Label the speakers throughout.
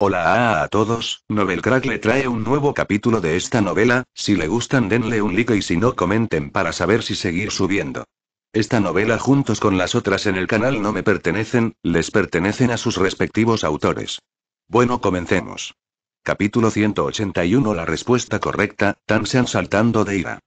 Speaker 1: Hola a, todos, Novelcrack Crack le trae un nuevo capítulo de esta novela, si le gustan denle un like y si no comenten para saber si seguir subiendo. Esta novela juntos con las otras en el canal no me pertenecen, les pertenecen a sus respectivos autores. Bueno comencemos. Capítulo 181 La respuesta correcta, Tan han saltando de ira.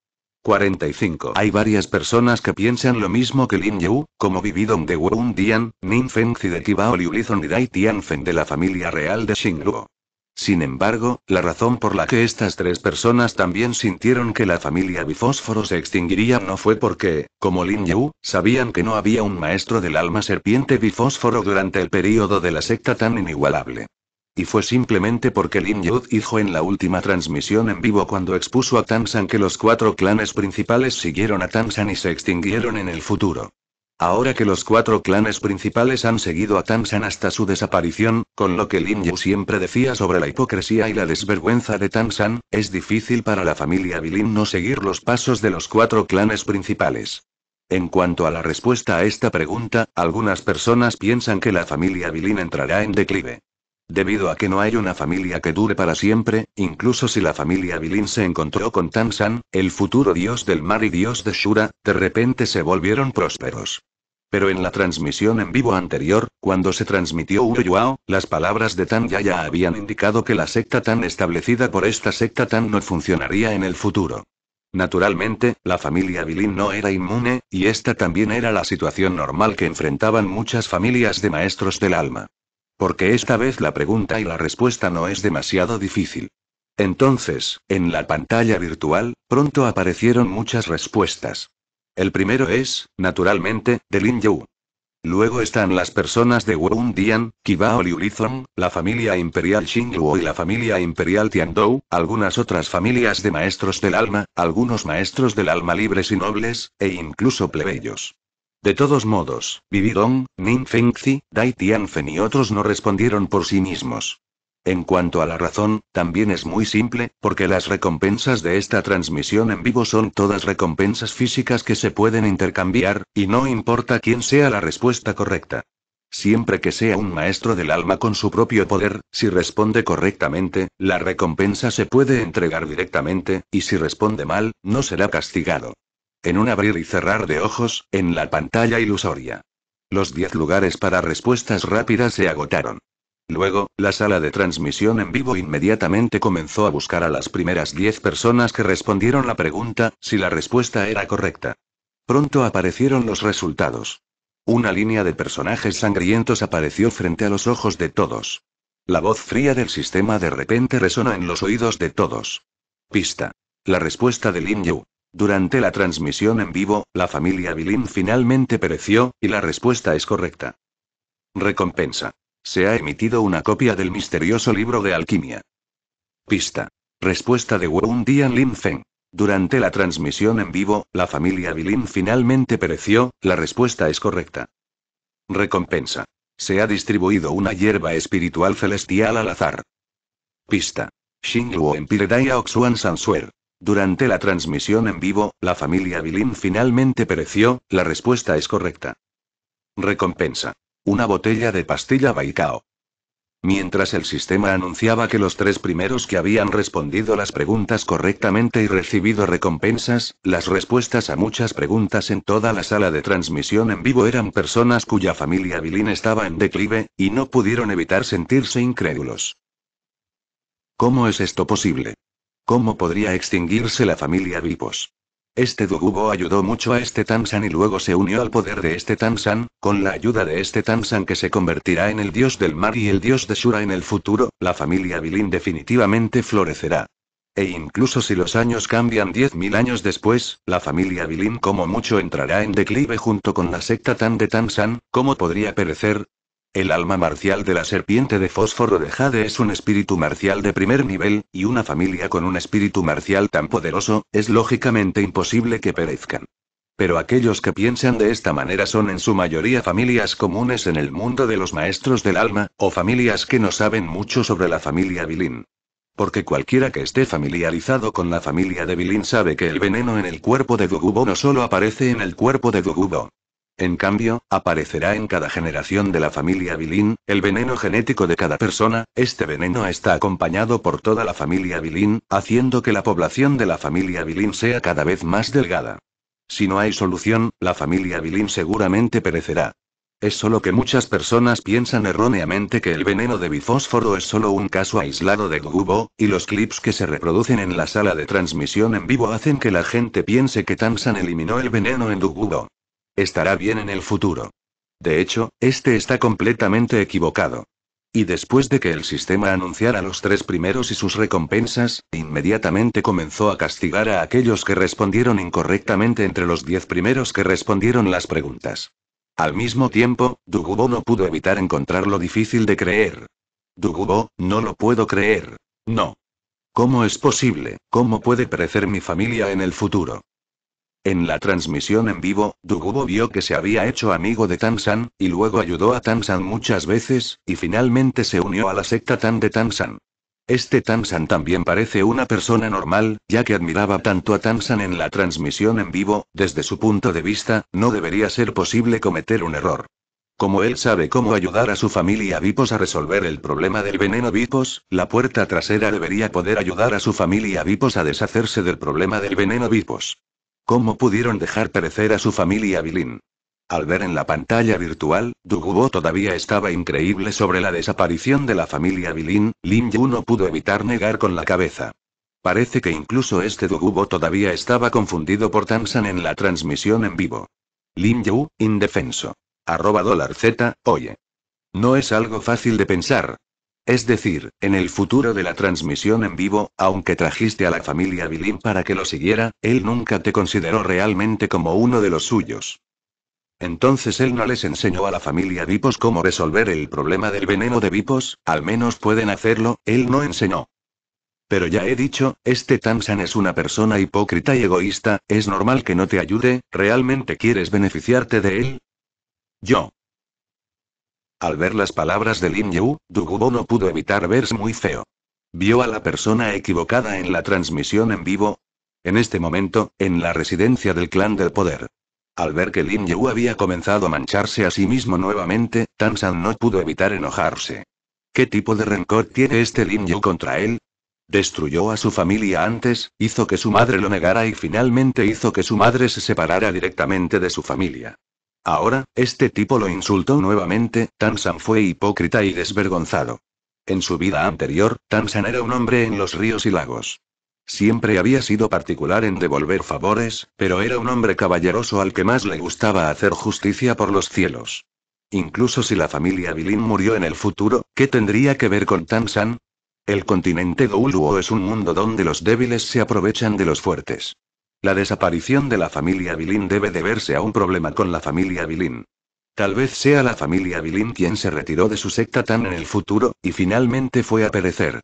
Speaker 1: 45. Hay varias personas que piensan lo mismo que Lin Yu, como Vividong de Dian, Nin Feng de y Dai Feng de la familia real de Xingluo. Sin embargo, la razón por la que estas tres personas también sintieron que la familia bifósforo se extinguiría no fue porque, como Lin Yu, sabían que no había un maestro del alma serpiente bifósforo durante el período de la secta tan inigualable. Y fue simplemente porque Lin Yu dijo en la última transmisión en vivo cuando expuso a Tansan que los cuatro clanes principales siguieron a Tansan y se extinguieron en el futuro. Ahora que los cuatro clanes principales han seguido a Tansan hasta su desaparición, con lo que Lin Yu siempre decía sobre la hipocresía y la desvergüenza de Tansan, es difícil para la familia Bilin no seguir los pasos de los cuatro clanes principales. En cuanto a la respuesta a esta pregunta, algunas personas piensan que la familia Bilin entrará en declive. Debido a que no hay una familia que dure para siempre, incluso si la familia Bilin se encontró con Tan San, el futuro dios del mar y dios de Shura, de repente se volvieron prósperos. Pero en la transmisión en vivo anterior, cuando se transmitió yao las palabras de Tan Yaya habían indicado que la secta Tan establecida por esta secta Tan no funcionaría en el futuro. Naturalmente, la familia Bilin no era inmune, y esta también era la situación normal que enfrentaban muchas familias de maestros del alma. Porque esta vez la pregunta y la respuesta no es demasiado difícil. Entonces, en la pantalla virtual, pronto aparecieron muchas respuestas. El primero es, naturalmente, de Lin Yu. Luego están las personas de Wu Dian, Kibao Liu la familia imperial Luo y la familia imperial Tiandou, algunas otras familias de maestros del alma, algunos maestros del alma libres y nobles, e incluso plebeyos. De todos modos, Vividong, Ning Fengzi, Dai Tianfen y otros no respondieron por sí mismos. En cuanto a la razón, también es muy simple, porque las recompensas de esta transmisión en vivo son todas recompensas físicas que se pueden intercambiar, y no importa quién sea la respuesta correcta. Siempre que sea un maestro del alma con su propio poder, si responde correctamente, la recompensa se puede entregar directamente, y si responde mal, no será castigado en un abrir y cerrar de ojos, en la pantalla ilusoria. Los diez lugares para respuestas rápidas se agotaron. Luego, la sala de transmisión en vivo inmediatamente comenzó a buscar a las primeras diez personas que respondieron la pregunta, si la respuesta era correcta. Pronto aparecieron los resultados. Una línea de personajes sangrientos apareció frente a los ojos de todos. La voz fría del sistema de repente resonó en los oídos de todos. Pista. La respuesta de Lin Yu. Durante la transmisión en vivo, la familia Bilin finalmente pereció, y la respuesta es correcta. Recompensa. Se ha emitido una copia del misterioso libro de alquimia. Pista. Respuesta de Wu Dian Lin Feng. Durante la transmisión en vivo, la familia Bilin finalmente pereció, la respuesta es correcta. Recompensa. Se ha distribuido una hierba espiritual celestial al azar. Pista. Xingluo en Piredaya Oxuan Sansuer. Durante la transmisión en vivo, la familia Bilin finalmente pereció, la respuesta es correcta. Recompensa. Una botella de pastilla Baicao. Mientras el sistema anunciaba que los tres primeros que habían respondido las preguntas correctamente y recibido recompensas, las respuestas a muchas preguntas en toda la sala de transmisión en vivo eran personas cuya familia Bilin estaba en declive, y no pudieron evitar sentirse incrédulos. ¿Cómo es esto posible? ¿Cómo podría extinguirse la familia Vipos? Este Dugubo ayudó mucho a este Tansan y luego se unió al poder de este Tansan, con la ayuda de este Tansan que se convertirá en el dios del mar y el dios de Shura en el futuro, la familia Bilin definitivamente florecerá. E incluso si los años cambian 10.000 años después, la familia Bilin como mucho entrará en declive junto con la secta Tan de Tansan, ¿cómo podría perecer? El alma marcial de la serpiente de fósforo de Jade es un espíritu marcial de primer nivel, y una familia con un espíritu marcial tan poderoso, es lógicamente imposible que perezcan. Pero aquellos que piensan de esta manera son en su mayoría familias comunes en el mundo de los maestros del alma, o familias que no saben mucho sobre la familia Bilin. Porque cualquiera que esté familiarizado con la familia de Bilin sabe que el veneno en el cuerpo de Dugubo no solo aparece en el cuerpo de Dugubo, en cambio, aparecerá en cada generación de la familia Bilin, el veneno genético de cada persona, este veneno está acompañado por toda la familia Bilin, haciendo que la población de la familia Bilin sea cada vez más delgada. Si no hay solución, la familia Bilin seguramente perecerá. Es solo que muchas personas piensan erróneamente que el veneno de bifósforo es solo un caso aislado de Gugubo, y los clips que se reproducen en la sala de transmisión en vivo hacen que la gente piense que Tansan eliminó el veneno en Gugubo. Estará bien en el futuro. De hecho, este está completamente equivocado. Y después de que el sistema anunciara los tres primeros y sus recompensas, inmediatamente comenzó a castigar a aquellos que respondieron incorrectamente entre los diez primeros que respondieron las preguntas. Al mismo tiempo, Dugubo no pudo evitar encontrar lo difícil de creer. Dugubo, no lo puedo creer. No. ¿Cómo es posible? ¿Cómo puede perecer mi familia en el futuro? En la transmisión en vivo, Dugubo vio que se había hecho amigo de Tansan, y luego ayudó a Tansan muchas veces, y finalmente se unió a la secta Tan de Tansan. Este Tansan también parece una persona normal, ya que admiraba tanto a Tansan en la transmisión en vivo, desde su punto de vista, no debería ser posible cometer un error. Como él sabe cómo ayudar a su familia Vipos a resolver el problema del veneno Vipos, la puerta trasera debería poder ayudar a su familia Vipos a deshacerse del problema del veneno Vipos. ¿Cómo pudieron dejar perecer a su familia Bilin? Al ver en la pantalla virtual, Dugubo todavía estaba increíble sobre la desaparición de la familia Bilin, Lin Yu no pudo evitar negar con la cabeza. Parece que incluso este Dugubo todavía estaba confundido por Tansan en la transmisión en vivo. Lin Yu, indefenso. Arroba dólar Z, oye. No es algo fácil de pensar, es decir, en el futuro de la transmisión en vivo, aunque trajiste a la familia Bilim para que lo siguiera, él nunca te consideró realmente como uno de los suyos. Entonces él no les enseñó a la familia Vipos cómo resolver el problema del veneno de Vipos, al menos pueden hacerlo, él no enseñó. Pero ya he dicho, este Tamsan es una persona hipócrita y egoísta, es normal que no te ayude, ¿realmente quieres beneficiarte de él? Yo. Al ver las palabras de Lin Yu, Dugubo no pudo evitar verse muy feo. Vio a la persona equivocada en la transmisión en vivo. En este momento, en la residencia del clan del poder. Al ver que Lin Yu había comenzado a mancharse a sí mismo nuevamente, Tan San no pudo evitar enojarse. ¿Qué tipo de rencor tiene este Lin Yu contra él? Destruyó a su familia antes, hizo que su madre lo negara y finalmente hizo que su madre se separara directamente de su familia. Ahora, este tipo lo insultó nuevamente, Tansan fue hipócrita y desvergonzado. En su vida anterior, Tansan era un hombre en los ríos y lagos. Siempre había sido particular en devolver favores, pero era un hombre caballeroso al que más le gustaba hacer justicia por los cielos. Incluso si la familia Bilin murió en el futuro, ¿qué tendría que ver con Tansan? El continente Douluo es un mundo donde los débiles se aprovechan de los fuertes. La desaparición de la familia Bilin debe deberse a un problema con la familia Bilin. Tal vez sea la familia Bilin quien se retiró de su secta tan en el futuro, y finalmente fue a perecer.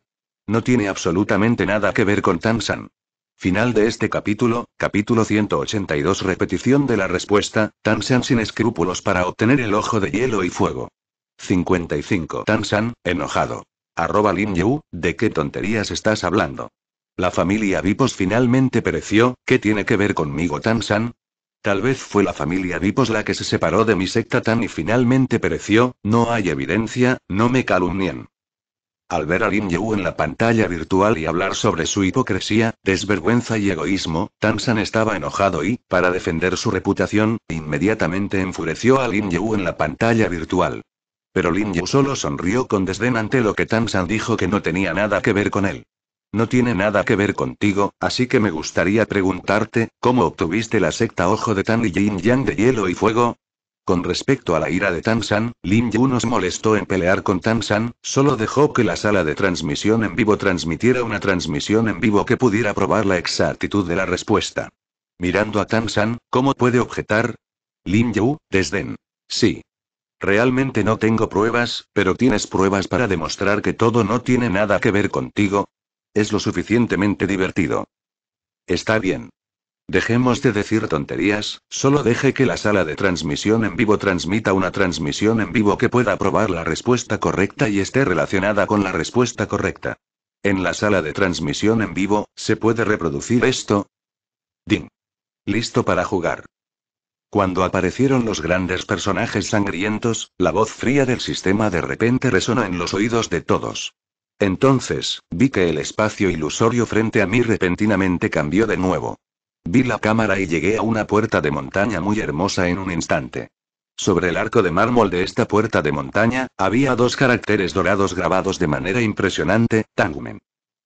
Speaker 1: No tiene absolutamente nada que ver con Tansan. Final de este capítulo, capítulo 182 Repetición de la respuesta, Tansan sin escrúpulos para obtener el ojo de hielo y fuego. 55 Tansan, enojado. Arroba Lin Yu, ¿de qué tonterías estás hablando? La familia Vipos finalmente pereció, ¿qué tiene que ver conmigo tan Tal vez fue la familia Vipos la que se separó de mi secta tan y finalmente pereció, no hay evidencia, no me calumnien. Al ver a Lin Yu en la pantalla virtual y hablar sobre su hipocresía, desvergüenza y egoísmo, Tansan estaba enojado y, para defender su reputación, inmediatamente enfureció a Lin Yu en la pantalla virtual. Pero Lin Yu solo sonrió con desdén ante lo que Tansan dijo que no tenía nada que ver con él. No tiene nada que ver contigo, así que me gustaría preguntarte, ¿cómo obtuviste la secta Ojo de Tan y Yin Yang de Hielo y Fuego? Con respecto a la ira de San, Lin Yu nos molestó en pelear con San, solo dejó que la sala de transmisión en vivo transmitiera una transmisión en vivo que pudiera probar la exactitud de la respuesta. Mirando a San, ¿cómo puede objetar? Lin Yu, desdén. Sí. Realmente no tengo pruebas, pero tienes pruebas para demostrar que todo no tiene nada que ver contigo, es lo suficientemente divertido. Está bien. Dejemos de decir tonterías, solo deje que la sala de transmisión en vivo transmita una transmisión en vivo que pueda probar la respuesta correcta y esté relacionada con la respuesta correcta. En la sala de transmisión en vivo, ¿se puede reproducir esto? Ding. Listo para jugar. Cuando aparecieron los grandes personajes sangrientos, la voz fría del sistema de repente resonó en los oídos de todos. Entonces, vi que el espacio ilusorio frente a mí repentinamente cambió de nuevo. Vi la cámara y llegué a una puerta de montaña muy hermosa en un instante. Sobre el arco de mármol de esta puerta de montaña, había dos caracteres dorados grabados de manera impresionante, Tangmen.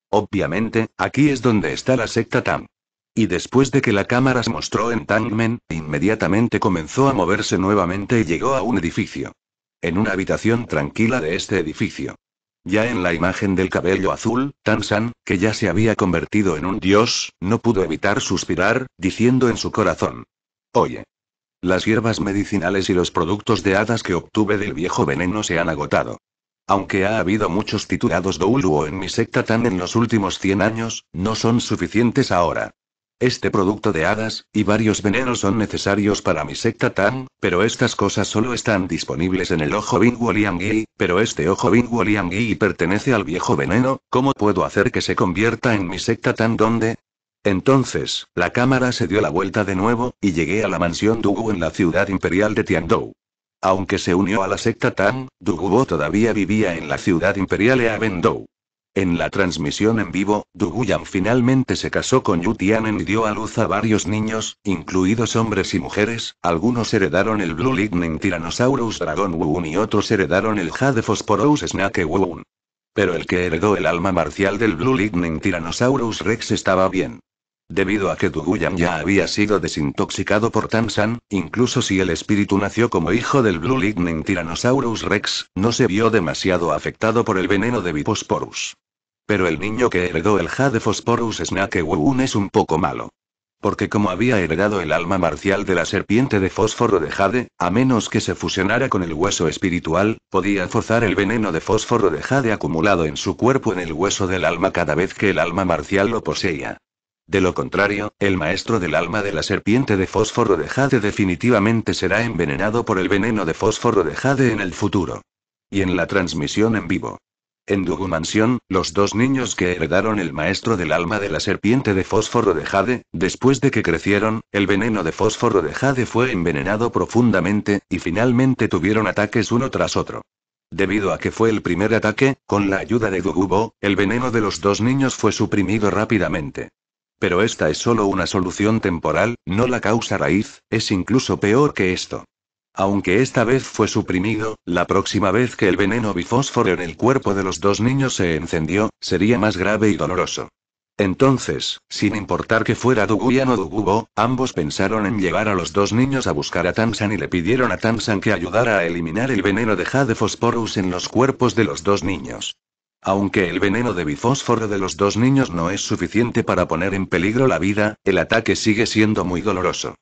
Speaker 1: Obviamente, aquí es donde está la secta Tam. Y después de que la cámara se mostró en Tangmen, inmediatamente comenzó a moverse nuevamente y llegó a un edificio. En una habitación tranquila de este edificio. Ya en la imagen del cabello azul, San, que ya se había convertido en un dios, no pudo evitar suspirar, diciendo en su corazón. Oye. Las hierbas medicinales y los productos de hadas que obtuve del viejo veneno se han agotado. Aunque ha habido muchos titulados Douluo en mi secta tan en los últimos 100 años, no son suficientes ahora. Este producto de hadas, y varios venenos son necesarios para mi secta Tan, pero estas cosas solo están disponibles en el ojo Bing pero este ojo Bing Yi pertenece al viejo veneno, ¿cómo puedo hacer que se convierta en mi secta Tan? donde? Entonces, la cámara se dio la vuelta de nuevo, y llegué a la mansión Dugu en la ciudad imperial de Tiandou. Aunque se unió a la secta Tang, Dugu todavía vivía en la ciudad imperial de Avendou. En la transmisión en vivo, Duguyan finalmente se casó con Yu Tianen y dio a luz a varios niños, incluidos hombres y mujeres, algunos heredaron el Blue Lightning Tyrannosaurus Dragon Woon y otros heredaron el Jade Phosphorus Snake Woon. Pero el que heredó el alma marcial del Blue Lightning Tyrannosaurus Rex estaba bien. Debido a que Duguyan ya había sido desintoxicado por Tansan, incluso si el espíritu nació como hijo del Blue Lightning Tyrannosaurus Rex, no se vio demasiado afectado por el veneno de Biposporus. Pero el niño que heredó el Jade Phosphorus Snake Wuun es un poco malo. Porque como había heredado el alma marcial de la serpiente de fósforo de Jade, a menos que se fusionara con el hueso espiritual, podía forzar el veneno de fósforo de Jade acumulado en su cuerpo en el hueso del alma cada vez que el alma marcial lo poseía. De lo contrario, el maestro del alma de la serpiente de fósforo de jade definitivamente será envenenado por el veneno de fósforo de jade en el futuro. Y en la transmisión en vivo. En Dugu Mansión, los dos niños que heredaron el maestro del alma de la serpiente de fósforo de jade, después de que crecieron, el veneno de fósforo de jade fue envenenado profundamente, y finalmente tuvieron ataques uno tras otro. Debido a que fue el primer ataque, con la ayuda de Dugu Bo, el veneno de los dos niños fue suprimido rápidamente. Pero esta es solo una solución temporal, no la causa raíz, es incluso peor que esto. Aunque esta vez fue suprimido, la próxima vez que el veneno bifósforo en el cuerpo de los dos niños se encendió, sería más grave y doloroso. Entonces, sin importar que fuera Duguyan o Dugubo, ambos pensaron en llevar a los dos niños a buscar a Tamsan y le pidieron a Tamsan que ayudara a eliminar el veneno de Jade en los cuerpos de los dos niños. Aunque el veneno de bifósforo de los dos niños no es suficiente para poner en peligro la vida, el ataque sigue siendo muy doloroso.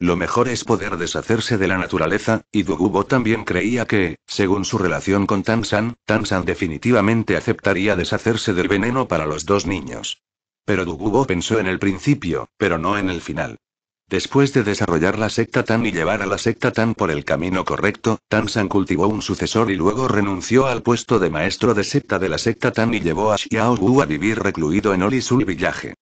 Speaker 1: Lo mejor es poder deshacerse de la naturaleza, y Dugubo también creía que, según su relación con Tansan, Tansan definitivamente aceptaría deshacerse del veneno para los dos niños. Pero Dugubo pensó en el principio, pero no en el final. Después de desarrollar la secta Tan y llevar a la secta Tan por el camino correcto, Tan San cultivó un sucesor y luego renunció al puesto de maestro de secta de la secta Tan y llevó a Xiao Wu a vivir recluido en Olisul Villaje.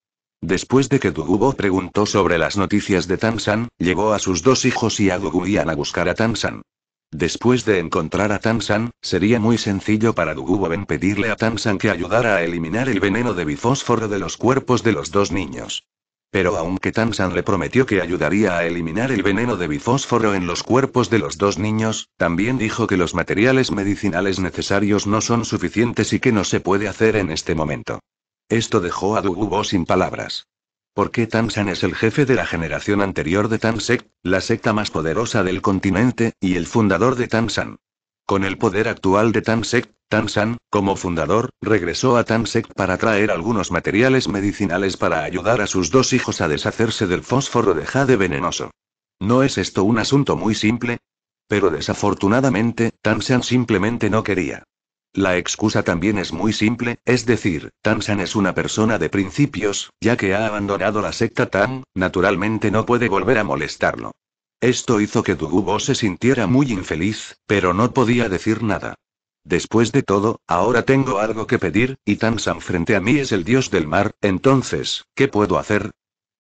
Speaker 1: Después de que Dugubo preguntó sobre las noticias de Tan San, llevó a sus dos hijos y a ian a buscar a Tan San. Después de encontrar a Tan San, sería muy sencillo para ben pedirle a Tan San que ayudara a eliminar el veneno de bifósforo de los cuerpos de los dos niños. Pero aunque Tansan le prometió que ayudaría a eliminar el veneno de bifósforo en los cuerpos de los dos niños, también dijo que los materiales medicinales necesarios no son suficientes y que no se puede hacer en este momento. Esto dejó a Dugubo sin palabras. ¿Por qué Tansan es el jefe de la generación anterior de Tansek, la secta más poderosa del continente, y el fundador de Tansan? Con el poder actual de Tan Tansan, como fundador, regresó a Sect para traer algunos materiales medicinales para ayudar a sus dos hijos a deshacerse del fósforo de jade venenoso. ¿No es esto un asunto muy simple? Pero desafortunadamente, Tansan simplemente no quería. La excusa también es muy simple, es decir, Tansan es una persona de principios, ya que ha abandonado la secta Tan, naturalmente no puede volver a molestarlo. Esto hizo que Dugubo se sintiera muy infeliz, pero no podía decir nada. Después de todo, ahora tengo algo que pedir, y Tansan frente a mí es el dios del mar, entonces, ¿qué puedo hacer?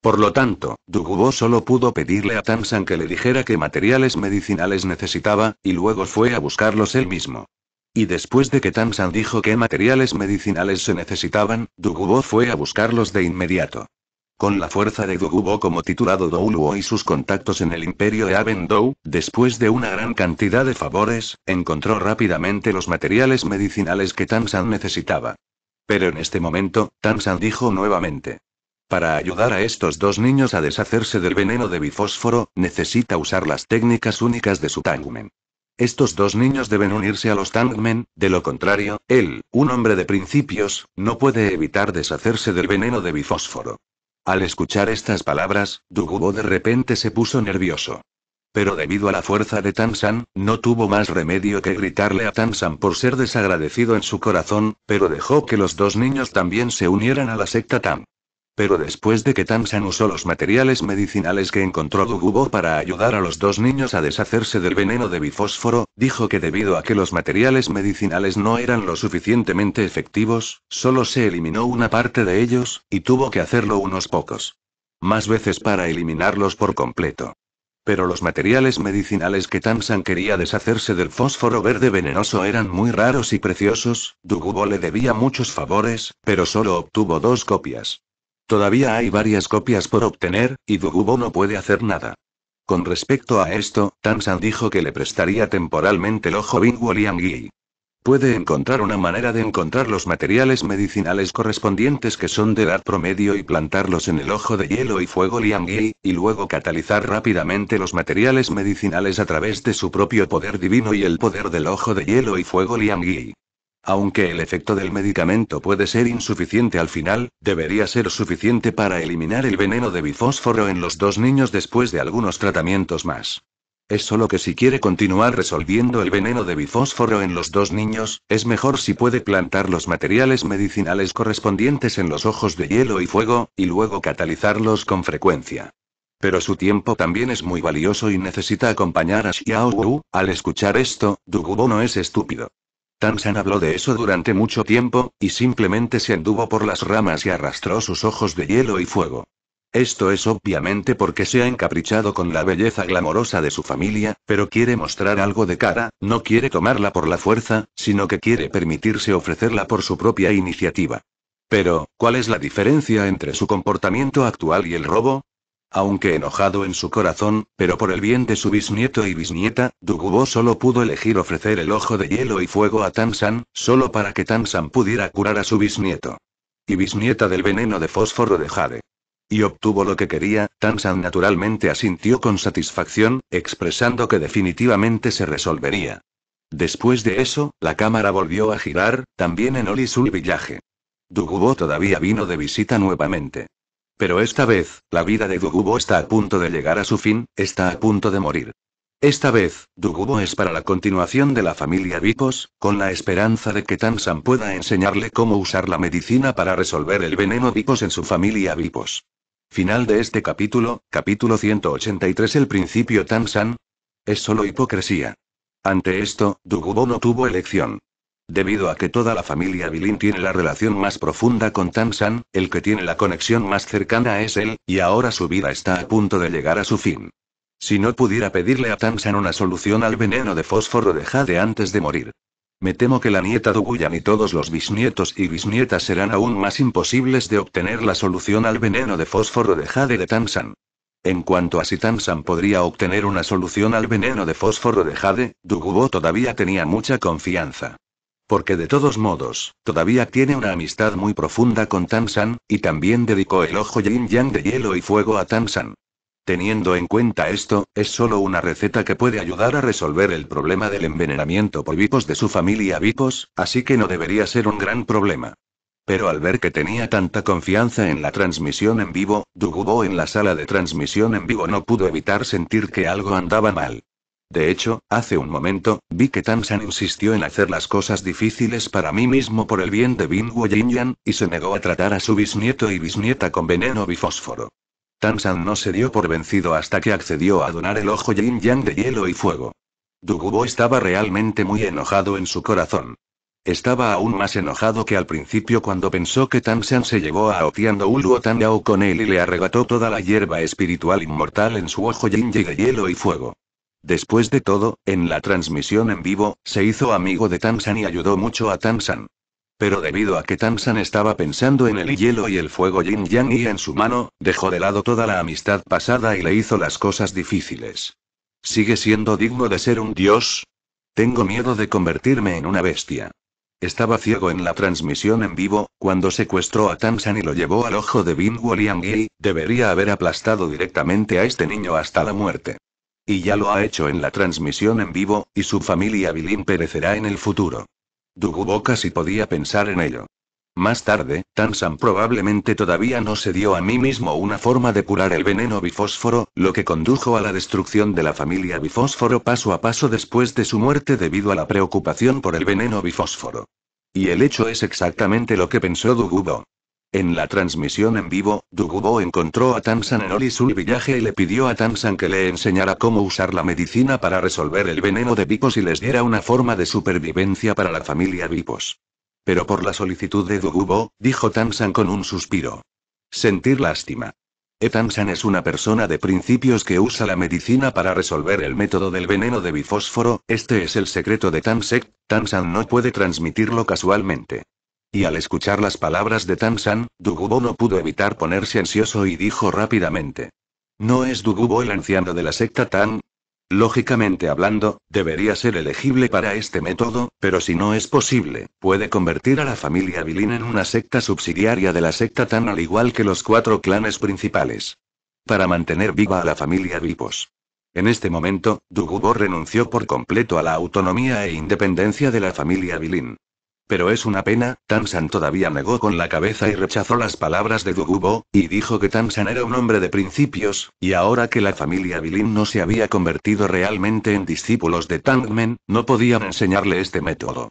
Speaker 1: Por lo tanto, Dugubo solo pudo pedirle a Tansan que le dijera qué materiales medicinales necesitaba, y luego fue a buscarlos él mismo. Y después de que Tansan dijo qué materiales medicinales se necesitaban, Dugubo fue a buscarlos de inmediato. Con la fuerza de Bo como titulado Douluo y sus contactos en el imperio de Dou, después de una gran cantidad de favores, encontró rápidamente los materiales medicinales que San necesitaba. Pero en este momento, San dijo nuevamente. Para ayudar a estos dos niños a deshacerse del veneno de bifósforo, necesita usar las técnicas únicas de su Tangmen. Estos dos niños deben unirse a los Tangmen, de lo contrario, él, un hombre de principios, no puede evitar deshacerse del veneno de bifósforo. Al escuchar estas palabras, Dugubo de repente se puso nervioso. Pero debido a la fuerza de Tansan, no tuvo más remedio que gritarle a Tansan por ser desagradecido en su corazón, pero dejó que los dos niños también se unieran a la secta Tam. Pero después de que Tamsan usó los materiales medicinales que encontró Dugubo para ayudar a los dos niños a deshacerse del veneno de bifósforo, dijo que debido a que los materiales medicinales no eran lo suficientemente efectivos, solo se eliminó una parte de ellos, y tuvo que hacerlo unos pocos. Más veces para eliminarlos por completo. Pero los materiales medicinales que Tamsan quería deshacerse del fósforo verde venenoso eran muy raros y preciosos, Dugubo le debía muchos favores, pero solo obtuvo dos copias. Todavía hay varias copias por obtener, y Dugubo no puede hacer nada. Con respecto a esto, Tansan dijo que le prestaría temporalmente el ojo Liang Yi. Puede encontrar una manera de encontrar los materiales medicinales correspondientes que son de edad promedio y plantarlos en el ojo de hielo y fuego Yi y luego catalizar rápidamente los materiales medicinales a través de su propio poder divino y el poder del ojo de hielo y fuego Yi. Aunque el efecto del medicamento puede ser insuficiente al final, debería ser suficiente para eliminar el veneno de bifósforo en los dos niños después de algunos tratamientos más. Es solo que si quiere continuar resolviendo el veneno de bifósforo en los dos niños, es mejor si puede plantar los materiales medicinales correspondientes en los ojos de hielo y fuego, y luego catalizarlos con frecuencia. Pero su tiempo también es muy valioso y necesita acompañar a Xiao Wu. Al escuchar esto, Dugubo no es estúpido. Tansan habló de eso durante mucho tiempo, y simplemente se anduvo por las ramas y arrastró sus ojos de hielo y fuego. Esto es obviamente porque se ha encaprichado con la belleza glamorosa de su familia, pero quiere mostrar algo de cara, no quiere tomarla por la fuerza, sino que quiere permitirse ofrecerla por su propia iniciativa. Pero, ¿cuál es la diferencia entre su comportamiento actual y el robo? aunque enojado en su corazón, pero por el bien de su bisnieto y bisnieta, Dugubo solo pudo elegir ofrecer el ojo de hielo y fuego a Tansan, solo para que Tansan pudiera curar a su bisnieto. Y bisnieta del veneno de fósforo de jade. Y obtuvo lo que quería, Tansan naturalmente asintió con satisfacción, expresando que definitivamente se resolvería. Después de eso, la cámara volvió a girar, también en Olisul Villaje. Dugubo todavía vino de visita nuevamente. Pero esta vez, la vida de Dugubo está a punto de llegar a su fin, está a punto de morir. Esta vez, Dugubo es para la continuación de la familia Vipos, con la esperanza de que Tansan pueda enseñarle cómo usar la medicina para resolver el veneno Vipos en su familia Vipos. Final de este capítulo, capítulo 183 El principio Tansan. Es solo hipocresía. Ante esto, Dugubo no tuvo elección. Debido a que toda la familia Bilin tiene la relación más profunda con Tansan, el que tiene la conexión más cercana es él, y ahora su vida está a punto de llegar a su fin. Si no pudiera pedirle a Tansan una solución al veneno de fósforo de Jade antes de morir. Me temo que la nieta Duguyan y todos los bisnietos y bisnietas serán aún más imposibles de obtener la solución al veneno de fósforo de Jade de Tansan. En cuanto a si Tansan podría obtener una solución al veneno de fósforo de Jade, Dugubo todavía tenía mucha confianza. Porque de todos modos, todavía tiene una amistad muy profunda con Tansan, y también dedicó el ojo yin yang de hielo y fuego a Tansan. Teniendo en cuenta esto, es solo una receta que puede ayudar a resolver el problema del envenenamiento por vipos de su familia vipos, así que no debería ser un gran problema. Pero al ver que tenía tanta confianza en la transmisión en vivo, Dugubo en la sala de transmisión en vivo no pudo evitar sentir que algo andaba mal. De hecho, hace un momento, vi que Tansan insistió en hacer las cosas difíciles para mí mismo por el bien de Yin Yang, y se negó a tratar a su bisnieto y bisnieta con veneno bifósforo. Tansan no se dio por vencido hasta que accedió a donar el ojo Yin-Yang de hielo y fuego. Dugubo estaba realmente muy enojado en su corazón. Estaba aún más enojado que al principio cuando pensó que Tansan se llevó a Otiando Uluo Tanyao con él y le arrebató toda la hierba espiritual inmortal en su ojo Yin de hielo y fuego. Después de todo, en la transmisión en vivo, se hizo amigo de Tamsan y ayudó mucho a Tamsan. Pero debido a que Tamsan estaba pensando en el hielo y el fuego Yin Yang y en su mano, dejó de lado toda la amistad pasada y le hizo las cosas difíciles. ¿Sigue siendo digno de ser un dios? Tengo miedo de convertirme en una bestia. Estaba ciego en la transmisión en vivo, cuando secuestró a Tamsan y lo llevó al ojo de Bing Woliang y debería haber aplastado directamente a este niño hasta la muerte. Y ya lo ha hecho en la transmisión en vivo, y su familia Bilín perecerá en el futuro. Dugubo casi podía pensar en ello. Más tarde, Tansan probablemente todavía no se dio a mí mismo una forma de curar el veneno bifósforo, lo que condujo a la destrucción de la familia bifósforo paso a paso después de su muerte debido a la preocupación por el veneno bifósforo. Y el hecho es exactamente lo que pensó Dugubo. En la transmisión en vivo, Dugubo encontró a Tamsan en Olisul Villaje y le pidió a Tamsan que le enseñara cómo usar la medicina para resolver el veneno de Vipos y les diera una forma de supervivencia para la familia Vipos. Pero por la solicitud de Dugubo, dijo Tamsan con un suspiro. Sentir lástima. E Tansan es una persona de principios que usa la medicina para resolver el método del veneno de bifósforo, este es el secreto de Tamsek, Tamsan no puede transmitirlo casualmente. Y al escuchar las palabras de Tansan, Dugubo no pudo evitar ponerse ansioso y dijo rápidamente. ¿No es Dugubo el anciano de la secta Tan? Lógicamente hablando, debería ser elegible para este método, pero si no es posible, puede convertir a la familia Bilin en una secta subsidiaria de la secta Tan al igual que los cuatro clanes principales. Para mantener viva a la familia Vipos. En este momento, Dugubo renunció por completo a la autonomía e independencia de la familia Bilin. Pero es una pena, Tansan todavía negó con la cabeza y rechazó las palabras de Dugubo, y dijo que Tansan era un hombre de principios, y ahora que la familia Bilin no se había convertido realmente en discípulos de Tangmen, no podían enseñarle este método.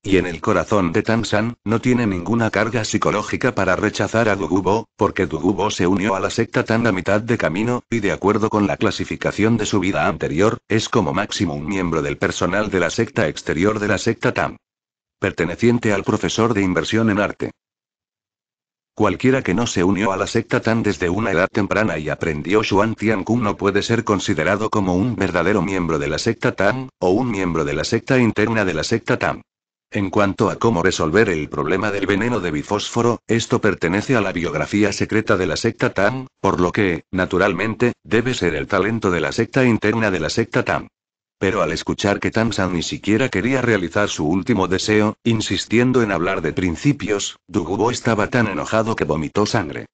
Speaker 1: Y en el corazón de Tansan, no tiene ninguna carga psicológica para rechazar a Dugubo, porque Dugubo se unió a la secta Tan a mitad de camino, y de acuerdo con la clasificación de su vida anterior, es como máximo un miembro del personal de la secta exterior de la secta Tang perteneciente al profesor de inversión en arte. Cualquiera que no se unió a la secta tan desde una edad temprana y aprendió Xuan Kung no puede ser considerado como un verdadero miembro de la secta Tang, o un miembro de la secta interna de la secta Tang. En cuanto a cómo resolver el problema del veneno de bifósforo, esto pertenece a la biografía secreta de la secta Tang, por lo que, naturalmente, debe ser el talento de la secta interna de la secta Tang. Pero al escuchar que Tamsan ni siquiera quería realizar su último deseo, insistiendo en hablar de principios, Dugubo estaba tan enojado que vomitó sangre.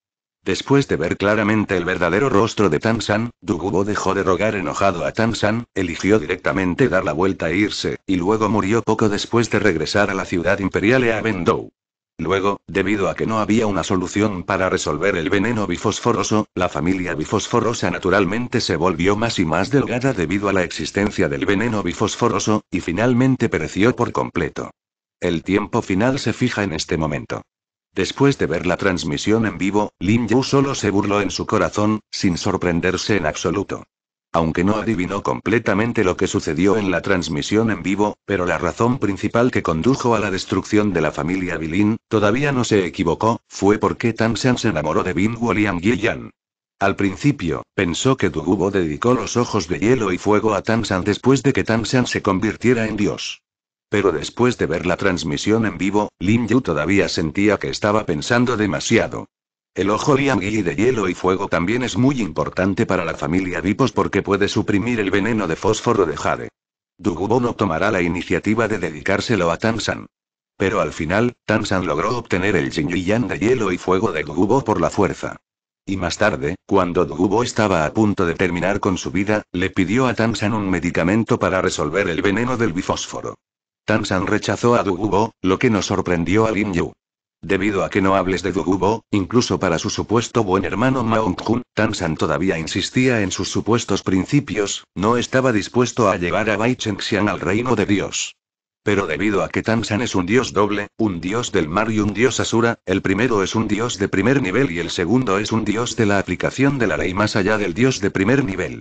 Speaker 1: Después de ver claramente el verdadero rostro de Tamsan, Dugubo dejó de rogar enojado a Tamsan, eligió directamente dar la vuelta e irse, y luego murió poco después de regresar a la ciudad imperial e Avendou. Luego, debido a que no había una solución para resolver el veneno bifosforoso, la familia bifosforosa naturalmente se volvió más y más delgada debido a la existencia del veneno bifosforoso, y finalmente pereció por completo. El tiempo final se fija en este momento. Después de ver la transmisión en vivo, Lin Yu solo se burló en su corazón, sin sorprenderse en absoluto aunque no adivinó completamente lo que sucedió en la transmisión en vivo, pero la razón principal que condujo a la destrucción de la familia Bilin, todavía no se equivocó, fue porque San se enamoró de Bing William Al principio, pensó que Dugubo dedicó los ojos de hielo y fuego a San después de que San se convirtiera en Dios. Pero después de ver la transmisión en vivo, Lin Yu todavía sentía que estaba pensando demasiado. El ojo Yi de hielo y fuego también es muy importante para la familia Vipos porque puede suprimir el veneno de fósforo de Jade. no tomará la iniciativa de dedicárselo a Tansan. Pero al final, Tansan logró obtener el yang de hielo y fuego de Dugubo por la fuerza. Y más tarde, cuando Dugubo estaba a punto de terminar con su vida, le pidió a Tansan un medicamento para resolver el veneno del bifósforo. Tansan rechazó a Dugubo, lo que nos sorprendió a Lin Yu. Debido a que no hables de Dugubo, incluso para su supuesto buen hermano Maung Jun, Tansan todavía insistía en sus supuestos principios, no estaba dispuesto a llevar a Bai al reino de Dios. Pero debido a que Tansan es un dios doble, un dios del mar y un dios asura, el primero es un dios de primer nivel y el segundo es un dios de la aplicación de la ley más allá del dios de primer nivel.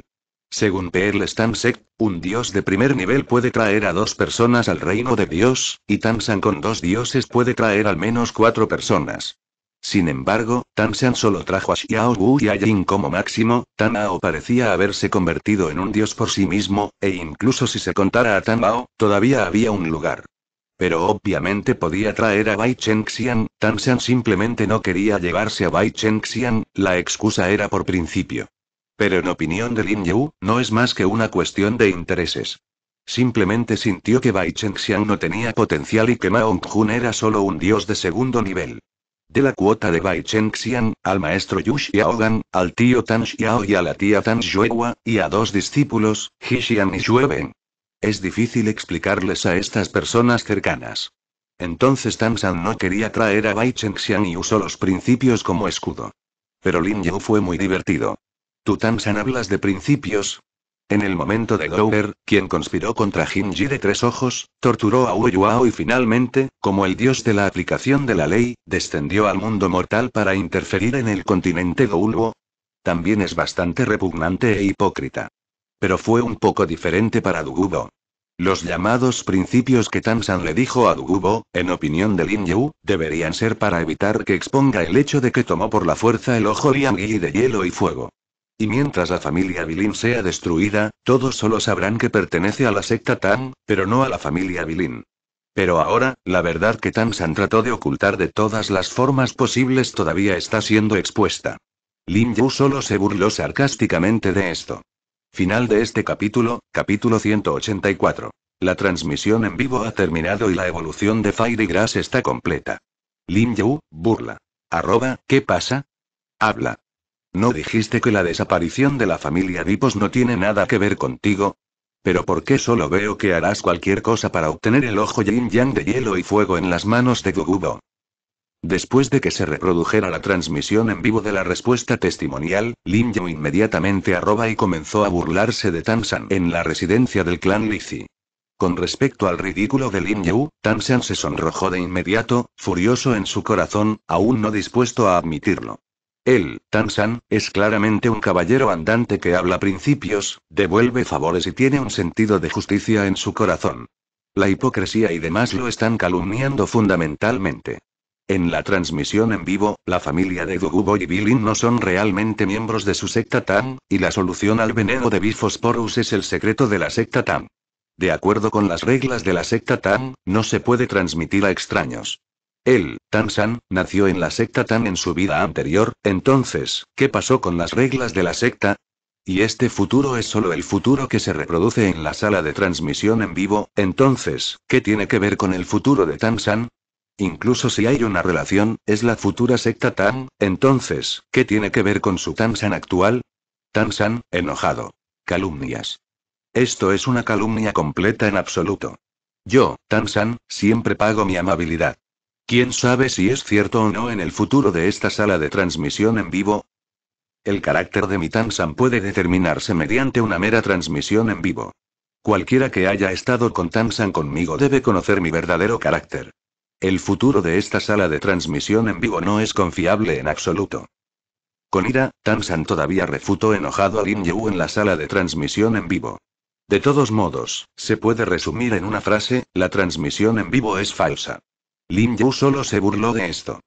Speaker 1: Según P.L. Stansek, un dios de primer nivel puede traer a dos personas al reino de Dios, y Tansan con dos dioses puede traer al menos cuatro personas. Sin embargo, Tansan solo trajo a Xiao Wu y a Jin como máximo, Tan parecía haberse convertido en un dios por sí mismo, e incluso si se contara a Tan todavía había un lugar. Pero obviamente podía traer a Bai Chengxian, Tansan simplemente no quería llevarse a Bai Chengxian, la excusa era por principio. Pero en opinión de Lin Yu, no es más que una cuestión de intereses. Simplemente sintió que Bai Chengxiang no tenía potencial y que Maong Jun era solo un dios de segundo nivel. De la cuota de Bai Chengxiang, al maestro Yu Xiaogan, al tío Tan Xiao y a la tía Tan Xuehua, y a dos discípulos, He Xian y Shueben, Es difícil explicarles a estas personas cercanas. Entonces Tan San no quería traer a Bai Chengxiang y usó los principios como escudo. Pero Lin Yu fue muy divertido. ¿Tú Tamsan hablas de principios. En el momento de Grover, quien conspiró contra Hinji de Tres Ojos, torturó a Uyuao y finalmente, como el dios de la aplicación de la ley, descendió al mundo mortal para interferir en el continente Douluo. También es bastante repugnante e hipócrita. Pero fue un poco diferente para Dugubo. Los llamados principios que Tamsan le dijo a Dugubo, en opinión de Lin Yu, deberían ser para evitar que exponga el hecho de que tomó por la fuerza el ojo Yang Yi de hielo y fuego. Y mientras la familia Bilin sea destruida, todos solo sabrán que pertenece a la secta Tang, pero no a la familia Bilin. Pero ahora, la verdad que Tan San trató de ocultar de todas las formas posibles todavía está siendo expuesta. Lin Yu solo se burló sarcásticamente de esto. Final de este capítulo, capítulo 184. La transmisión en vivo ha terminado y la evolución de Fire Grass está completa. Lin Yu, burla. Arroba, ¿qué pasa? Habla. ¿No dijiste que la desaparición de la familia Vipos no tiene nada que ver contigo? Pero ¿por qué solo veo que harás cualquier cosa para obtener el ojo yin yang de hielo y fuego en las manos de Gugubo? Después de que se reprodujera la transmisión en vivo de la respuesta testimonial, Lin Yu inmediatamente arroba y comenzó a burlarse de San en la residencia del clan Lizzy. Con respecto al ridículo de Lin Yu, San se sonrojó de inmediato, furioso en su corazón, aún no dispuesto a admitirlo. Él, San, es claramente un caballero andante que habla principios, devuelve favores y tiene un sentido de justicia en su corazón. La hipocresía y demás lo están calumniando fundamentalmente. En la transmisión en vivo, la familia de Dugubo y Bilin no son realmente miembros de su secta Tan y la solución al veneno de Bifosporus es el secreto de la secta Tan. De acuerdo con las reglas de la secta Tan, no se puede transmitir a extraños. Él, Tansan, nació en la secta Tan en su vida anterior, entonces, ¿qué pasó con las reglas de la secta? Y este futuro es solo el futuro que se reproduce en la sala de transmisión en vivo, entonces, ¿qué tiene que ver con el futuro de Tansan? Incluso si hay una relación, es la futura secta Tan, entonces, ¿qué tiene que ver con su Tansan actual? Tansan, enojado. Calumnias. Esto es una calumnia completa en absoluto. Yo, Tansan, siempre pago mi amabilidad. ¿Quién sabe si es cierto o no en el futuro de esta sala de transmisión en vivo? El carácter de mi Tansan puede determinarse mediante una mera transmisión en vivo. Cualquiera que haya estado con Tansan conmigo debe conocer mi verdadero carácter. El futuro de esta sala de transmisión en vivo no es confiable en absoluto. Con ira, Tansan todavía refutó enojado a Lin Yu en la sala de transmisión en vivo. De todos modos, se puede resumir en una frase, la transmisión en vivo es falsa. Lin Yu solo se burló de esto.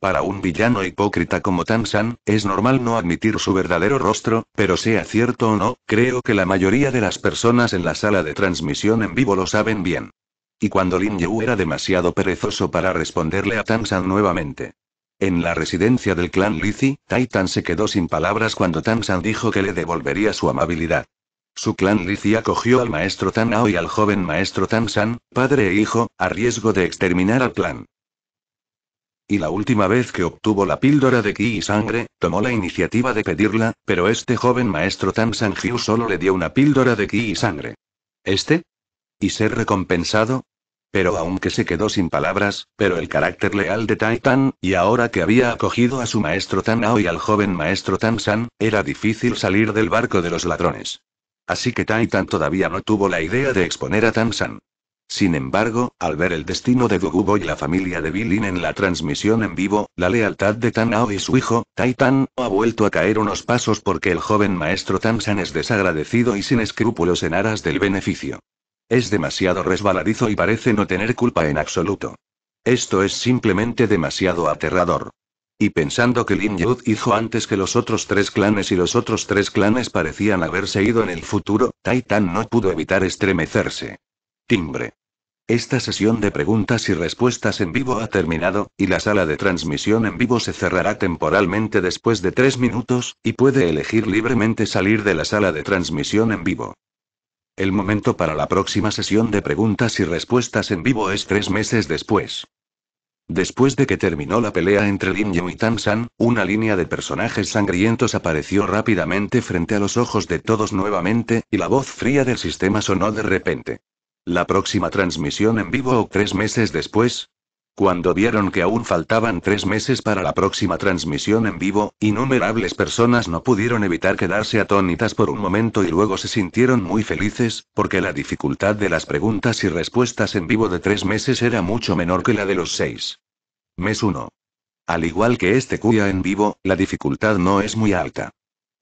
Speaker 1: Para un villano hipócrita como Tan San, es normal no admitir su verdadero rostro, pero sea cierto o no, creo que la mayoría de las personas en la sala de transmisión en vivo lo saben bien. Y cuando Lin Yu era demasiado perezoso para responderle a Tan San nuevamente. En la residencia del clan Lizzy, Titan se quedó sin palabras cuando Tan San dijo que le devolvería su amabilidad. Su clan Lici acogió al maestro Tan Ao y al joven maestro Tan San, padre e hijo, a riesgo de exterminar al clan. Y la última vez que obtuvo la píldora de ki y sangre, tomó la iniciativa de pedirla, pero este joven maestro Tan San Hyu solo le dio una píldora de ki y sangre. ¿Este? ¿Y ser recompensado? Pero aunque se quedó sin palabras, pero el carácter leal de Tai Tan, y ahora que había acogido a su maestro Tan Ao y al joven maestro Tan San, era difícil salir del barco de los ladrones. Así que Titan todavía no tuvo la idea de exponer a Tamsan. Sin embargo, al ver el destino de Dugubo y la familia de Bilin en la transmisión en vivo, la lealtad de Tanao y su hijo, Taitan, ha vuelto a caer unos pasos porque el joven maestro Tamsan es desagradecido y sin escrúpulos en aras del beneficio. Es demasiado resbaladizo y parece no tener culpa en absoluto. Esto es simplemente demasiado aterrador. Y pensando que Lin Yud hizo antes que los otros tres clanes y los otros tres clanes parecían haberse ido en el futuro, Titan no pudo evitar estremecerse. Timbre. Esta sesión de preguntas y respuestas en vivo ha terminado, y la sala de transmisión en vivo se cerrará temporalmente después de tres minutos, y puede elegir libremente salir de la sala de transmisión en vivo. El momento para la próxima sesión de preguntas y respuestas en vivo es tres meses después. Después de que terminó la pelea entre Lin Yu y Tan San, una línea de personajes sangrientos apareció rápidamente frente a los ojos de todos nuevamente, y la voz fría del sistema sonó de repente. La próxima transmisión en vivo o tres meses después, cuando vieron que aún faltaban tres meses para la próxima transmisión en vivo, innumerables personas no pudieron evitar quedarse atónitas por un momento y luego se sintieron muy felices, porque la dificultad de las preguntas y respuestas en vivo de tres meses era mucho menor que la de los seis. Mes 1. Al igual que este cuya en vivo, la dificultad no es muy alta.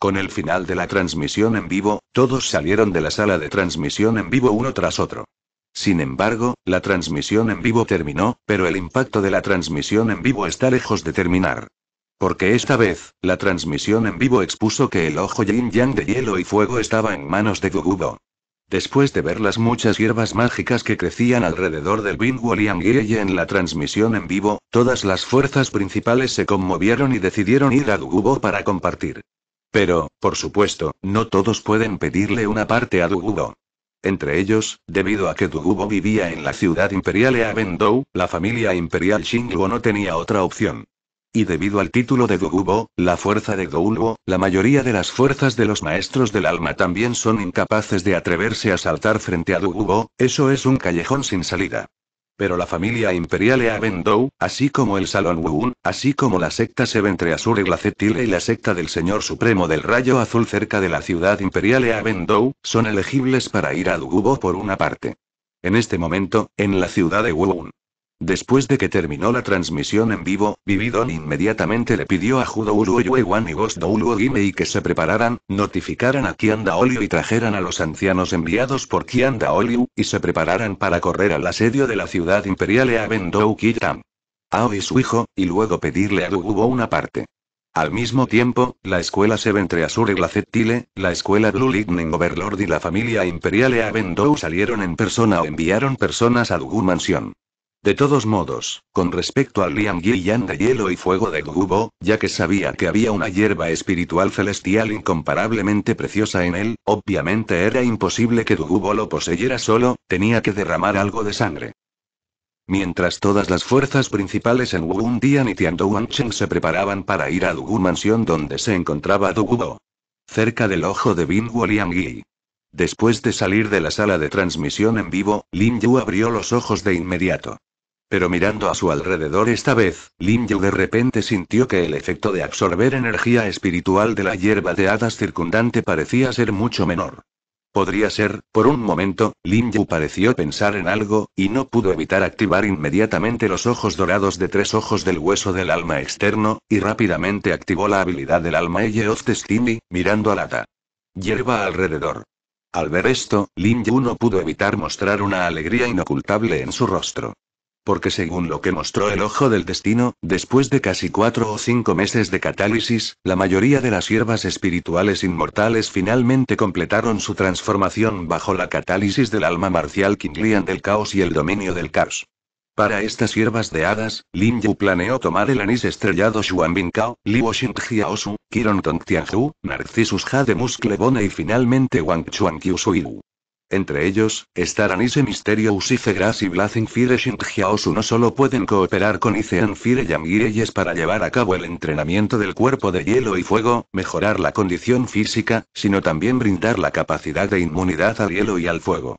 Speaker 1: Con el final de la transmisión en vivo, todos salieron de la sala de transmisión en vivo uno tras otro. Sin embargo, la transmisión en vivo terminó, pero el impacto de la transmisión en vivo está lejos de terminar. Porque esta vez, la transmisión en vivo expuso que el ojo yin yang de hielo y fuego estaba en manos de gugudo Después de ver las muchas hierbas mágicas que crecían alrededor del Binguo Liangueye en la transmisión en vivo, todas las fuerzas principales se conmovieron y decidieron ir a Dugubo para compartir. Pero, por supuesto, no todos pueden pedirle una parte a Dugubo. Entre ellos, debido a que Dugubo vivía en la ciudad imperial Eabendou, la familia imperial Shinguo no tenía otra opción. Y debido al título de Dugubo, la fuerza de Doulbo, la mayoría de las fuerzas de los maestros del alma también son incapaces de atreverse a saltar frente a Dugubo, eso es un callejón sin salida. Pero la familia imperial Eavendou, así como el Salón Wuun, así como la secta Azur y Glacetile y la secta del Señor Supremo del Rayo Azul cerca de la ciudad imperial Avendou, son elegibles para ir a Dugubo por una parte. En este momento, en la ciudad de Wuun. Después de que terminó la transmisión en vivo, Vividon inmediatamente le pidió a Judo Uruyuewan y Ghost Uruguime y que se prepararan, notificaran a Kianda oliu y trajeran a los ancianos enviados por Kianda oliu y se prepararan para correr al asedio de la ciudad imperial Eabendou Kitam. Ao y su hijo, y luego pedirle a Dugu una parte. Al mismo tiempo, la escuela Seventre Azure Glacetile, la escuela Blue Lightning Overlord y la familia imperial Eabendou salieron en persona o enviaron personas a Dugu Mansión. De todos modos, con respecto al Liang Yan de hielo y fuego de Gugubo, ya que sabía que había una hierba espiritual celestial incomparablemente preciosa en él, obviamente era imposible que Gugubo lo poseyera solo, tenía que derramar algo de sangre. Mientras todas las fuerzas principales en Wu Dian y Cheng se preparaban para ir a Dugu Mansión donde se encontraba Dugubo. Cerca del ojo de Bin Liangyi. Después de salir de la sala de transmisión en vivo, Lin Yu abrió los ojos de inmediato. Pero mirando a su alrededor esta vez, Lin Yu de repente sintió que el efecto de absorber energía espiritual de la hierba de hadas circundante parecía ser mucho menor. Podría ser, por un momento, Lin Yu pareció pensar en algo, y no pudo evitar activar inmediatamente los ojos dorados de tres ojos del hueso del alma externo, y rápidamente activó la habilidad del alma Eye of Destiny, mirando a hada Hierba alrededor. Al ver esto, Lin Yu no pudo evitar mostrar una alegría inocultable en su rostro porque según lo que mostró el ojo del destino, después de casi cuatro o cinco meses de catálisis, la mayoría de las hierbas espirituales inmortales finalmente completaron su transformación bajo la catálisis del alma marcial Kinglian del caos y el dominio del caos. Para estas hierbas de hadas, Lin Yu planeó tomar el anís estrellado Xuan Bin Kao, Liu Jiaosu, Kiron Tong Tianhu, Narcissus Jade Musclebone y finalmente Wang Chuan entre ellos, estarán ese Misterio Usife y Blazing Fire no solo pueden cooperar con Icean Fire para llevar a cabo el entrenamiento del cuerpo de hielo y fuego, mejorar la condición física, sino también brindar la capacidad de inmunidad al hielo y al fuego.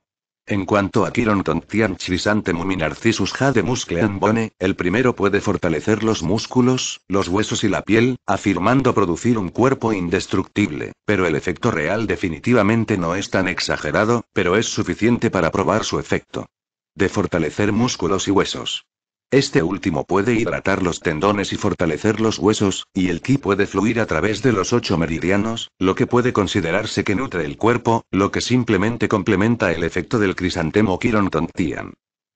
Speaker 1: En cuanto a Kiron Tontian Chrysanthemum Narcissus Jade Muscle Bone, el primero puede fortalecer los músculos, los huesos y la piel, afirmando producir un cuerpo indestructible, pero el efecto real definitivamente no es tan exagerado, pero es suficiente para probar su efecto. De fortalecer músculos y huesos. Este último puede hidratar los tendones y fortalecer los huesos, y el ki puede fluir a través de los ocho meridianos, lo que puede considerarse que nutre el cuerpo, lo que simplemente complementa el efecto del crisantemo Kiron tian.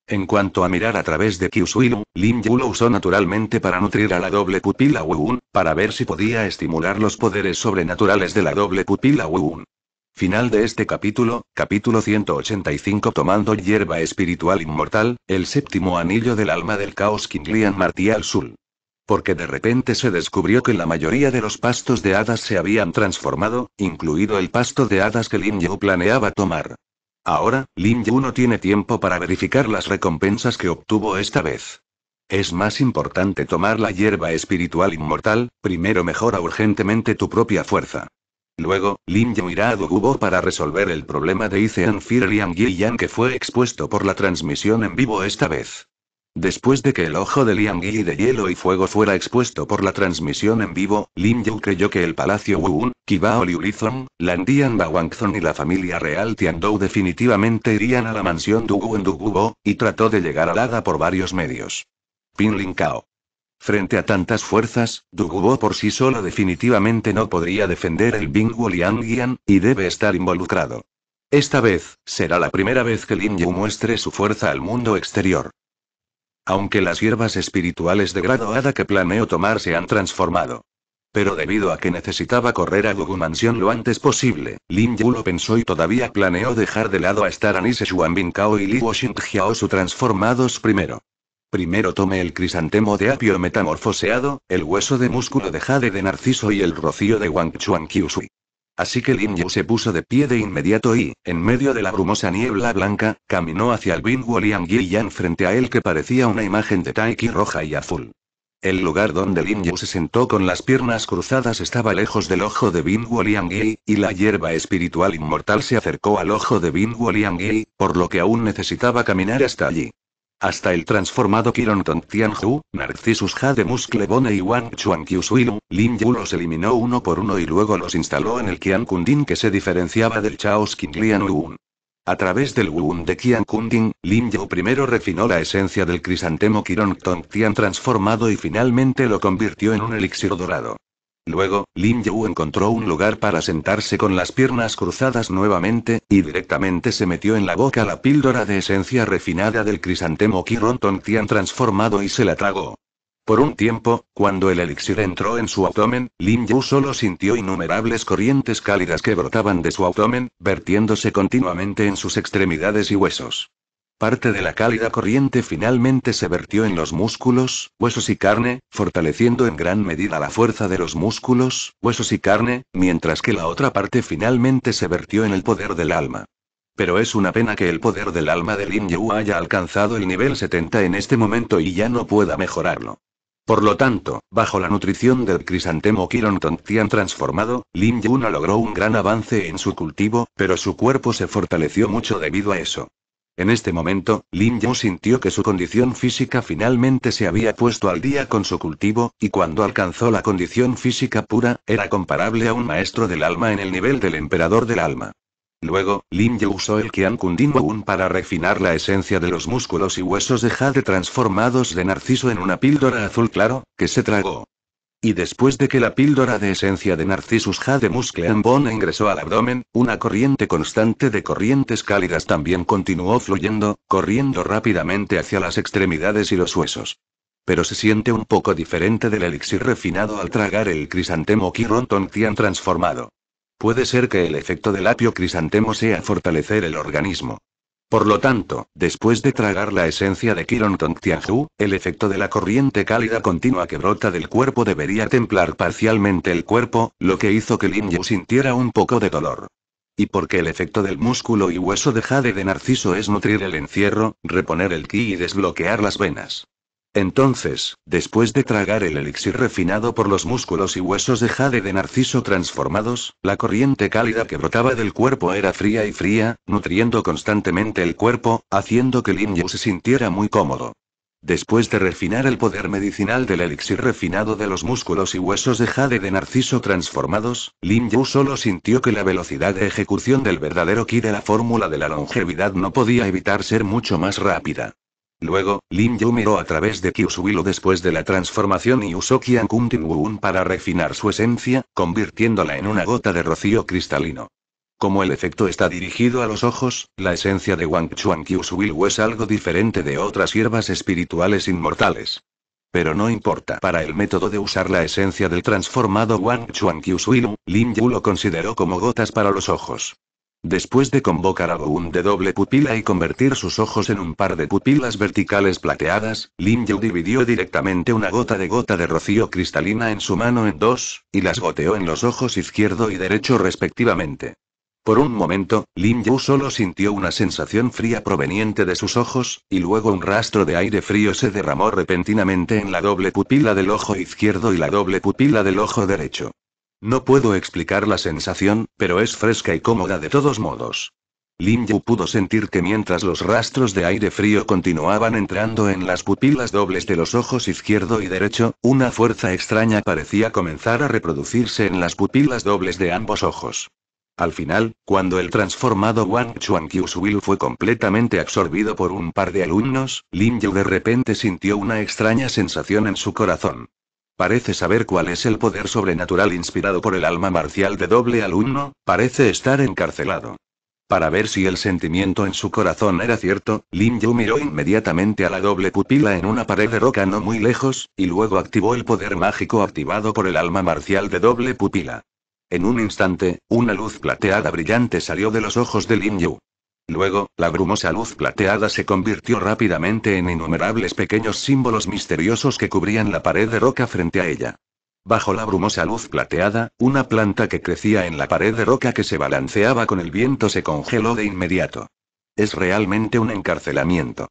Speaker 1: En cuanto a mirar a través de Kyushuilu, Lin Yu lo usó naturalmente para nutrir a la doble pupila un para ver si podía estimular los poderes sobrenaturales de la doble pupila un. Final de este capítulo, capítulo 185 Tomando hierba espiritual inmortal, el séptimo anillo del alma del caos Martí Martial Sul. Porque de repente se descubrió que la mayoría de los pastos de hadas se habían transformado, incluido el pasto de hadas que Lin Yu planeaba tomar. Ahora, Lin Yu no tiene tiempo para verificar las recompensas que obtuvo esta vez. Es más importante tomar la hierba espiritual inmortal, primero mejora urgentemente tu propia fuerza. Luego, Lin Yu irá a Dugubo para resolver el problema de Ice Fir Liang Yi que fue expuesto por la transmisión en vivo esta vez. Después de que el ojo de Liang Yi de hielo y fuego fuera expuesto por la transmisión en vivo, Lin Yu creyó que el palacio Wuun, Kibao Liu Landian y la familia real Tiandou definitivamente irían a la mansión Dugu en Dugubo, y trató de llegar a hada por varios medios. Pin Kao. Frente a tantas fuerzas, Dugubo por sí solo definitivamente no podría defender el Bing Liangian, y debe estar involucrado. Esta vez, será la primera vez que Lin Yu muestre su fuerza al mundo exterior. Aunque las hierbas espirituales de grado graduada que planeó tomar se han transformado. Pero debido a que necesitaba correr a Dugu Mansión lo antes posible, Lin Yu lo pensó y todavía planeó dejar de lado a Staranise Shuan Xuan y Li Washington su transformados primero. Primero tome el crisantemo de apio metamorfoseado, el hueso de músculo de jade de narciso y el rocío de Chuan Kyusui. Así que Lin Yu se puso de pie de inmediato y, en medio de la brumosa niebla blanca, caminó hacia el Bin Liang Yan frente a él que parecía una imagen de Taiki roja y azul. El lugar donde Lin Yu se sentó con las piernas cruzadas estaba lejos del ojo de Bin Yi, y la hierba espiritual inmortal se acercó al ojo de Bin Yi, por lo que aún necesitaba caminar hasta allí. Hasta el transformado Kiron Tianhu, Narcissus Jade Musclebone y Wang Suilu, Lin Yu los eliminó uno por uno y luego los instaló en el Qian Kundin que se diferenciaba del Chaos Qinglian A través del Wun de Qian Kundin, Lin Yu primero refinó la esencia del crisantemo Tong Tian transformado y finalmente lo convirtió en un elixir dorado. Luego, Lin Yu encontró un lugar para sentarse con las piernas cruzadas nuevamente, y directamente se metió en la boca la píldora de esencia refinada del crisantemo Kiron Tian transformado y se la tragó. Por un tiempo, cuando el elixir entró en su abdomen, Lin Yu solo sintió innumerables corrientes cálidas que brotaban de su abdomen, vertiéndose continuamente en sus extremidades y huesos. Parte de la cálida corriente finalmente se vertió en los músculos, huesos y carne, fortaleciendo en gran medida la fuerza de los músculos, huesos y carne, mientras que la otra parte finalmente se vertió en el poder del alma. Pero es una pena que el poder del alma de Lin Yu haya alcanzado el nivel 70 en este momento y ya no pueda mejorarlo. Por lo tanto, bajo la nutrición del crisantemo Kiron transformado, Lin Yu no logró un gran avance en su cultivo, pero su cuerpo se fortaleció mucho debido a eso. En este momento, Lin Yu sintió que su condición física finalmente se había puesto al día con su cultivo, y cuando alcanzó la condición física pura, era comparable a un maestro del alma en el nivel del emperador del alma. Luego, Lin Yu usó el Qian Kundin Wun para refinar la esencia de los músculos y huesos de Jade transformados de Narciso en una píldora azul claro, que se tragó. Y después de que la píldora de esencia de Narcissus Jade Muscle Bone ingresó al abdomen, una corriente constante de corrientes cálidas también continuó fluyendo, corriendo rápidamente hacia las extremidades y los huesos. Pero se siente un poco diferente del elixir refinado al tragar el crisantemo Kironton Tian transformado. Puede ser que el efecto del apio crisantemo sea fortalecer el organismo. Por lo tanto, después de tragar la esencia de Kiron Tianhu, el efecto de la corriente cálida continua que brota del cuerpo debería templar parcialmente el cuerpo, lo que hizo que Lin Yu sintiera un poco de dolor. Y porque el efecto del músculo y hueso de Jade de Narciso es nutrir el encierro, reponer el ki y desbloquear las venas. Entonces, después de tragar el elixir refinado por los músculos y huesos de jade de narciso transformados, la corriente cálida que brotaba del cuerpo era fría y fría, nutriendo constantemente el cuerpo, haciendo que Lin Yu se sintiera muy cómodo. Después de refinar el poder medicinal del elixir refinado de los músculos y huesos de jade de narciso transformados, Lin Yu solo sintió que la velocidad de ejecución del verdadero ki de la fórmula de la longevidad no podía evitar ser mucho más rápida. Luego, Lin Yu miró a través de Kyushuilu después de la transformación y usó Qian para refinar su esencia, convirtiéndola en una gota de rocío cristalino. Como el efecto está dirigido a los ojos, la esencia de Wang Chuan Kyushuilu es algo diferente de otras hierbas espirituales inmortales. Pero no importa para el método de usar la esencia del transformado Wang Chuan Kyushuilu, Lin Yu lo consideró como gotas para los ojos. Después de convocar a Goon de doble pupila y convertir sus ojos en un par de pupilas verticales plateadas, Lin Yu dividió directamente una gota de gota de rocío cristalina en su mano en dos, y las goteó en los ojos izquierdo y derecho respectivamente. Por un momento, Lin Yu solo sintió una sensación fría proveniente de sus ojos, y luego un rastro de aire frío se derramó repentinamente en la doble pupila del ojo izquierdo y la doble pupila del ojo derecho. No puedo explicar la sensación, pero es fresca y cómoda de todos modos. Lin Yu pudo sentir que mientras los rastros de aire frío continuaban entrando en las pupilas dobles de los ojos izquierdo y derecho, una fuerza extraña parecía comenzar a reproducirse en las pupilas dobles de ambos ojos. Al final, cuando el transformado Wang Chuan Will fue completamente absorbido por un par de alumnos, Lin Yu de repente sintió una extraña sensación en su corazón. Parece saber cuál es el poder sobrenatural inspirado por el alma marcial de doble alumno, parece estar encarcelado. Para ver si el sentimiento en su corazón era cierto, Lin Yu miró inmediatamente a la doble pupila en una pared de roca no muy lejos, y luego activó el poder mágico activado por el alma marcial de doble pupila. En un instante, una luz plateada brillante salió de los ojos de Lin Yu. Luego, la brumosa luz plateada se convirtió rápidamente en innumerables pequeños símbolos misteriosos que cubrían la pared de roca frente a ella. Bajo la brumosa luz plateada, una planta que crecía en la pared de roca que se balanceaba con el viento se congeló de inmediato. Es realmente un encarcelamiento.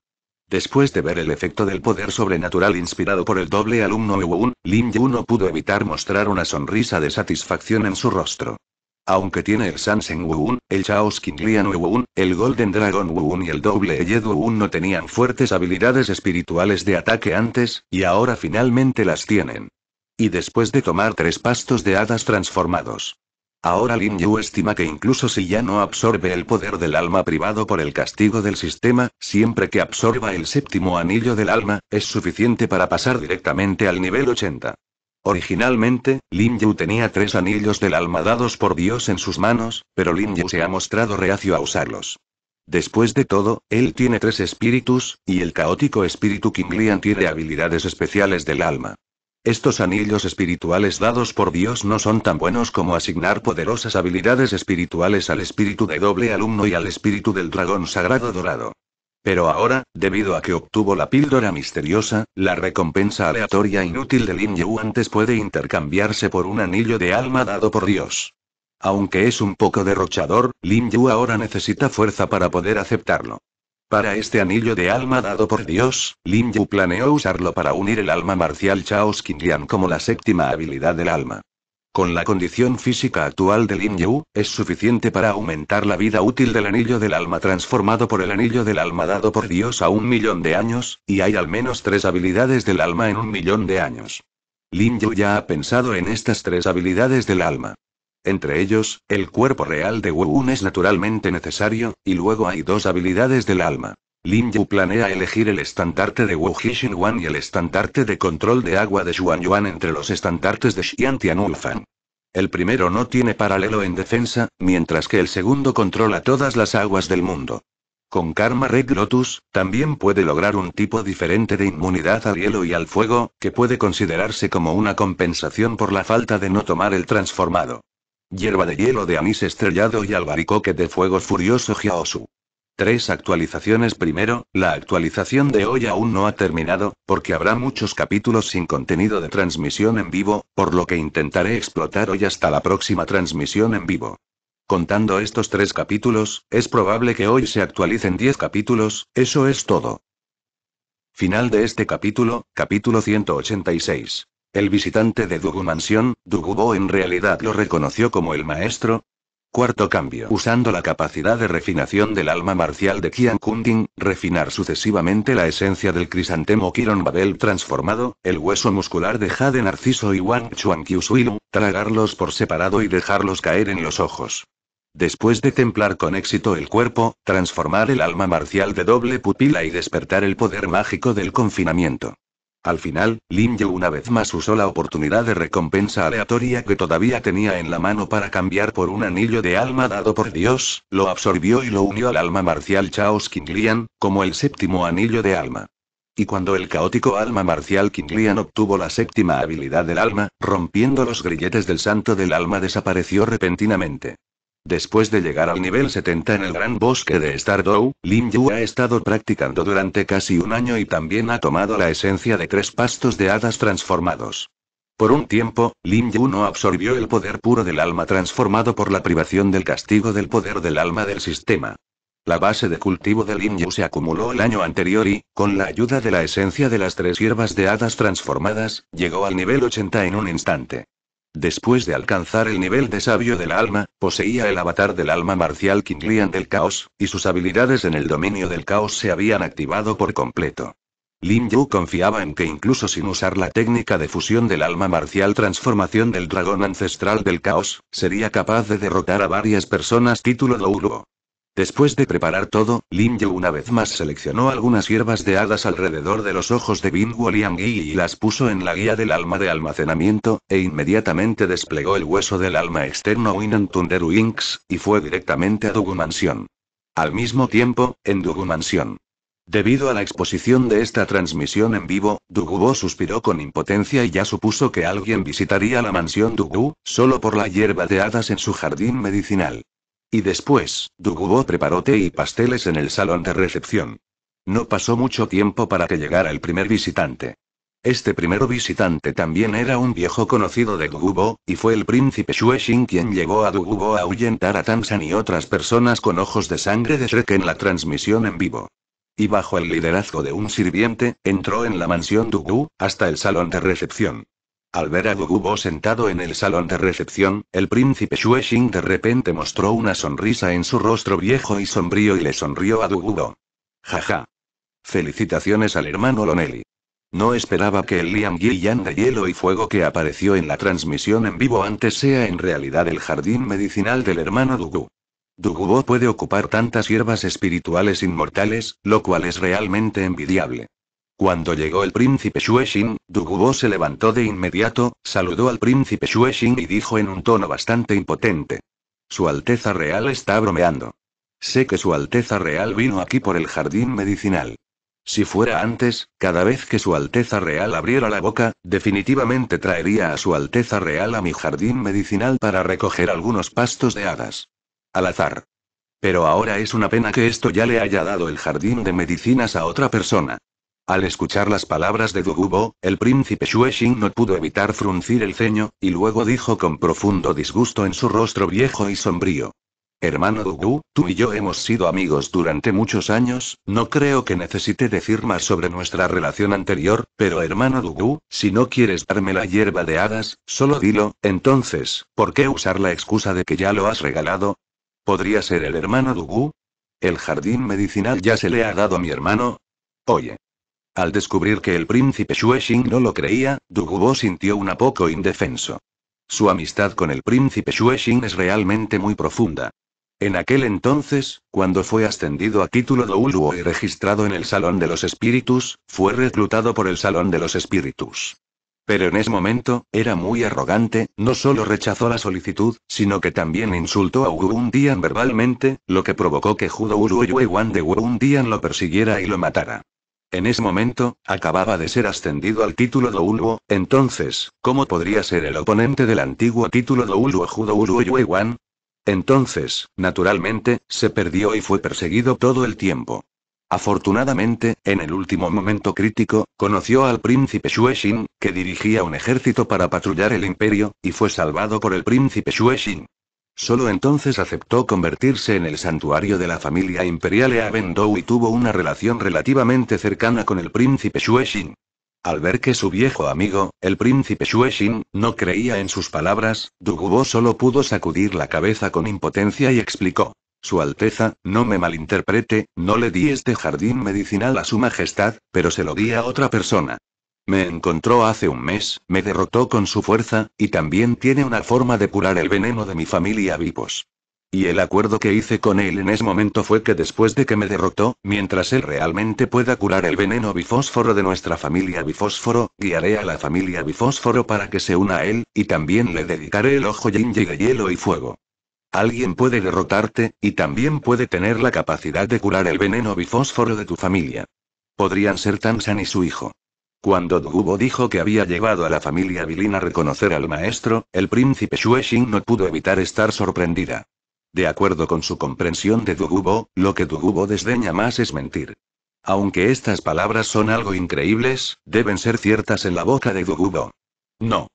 Speaker 1: Después de ver el efecto del poder sobrenatural inspirado por el doble alumno Ewoon, Lin Yu no pudo evitar mostrar una sonrisa de satisfacción en su rostro. Aunque tiene el Sansen Wuun, el Chaos Lian Wuun, el Golden Dragon Wuun y el Doble Eyed Wuun no tenían fuertes habilidades espirituales de ataque antes, y ahora finalmente las tienen. Y después de tomar tres pastos de hadas transformados. Ahora Lin Yu estima que incluso si ya no absorbe el poder del alma privado por el castigo del sistema, siempre que absorba el séptimo anillo del alma, es suficiente para pasar directamente al nivel 80. Originalmente, Lin Yu tenía tres anillos del alma dados por Dios en sus manos, pero Lin Yu se ha mostrado reacio a usarlos. Después de todo, él tiene tres espíritus, y el caótico espíritu King tiene habilidades especiales del alma. Estos anillos espirituales dados por Dios no son tan buenos como asignar poderosas habilidades espirituales al espíritu de doble alumno y al espíritu del dragón sagrado dorado. Pero ahora, debido a que obtuvo la píldora misteriosa, la recompensa aleatoria inútil de Lin Yu antes puede intercambiarse por un anillo de alma dado por Dios. Aunque es un poco derrochador, Lin Yu ahora necesita fuerza para poder aceptarlo. Para este anillo de alma dado por Dios, Lin Yu planeó usarlo para unir el alma marcial Chaos Qinglian como la séptima habilidad del alma. Con la condición física actual de Lin Yu, es suficiente para aumentar la vida útil del anillo del alma transformado por el anillo del alma dado por Dios a un millón de años, y hay al menos tres habilidades del alma en un millón de años. Lin Yu ya ha pensado en estas tres habilidades del alma. Entre ellos, el cuerpo real de Wu es naturalmente necesario, y luego hay dos habilidades del alma. Lin Yu planea elegir el estandarte de Wu Wan y el estandarte de control de agua de Xuan Yuan entre los estandartes de Xian Fan. El primero no tiene paralelo en defensa, mientras que el segundo controla todas las aguas del mundo. Con Karma Red Lotus, también puede lograr un tipo diferente de inmunidad al hielo y al fuego, que puede considerarse como una compensación por la falta de no tomar el transformado. Hierba de hielo de anís estrellado y albaricoque de fuego furioso Jiaosu. Tres actualizaciones primero, la actualización de hoy aún no ha terminado, porque habrá muchos capítulos sin contenido de transmisión en vivo, por lo que intentaré explotar hoy hasta la próxima transmisión en vivo. Contando estos tres capítulos, es probable que hoy se actualicen 10 capítulos, eso es todo. Final de este capítulo, capítulo 186. El visitante de Dugu Mansión, Bo en realidad lo reconoció como el maestro, Cuarto cambio. Usando la capacidad de refinación del alma marcial de Qian Kunding, refinar sucesivamente la esencia del crisantemo Kiron Babel transformado, el hueso muscular de Jade Narciso y Wang Chuan Kyusuilu, tragarlos por separado y dejarlos caer en los ojos. Después de templar con éxito el cuerpo, transformar el alma marcial de doble pupila y despertar el poder mágico del confinamiento. Al final, Lin Yu una vez más usó la oportunidad de recompensa aleatoria que todavía tenía en la mano para cambiar por un anillo de alma dado por Dios, lo absorbió y lo unió al alma marcial Chaos Qinglian, como el séptimo anillo de alma. Y cuando el caótico alma marcial Qinglian obtuvo la séptima habilidad del alma, rompiendo los grilletes del santo del alma desapareció repentinamente. Después de llegar al nivel 70 en el gran bosque de Stardow, Lin Yu ha estado practicando durante casi un año y también ha tomado la esencia de tres pastos de hadas transformados. Por un tiempo, Lin Yu no absorbió el poder puro del alma transformado por la privación del castigo del poder del alma del sistema. La base de cultivo de Lin Yu se acumuló el año anterior y, con la ayuda de la esencia de las tres hierbas de hadas transformadas, llegó al nivel 80 en un instante. Después de alcanzar el nivel de sabio del alma, poseía el avatar del alma marcial Kinglian del caos, y sus habilidades en el dominio del caos se habían activado por completo. Lin Yu confiaba en que incluso sin usar la técnica de fusión del alma marcial transformación del dragón ancestral del caos, sería capaz de derrotar a varias personas título Douluo. Después de preparar todo, Lin Yu una vez más seleccionó algunas hierbas de hadas alrededor de los ojos de Bing Liang y las puso en la guía del alma de almacenamiento, e inmediatamente desplegó el hueso del alma externo Winan Thunder y fue directamente a Dugu Mansión. Al mismo tiempo, en Dugu Mansión. Debido a la exposición de esta transmisión en vivo, Dugubo suspiró con impotencia y ya supuso que alguien visitaría la mansión Dugu, solo por la hierba de hadas en su jardín medicinal. Y después, Dugubo preparó té y pasteles en el salón de recepción. No pasó mucho tiempo para que llegara el primer visitante. Este primer visitante también era un viejo conocido de Dugubo, y fue el príncipe Shueshin quien llegó a Dugubo a ahuyentar a Tansan y otras personas con ojos de sangre de Shrek en la transmisión en vivo. Y bajo el liderazgo de un sirviente, entró en la mansión Dugu, hasta el salón de recepción. Al ver a Dugu Bo sentado en el salón de recepción, el príncipe Xuexing de repente mostró una sonrisa en su rostro viejo y sombrío y le sonrió a Ja Jaja. Felicitaciones al hermano Loneli. No esperaba que el Liang Yan de hielo y fuego que apareció en la transmisión en vivo antes sea en realidad el jardín medicinal del hermano Dugu. Bo puede ocupar tantas hierbas espirituales inmortales, lo cual es realmente envidiable. Cuando llegó el príncipe Shuexin, Dugubo se levantó de inmediato, saludó al príncipe Shuexin y dijo en un tono bastante impotente. Su Alteza Real está bromeando. Sé que Su Alteza Real vino aquí por el jardín medicinal. Si fuera antes, cada vez que Su Alteza Real abriera la boca, definitivamente traería a Su Alteza Real a mi jardín medicinal para recoger algunos pastos de hadas. Al azar. Pero ahora es una pena que esto ya le haya dado el jardín de medicinas a otra persona. Al escuchar las palabras de Bo, el príncipe Xuexin no pudo evitar fruncir el ceño, y luego dijo con profundo disgusto en su rostro viejo y sombrío. Hermano Dugu, tú y yo hemos sido amigos durante muchos años, no creo que necesite decir más sobre nuestra relación anterior, pero hermano Dugu, si no quieres darme la hierba de hadas, solo dilo, entonces, ¿por qué usar la excusa de que ya lo has regalado? ¿Podría ser el hermano Dugu? El jardín medicinal ya se le ha dado a mi hermano, Oye, al descubrir que el príncipe Xuexing no lo creía, Dugubo sintió un poco indefenso. Su amistad con el príncipe Xuexing es realmente muy profunda. En aquel entonces, cuando fue ascendido a título de Uluo y registrado en el Salón de los Espíritus, fue reclutado por el Salón de los Espíritus. Pero en ese momento, era muy arrogante, no solo rechazó la solicitud, sino que también insultó a Wu Dian verbalmente, lo que provocó que Judo Uluo Wan de Wu Dian lo persiguiera y lo matara. En ese momento, acababa de ser ascendido al título de Uluo, entonces, ¿cómo podría ser el oponente del antiguo título de Judo Uluo Yuewan? Entonces, naturalmente, se perdió y fue perseguido todo el tiempo. Afortunadamente, en el último momento crítico, conoció al príncipe Xuexin, que dirigía un ejército para patrullar el imperio, y fue salvado por el príncipe Shueshin. Solo entonces aceptó convertirse en el santuario de la familia imperial Eabendou y tuvo una relación relativamente cercana con el príncipe Xuexin. Al ver que su viejo amigo, el príncipe Xuexin, no creía en sus palabras, Dugubo solo pudo sacudir la cabeza con impotencia y explicó. Su Alteza, no me malinterprete, no le di este jardín medicinal a su Majestad, pero se lo di a otra persona. Me encontró hace un mes, me derrotó con su fuerza, y también tiene una forma de curar el veneno de mi familia Vipos. Y el acuerdo que hice con él en ese momento fue que después de que me derrotó, mientras él realmente pueda curar el veneno bifósforo de nuestra familia bifósforo, guiaré a la familia bifósforo para que se una a él, y también le dedicaré el ojo Jinji de hielo y fuego. Alguien puede derrotarte, y también puede tener la capacidad de curar el veneno bifósforo de tu familia. Podrían ser Tansan y su hijo. Cuando Dugubo dijo que había llevado a la familia Bilin a reconocer al maestro, el príncipe Xuexin no pudo evitar estar sorprendida. De acuerdo con su comprensión de dugubo lo que dugubo desdeña más es mentir. Aunque estas palabras son algo increíbles, deben ser ciertas en la boca de Dugubo. No.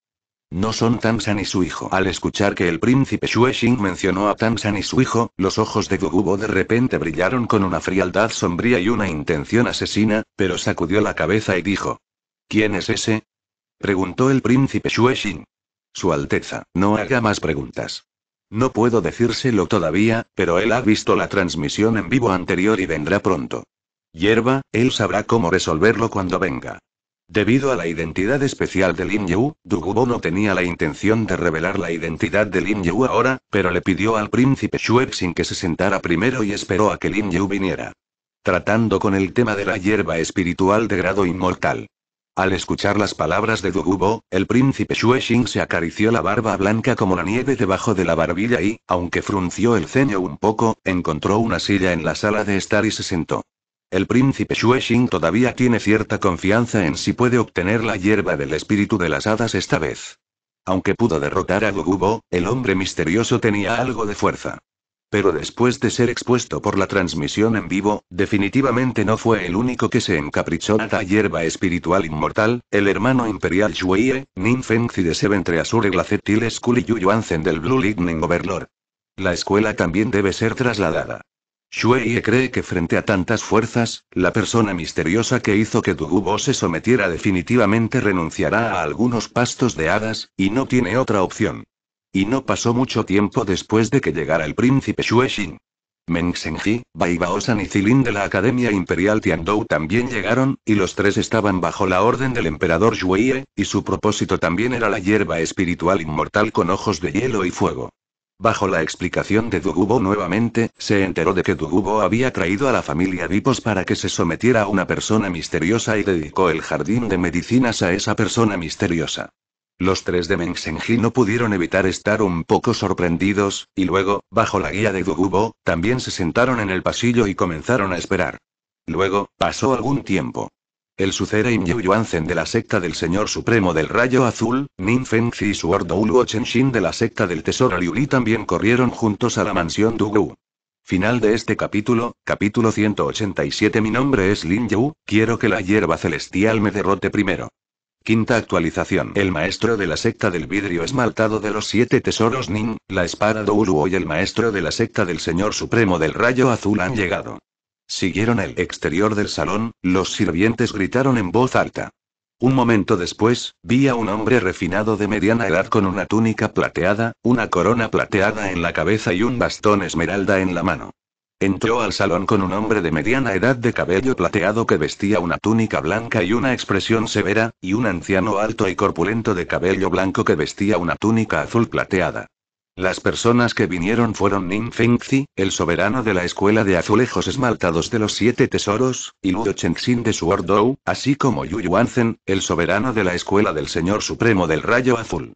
Speaker 1: No son Tansan y su hijo. Al escuchar que el príncipe Xuexin mencionó a Tansan y su hijo, los ojos de Dugubo de repente brillaron con una frialdad sombría y una intención asesina, pero sacudió la cabeza y dijo: ¿Quién es ese? preguntó el príncipe Xuexin. Su Alteza, no haga más preguntas. No puedo decírselo todavía, pero él ha visto la transmisión en vivo anterior y vendrá pronto. Hierba, él sabrá cómo resolverlo cuando venga. Debido a la identidad especial de Lin Yu, Dugubo no tenía la intención de revelar la identidad de Lin Yu ahora, pero le pidió al príncipe sin que se sentara primero y esperó a que Lin Yu viniera. Tratando con el tema de la hierba espiritual de grado inmortal. Al escuchar las palabras de Dugubo, el príncipe Xuexing se acarició la barba blanca como la nieve debajo de la barbilla y, aunque frunció el ceño un poco, encontró una silla en la sala de estar y se sentó. El príncipe Xuexing todavía tiene cierta confianza en si puede obtener la hierba del espíritu de las hadas esta vez. Aunque pudo derrotar a Gogubo, el hombre misterioso tenía algo de fuerza. Pero después de ser expuesto por la transmisión en vivo, definitivamente no fue el único que se encaprichó la hierba espiritual inmortal, el hermano imperial Shueye, Nin Fengzi de Seven Azure Glacetil School y del Blue Lightning Overlord. La escuela también debe ser trasladada. Shuiye cree que frente a tantas fuerzas, la persona misteriosa que hizo que Dugubo se sometiera definitivamente renunciará a algunos pastos de hadas, y no tiene otra opción. Y no pasó mucho tiempo después de que llegara el príncipe Xuexin. Meng Zhengji, Bai Baosan y Zilin de la Academia Imperial Tiandou también llegaron, y los tres estaban bajo la orden del emperador Yueie, y su propósito también era la hierba espiritual inmortal con ojos de hielo y fuego. Bajo la explicación de Dugubo nuevamente, se enteró de que Dugubo había traído a la familia Vipos para que se sometiera a una persona misteriosa y dedicó el jardín de medicinas a esa persona misteriosa. Los tres de Senji no pudieron evitar estar un poco sorprendidos, y luego, bajo la guía de Bo, también se sentaron en el pasillo y comenzaron a esperar. Luego, pasó algún tiempo. El Sucera Yuanzen de la secta del Señor Supremo del Rayo Azul, Nin Fengzi y su Chenshin de la secta del Tesoro Liuli también corrieron juntos a la mansión Dugu. Final de este capítulo, capítulo 187 Mi nombre es Lin Yu, quiero que la hierba celestial me derrote primero quinta actualización. El maestro de la secta del vidrio esmaltado de los siete tesoros Nin, la espada Douluo y el maestro de la secta del señor supremo del rayo azul han llegado. Siguieron el exterior del salón, los sirvientes gritaron en voz alta. Un momento después, vi a un hombre refinado de mediana edad con una túnica plateada, una corona plateada en la cabeza y un bastón esmeralda en la mano. Entró al salón con un hombre de mediana edad de cabello plateado que vestía una túnica blanca y una expresión severa, y un anciano alto y corpulento de cabello blanco que vestía una túnica azul plateada. Las personas que vinieron fueron Ning Fengzi, el soberano de la Escuela de Azulejos Esmaltados de los Siete Tesoros, y Luo Chengxin de Suordou, así como Yu Yuanzen, el soberano de la Escuela del Señor Supremo del Rayo Azul.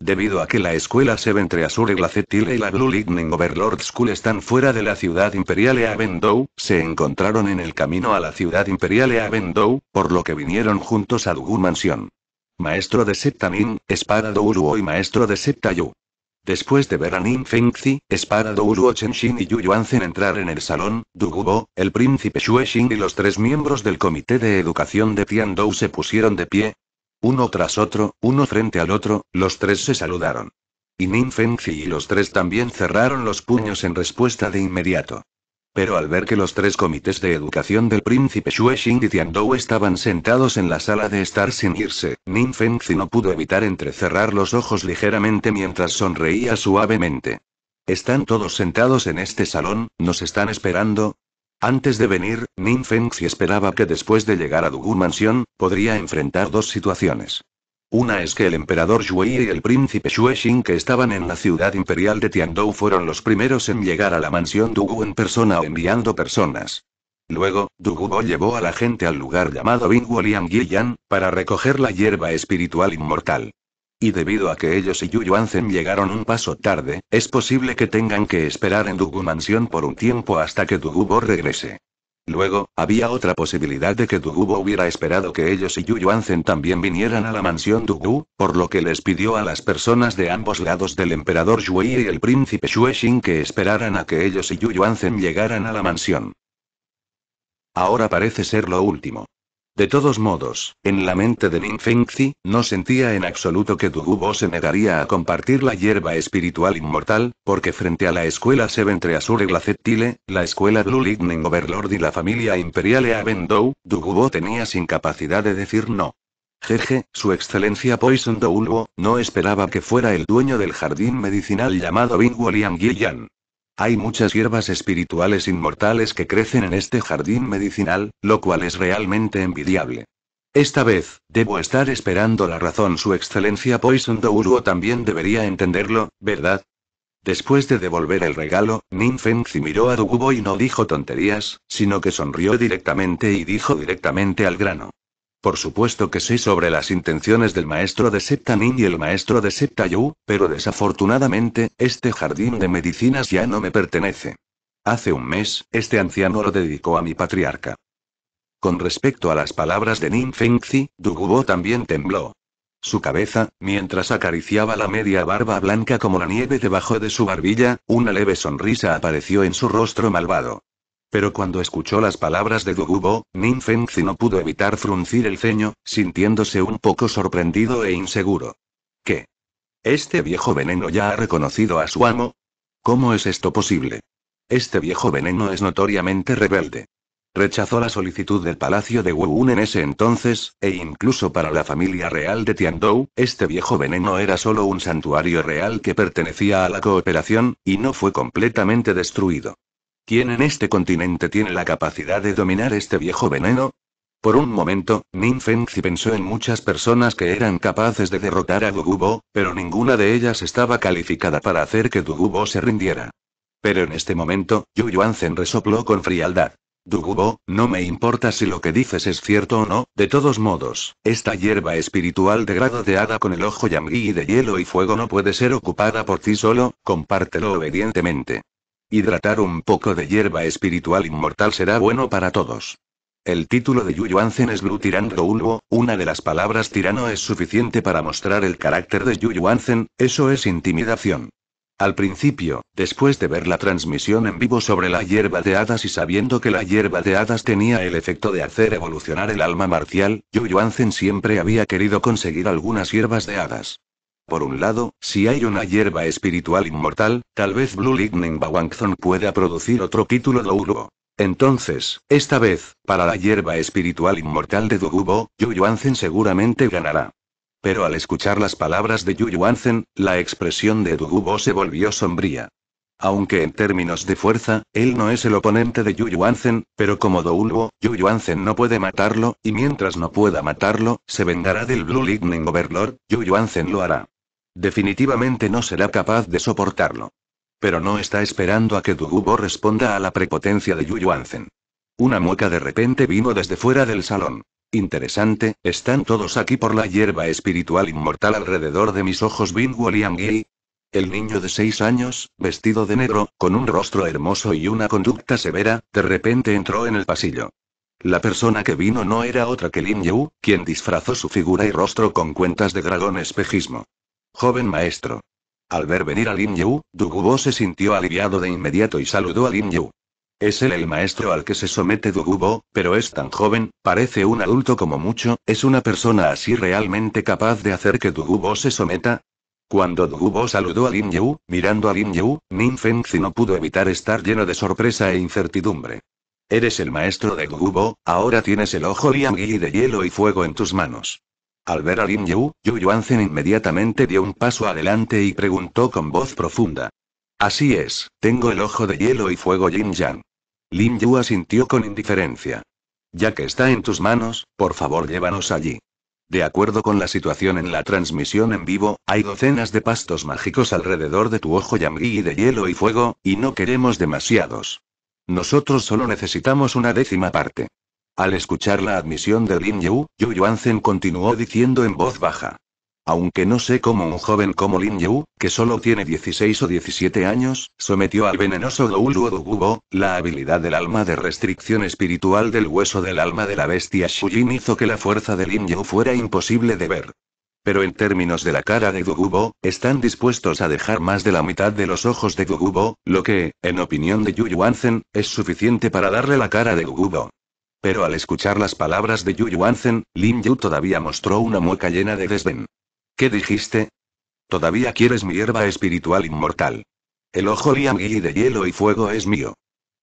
Speaker 1: Debido a que la escuela entre Azure Glacetile y la Blue Lightning Overlord School están fuera de la ciudad imperial de se encontraron en el camino a la ciudad imperial de por lo que vinieron juntos a Dugu Mansión. Maestro de Septa Nin, Espada Douruo y Maestro de Septa Yu. Después de ver a Nin Fengzi, Espada Douruo Chenshin y Yu Yuanzen entrar en el salón, Bo, el príncipe Xin y los tres miembros del comité de educación de Tian Dou se pusieron de pie, uno tras otro, uno frente al otro, los tres se saludaron. Y Nin Fengzi y los tres también cerraron los puños en respuesta de inmediato. Pero al ver que los tres comités de educación del príncipe Xue Xing y Tiandou estaban sentados en la sala de estar sin irse, Nin Fengzi no pudo evitar entrecerrar los ojos ligeramente mientras sonreía suavemente. Están todos sentados en este salón, nos están esperando, antes de venir, Feng Fengxi esperaba que después de llegar a Dugu Mansión, podría enfrentar dos situaciones. Una es que el emperador Shui y el príncipe shuexin que estaban en la ciudad imperial de Tiandou fueron los primeros en llegar a la mansión Dugu en persona o enviando personas. Luego, Dugubo llevó a la gente al lugar llamado Bingwolian Guiyan, para recoger la hierba espiritual inmortal. Y debido a que ellos y Yu Anzen llegaron un paso tarde, es posible que tengan que esperar en Dugu Mansión por un tiempo hasta que Dugubo regrese. Luego, había otra posibilidad de que Bo hubiera esperado que ellos y Yu Anzen también vinieran a la mansión Dugu, por lo que les pidió a las personas de ambos lados del emperador Shui y el príncipe Shuexin que esperaran a que ellos y Yu Anzen llegaran a la mansión. Ahora parece ser lo último. De todos modos, en la mente de Lin Fengzi, no sentía en absoluto que Dugubo se negaría a compartir la hierba espiritual inmortal, porque frente a la escuela Seventre Azure Glacetile, la escuela Blue Lightning Overlord y la familia imperial Eavendou, Dugubo tenía sin capacidad de decir no. Jeje, su excelencia Poison Doulbo, no esperaba que fuera el dueño del jardín medicinal llamado Bing Liang hay muchas hierbas espirituales inmortales que crecen en este jardín medicinal, lo cual es realmente envidiable. Esta vez, debo estar esperando la razón. Su excelencia Poison Douluo también debería entenderlo, ¿verdad? Después de devolver el regalo, si miró a Dugubo y no dijo tonterías, sino que sonrió directamente y dijo directamente al grano. Por supuesto que sé sobre las intenciones del maestro de Septa Nin y el maestro de Septa Yu, pero desafortunadamente, este jardín de medicinas ya no me pertenece. Hace un mes, este anciano lo dedicó a mi patriarca. Con respecto a las palabras de Nin Fengzi, Bo también tembló. Su cabeza, mientras acariciaba la media barba blanca como la nieve debajo de su barbilla, una leve sonrisa apareció en su rostro malvado. Pero cuando escuchó las palabras de Gugu Nin Fengzi no pudo evitar fruncir el ceño, sintiéndose un poco sorprendido e inseguro. ¿Qué? ¿Este viejo veneno ya ha reconocido a su amo? ¿Cómo es esto posible? Este viejo veneno es notoriamente rebelde. Rechazó la solicitud del palacio de Wuun en ese entonces, e incluso para la familia real de Tiandou, este viejo veneno era solo un santuario real que pertenecía a la cooperación, y no fue completamente destruido. ¿Quién en este continente tiene la capacidad de dominar este viejo veneno? Por un momento, Nin Fengzi pensó en muchas personas que eran capaces de derrotar a Bo, pero ninguna de ellas estaba calificada para hacer que Bo se rindiera. Pero en este momento, Yu Yuanzen resopló con frialdad. Dugubo, no me importa si lo que dices es cierto o no, de todos modos, esta hierba espiritual de grado de hada con el ojo yamgui de hielo y fuego no puede ser ocupada por ti solo, compártelo obedientemente. Hidratar un poco de hierba espiritual inmortal será bueno para todos. El título de Yu Yuyuanzen es Blue Tiran 1, una de las palabras tirano es suficiente para mostrar el carácter de Yuyuanzen, eso es intimidación. Al principio, después de ver la transmisión en vivo sobre la hierba de hadas y sabiendo que la hierba de hadas tenía el efecto de hacer evolucionar el alma marcial, Yuyuanzen siempre había querido conseguir algunas hierbas de hadas. Por un lado, si hay una hierba espiritual inmortal, tal vez Blue Lightning Bawangzon pueda producir otro título Douluo. Entonces, esta vez, para la hierba espiritual inmortal de Dugubo, Yu Yuancen seguramente ganará. Pero al escuchar las palabras de Yu Yuancen, la expresión de Dugubo se volvió sombría. Aunque en términos de fuerza, él no es el oponente de Yu Yuancen, pero como Douluo, Yu Yuancen no puede matarlo, y mientras no pueda matarlo, se vengará del Blue Lightning Overlord, Yu Yuancen lo hará. Definitivamente no será capaz de soportarlo. Pero no está esperando a que Dugubo responda a la prepotencia de Yu Anzen. Una mueca de repente vino desde fuera del salón. Interesante, ¿están todos aquí por la hierba espiritual inmortal alrededor de mis ojos Bin Yi. El niño de seis años, vestido de negro, con un rostro hermoso y una conducta severa, de repente entró en el pasillo. La persona que vino no era otra que Lin Yu, quien disfrazó su figura y rostro con cuentas de dragón espejismo. Joven maestro. Al ver venir a Lin Yu, Dugubo se sintió aliviado de inmediato y saludó a Lin Yu. Es él el maestro al que se somete Dugubo, pero es tan joven, parece un adulto como mucho, ¿es una persona así realmente capaz de hacer que Dugubo se someta? Cuando Dugubo saludó a Lin Yu, mirando a Lin Yu, Nin Fengzi no pudo evitar estar lleno de sorpresa e incertidumbre. Eres el maestro de Dugubo, ahora tienes el ojo Liang Yi de hielo y fuego en tus manos. Al ver a Lin Yu, Yu Yuanzhen inmediatamente dio un paso adelante y preguntó con voz profunda. Así es, tengo el ojo de hielo y fuego Yin Yang. Lin Yu asintió con indiferencia. Ya que está en tus manos, por favor llévanos allí. De acuerdo con la situación en la transmisión en vivo, hay docenas de pastos mágicos alrededor de tu ojo y de hielo y fuego, y no queremos demasiados. Nosotros solo necesitamos una décima parte. Al escuchar la admisión de Lin Yu, Yu Yuanzen continuó diciendo en voz baja. Aunque no sé cómo un joven como Lin Yu, que solo tiene 16 o 17 años, sometió al venenoso Douluo Dugubo, la habilidad del alma de restricción espiritual del hueso del alma de la bestia Shujin hizo que la fuerza de Lin Yu fuera imposible de ver. Pero en términos de la cara de Dugubo, están dispuestos a dejar más de la mitad de los ojos de Dugubo, lo que, en opinión de Yu Yuanzen, es suficiente para darle la cara de Dugubo. Pero al escuchar las palabras de Yu Yuanzen, Lin Yu todavía mostró una mueca llena de desdén. ¿Qué dijiste? Todavía quieres mi hierba espiritual inmortal. El ojo Liam de hielo y fuego es mío.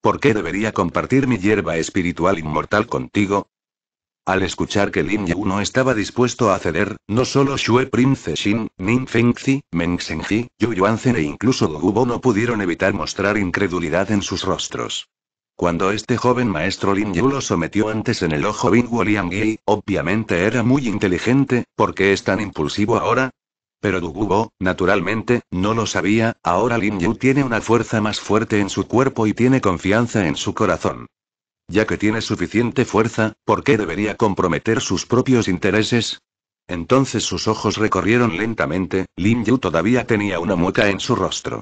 Speaker 1: ¿Por qué debería compartir mi hierba espiritual inmortal contigo? Al escuchar que Lin Yu no estaba dispuesto a ceder, no solo Xue Prince Xin, Nin Fengzi, Meng Shengji, Yu Yuanzen e incluso Gugubo no pudieron evitar mostrar incredulidad en sus rostros. Cuando este joven maestro Lin Yu lo sometió antes en el ojo Wu Liang Yi, obviamente era muy inteligente, ¿por qué es tan impulsivo ahora? Pero Dugubo, naturalmente, no lo sabía, ahora Lin Yu tiene una fuerza más fuerte en su cuerpo y tiene confianza en su corazón. Ya que tiene suficiente fuerza, ¿por qué debería comprometer sus propios intereses? Entonces sus ojos recorrieron lentamente, Lin Yu todavía tenía una mueca en su rostro.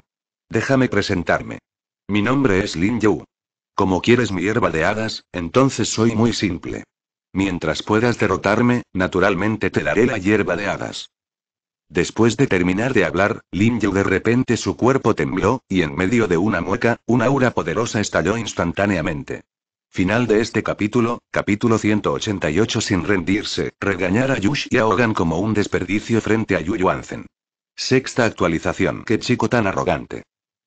Speaker 1: Déjame presentarme. Mi nombre es Lin Yu. Como quieres mi hierba de hadas, entonces soy muy simple. Mientras puedas derrotarme, naturalmente te daré la hierba de hadas. Después de terminar de hablar, Lin Yu de repente su cuerpo tembló, y en medio de una mueca, una aura poderosa estalló instantáneamente. Final de este capítulo, capítulo 188 sin rendirse, regañar a Yush y a Hogan como un desperdicio frente a Yu Yuanzen. Sexta actualización. Qué chico tan arrogante.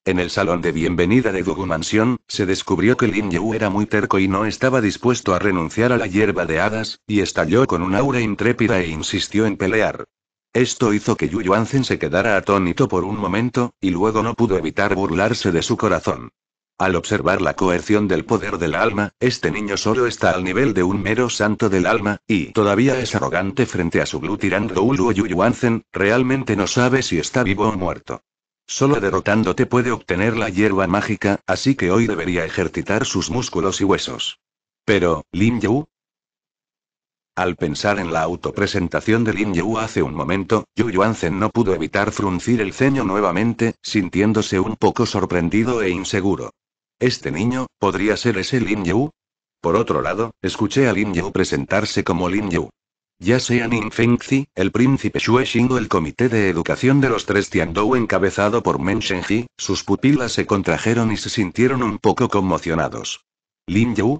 Speaker 1: En el salón de bienvenida de Dugu Mansión, se descubrió que Lin Yu era muy terco y no estaba dispuesto a renunciar a la hierba de hadas, y estalló con un aura intrépida e insistió en pelear. Esto hizo que Yu Yuanzen se quedara atónito por un momento, y luego no pudo evitar burlarse de su corazón. Al observar la coerción del poder del alma, este niño solo está al nivel de un mero santo del alma, y todavía es arrogante frente a su Blue Tirando Yu Yuanzen, realmente no sabe si está vivo o muerto. Solo derrotándote puede obtener la hierba mágica, así que hoy debería ejercitar sus músculos y huesos. Pero, Lin Yu. Al pensar en la autopresentación de Lin Yu hace un momento, Yu Yuanzen no pudo evitar fruncir el ceño nuevamente, sintiéndose un poco sorprendido e inseguro. ¿Este niño, podría ser ese Lin Yu? Por otro lado, escuché a Lin Yu presentarse como Lin Yu ya sean Zi, el príncipe Xing o el comité de educación de los tres Tiandou encabezado por Men Shenji, sus pupilas se contrajeron y se sintieron un poco conmocionados. ¿Lin Yu?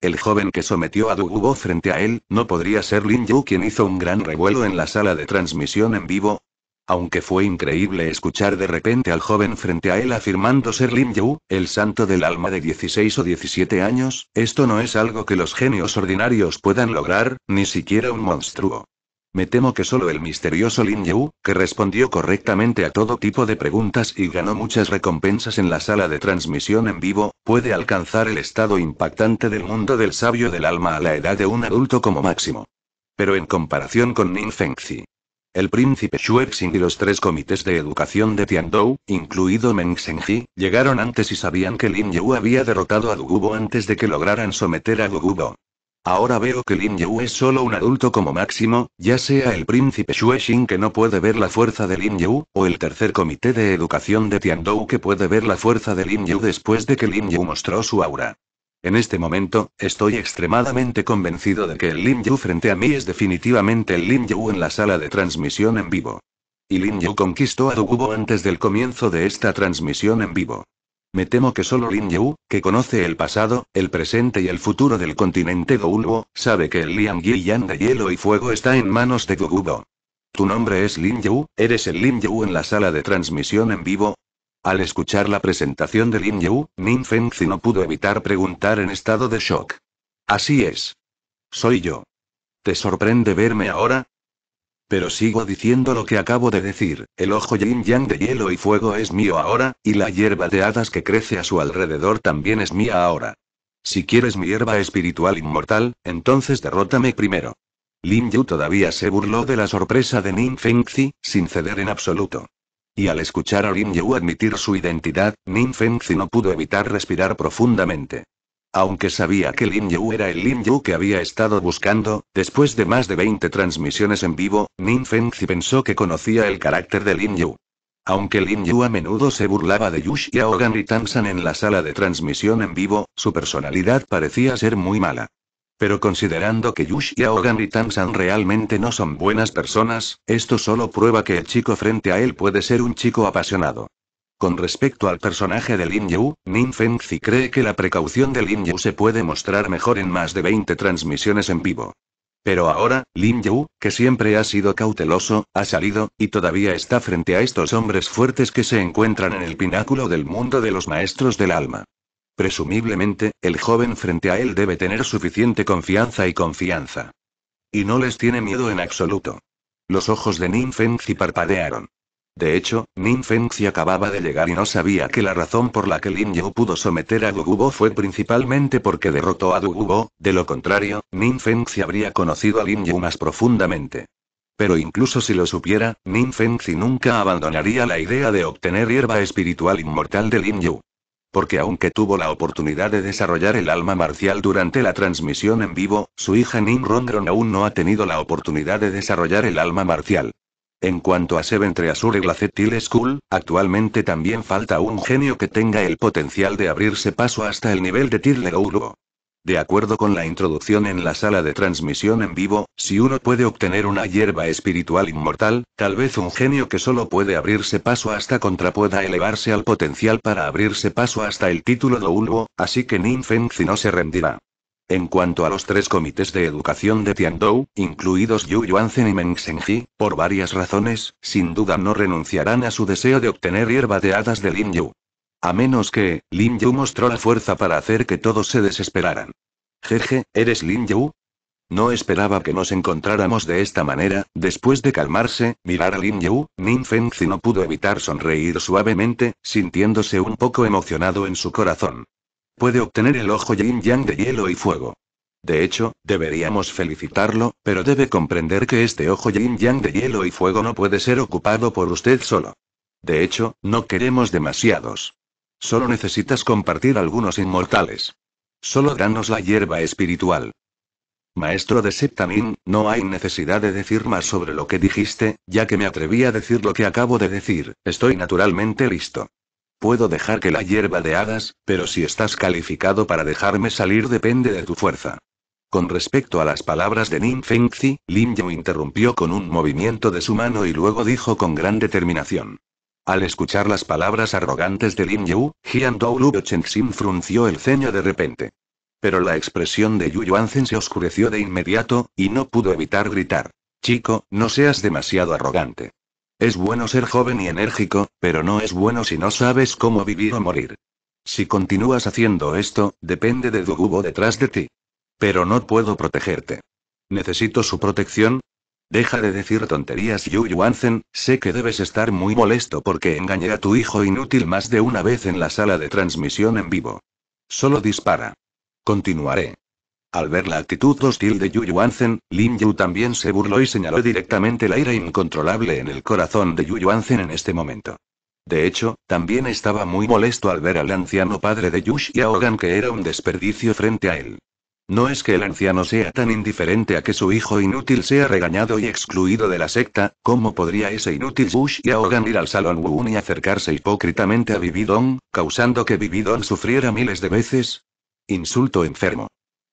Speaker 1: El joven que sometió a Dugubo frente a él, no podría ser Lin Yu quien hizo un gran revuelo en la sala de transmisión en vivo, aunque fue increíble escuchar de repente al joven frente a él afirmando ser Lin Yu, el santo del alma de 16 o 17 años, esto no es algo que los genios ordinarios puedan lograr, ni siquiera un monstruo. Me temo que solo el misterioso Lin Yu, que respondió correctamente a todo tipo de preguntas y ganó muchas recompensas en la sala de transmisión en vivo, puede alcanzar el estado impactante del mundo del sabio del alma a la edad de un adulto como máximo. Pero en comparación con Ning Fengzi, el príncipe Xuexin y los tres comités de educación de Tiandou, incluido Meng Shenji, llegaron antes y sabían que Lin Yu había derrotado a Dugubo antes de que lograran someter a Dugubo. Ahora veo que Lin Yu es solo un adulto como máximo, ya sea el príncipe Xuexin que no puede ver la fuerza de Lin Yu, o el tercer comité de educación de Tiandou que puede ver la fuerza de Lin Yu después de que Lin Yu mostró su aura. En este momento, estoy extremadamente convencido de que el Lin Yu frente a mí es definitivamente el Lin Yu en la sala de transmisión en vivo. Y Lin Yu conquistó a Dugubo antes del comienzo de esta transmisión en vivo. Me temo que solo Lin Yu, que conoce el pasado, el presente y el futuro del continente Goulbo, sabe que el Liang Yang de hielo y fuego está en manos de Guo. Tu nombre es Lin Yu, eres el Lin Yu en la sala de transmisión en vivo, al escuchar la presentación de Lin Yu, Min Fengzi no pudo evitar preguntar en estado de shock. Así es. Soy yo. ¿Te sorprende verme ahora? Pero sigo diciendo lo que acabo de decir, el ojo yin yang de hielo y fuego es mío ahora, y la hierba de hadas que crece a su alrededor también es mía ahora. Si quieres mi hierba espiritual inmortal, entonces derrótame primero. Lin Yu todavía se burló de la sorpresa de Nin Fengzi, sin ceder en absoluto. Y al escuchar a Lin Yu admitir su identidad, Ning Fengzi no pudo evitar respirar profundamente. Aunque sabía que Lin Yu era el Lin Yu que había estado buscando, después de más de 20 transmisiones en vivo, Ning Fengzi pensó que conocía el carácter de Lin Yu. Aunque Lin Yu a menudo se burlaba de Yush y y Tansan en la sala de transmisión en vivo, su personalidad parecía ser muy mala. Pero considerando que Yush y Aogan y realmente no son buenas personas, esto solo prueba que el chico frente a él puede ser un chico apasionado. Con respecto al personaje de Lin Yu, Nin Fengzi cree que la precaución de Lin Yu se puede mostrar mejor en más de 20 transmisiones en vivo. Pero ahora, Lin Yu, que siempre ha sido cauteloso, ha salido, y todavía está frente a estos hombres fuertes que se encuentran en el pináculo del mundo de los maestros del alma. Presumiblemente, el joven frente a él debe tener suficiente confianza y confianza. Y no les tiene miedo en absoluto. Los ojos de Nin Fengzi parpadearon. De hecho, Nin Fengzi acababa de llegar y no sabía que la razón por la que Lin Yu pudo someter a Dugubo fue principalmente porque derrotó a Bo, de lo contrario, Nin Fengzi habría conocido a Lin Yu más profundamente. Pero incluso si lo supiera, Nin Fengzi nunca abandonaría la idea de obtener hierba espiritual inmortal de Lin Yu porque aunque tuvo la oportunidad de desarrollar el alma marcial durante la transmisión en vivo, su hija Nim Rondron aún no ha tenido la oportunidad de desarrollar el alma marcial. En cuanto a Seven Azure y School, actualmente también falta un genio que tenga el potencial de abrirse paso hasta el nivel de Tidler de acuerdo con la introducción en la sala de transmisión en vivo, si uno puede obtener una hierba espiritual inmortal, tal vez un genio que solo puede abrirse paso hasta contra pueda elevarse al potencial para abrirse paso hasta el título de Ulvo, así que Nin Fengzi no se rendirá. En cuanto a los tres comités de educación de Tiandou, incluidos Yu Yuanzen y Meng Shengji, por varias razones, sin duda no renunciarán a su deseo de obtener hierba de hadas de Lin Yu. A menos que, Lin Yu mostró la fuerza para hacer que todos se desesperaran. Jeje, ¿eres Lin Yu? No esperaba que nos encontráramos de esta manera, después de calmarse, mirar a Lin Yu, Nin Fengzi no pudo evitar sonreír suavemente, sintiéndose un poco emocionado en su corazón. Puede obtener el ojo Yin Yang de hielo y fuego. De hecho, deberíamos felicitarlo, pero debe comprender que este ojo Yin Yang de hielo y fuego no puede ser ocupado por usted solo. De hecho, no queremos demasiados. Solo necesitas compartir algunos inmortales. Solo danos la hierba espiritual. Maestro de Septamin, no hay necesidad de decir más sobre lo que dijiste, ya que me atreví a decir lo que acabo de decir, estoy naturalmente listo. Puedo dejar que la hierba de hadas, pero si estás calificado para dejarme salir depende de tu fuerza. Con respecto a las palabras de Nin Fengzi, Lin Yu interrumpió con un movimiento de su mano y luego dijo con gran determinación. Al escuchar las palabras arrogantes de Lin Yu, Jian Doulu Chen frunció el ceño de repente. Pero la expresión de Yu Yuanzen se oscureció de inmediato, y no pudo evitar gritar. Chico, no seas demasiado arrogante. Es bueno ser joven y enérgico, pero no es bueno si no sabes cómo vivir o morir. Si continúas haciendo esto, depende de Dugubo detrás de ti. Pero no puedo protegerte. Necesito su protección, Deja de decir tonterías, Yu Yuanzen, sé que debes estar muy molesto porque engañé a tu hijo inútil más de una vez en la sala de transmisión en vivo. Solo dispara. Continuaré. Al ver la actitud hostil de Yu Yuanzen, Lin Yu también se burló y señaló directamente la ira incontrolable en el corazón de Yu Yuanzen en este momento. De hecho, también estaba muy molesto al ver al anciano padre de Yu Ogan que era un desperdicio frente a él. No es que el anciano sea tan indiferente a que su hijo inútil sea regañado y excluido de la secta, ¿cómo podría ese inútil Bush y Ahogan ir al Salón Woon y acercarse hipócritamente a Vividon, causando que Vividon sufriera miles de veces? Insulto enfermo.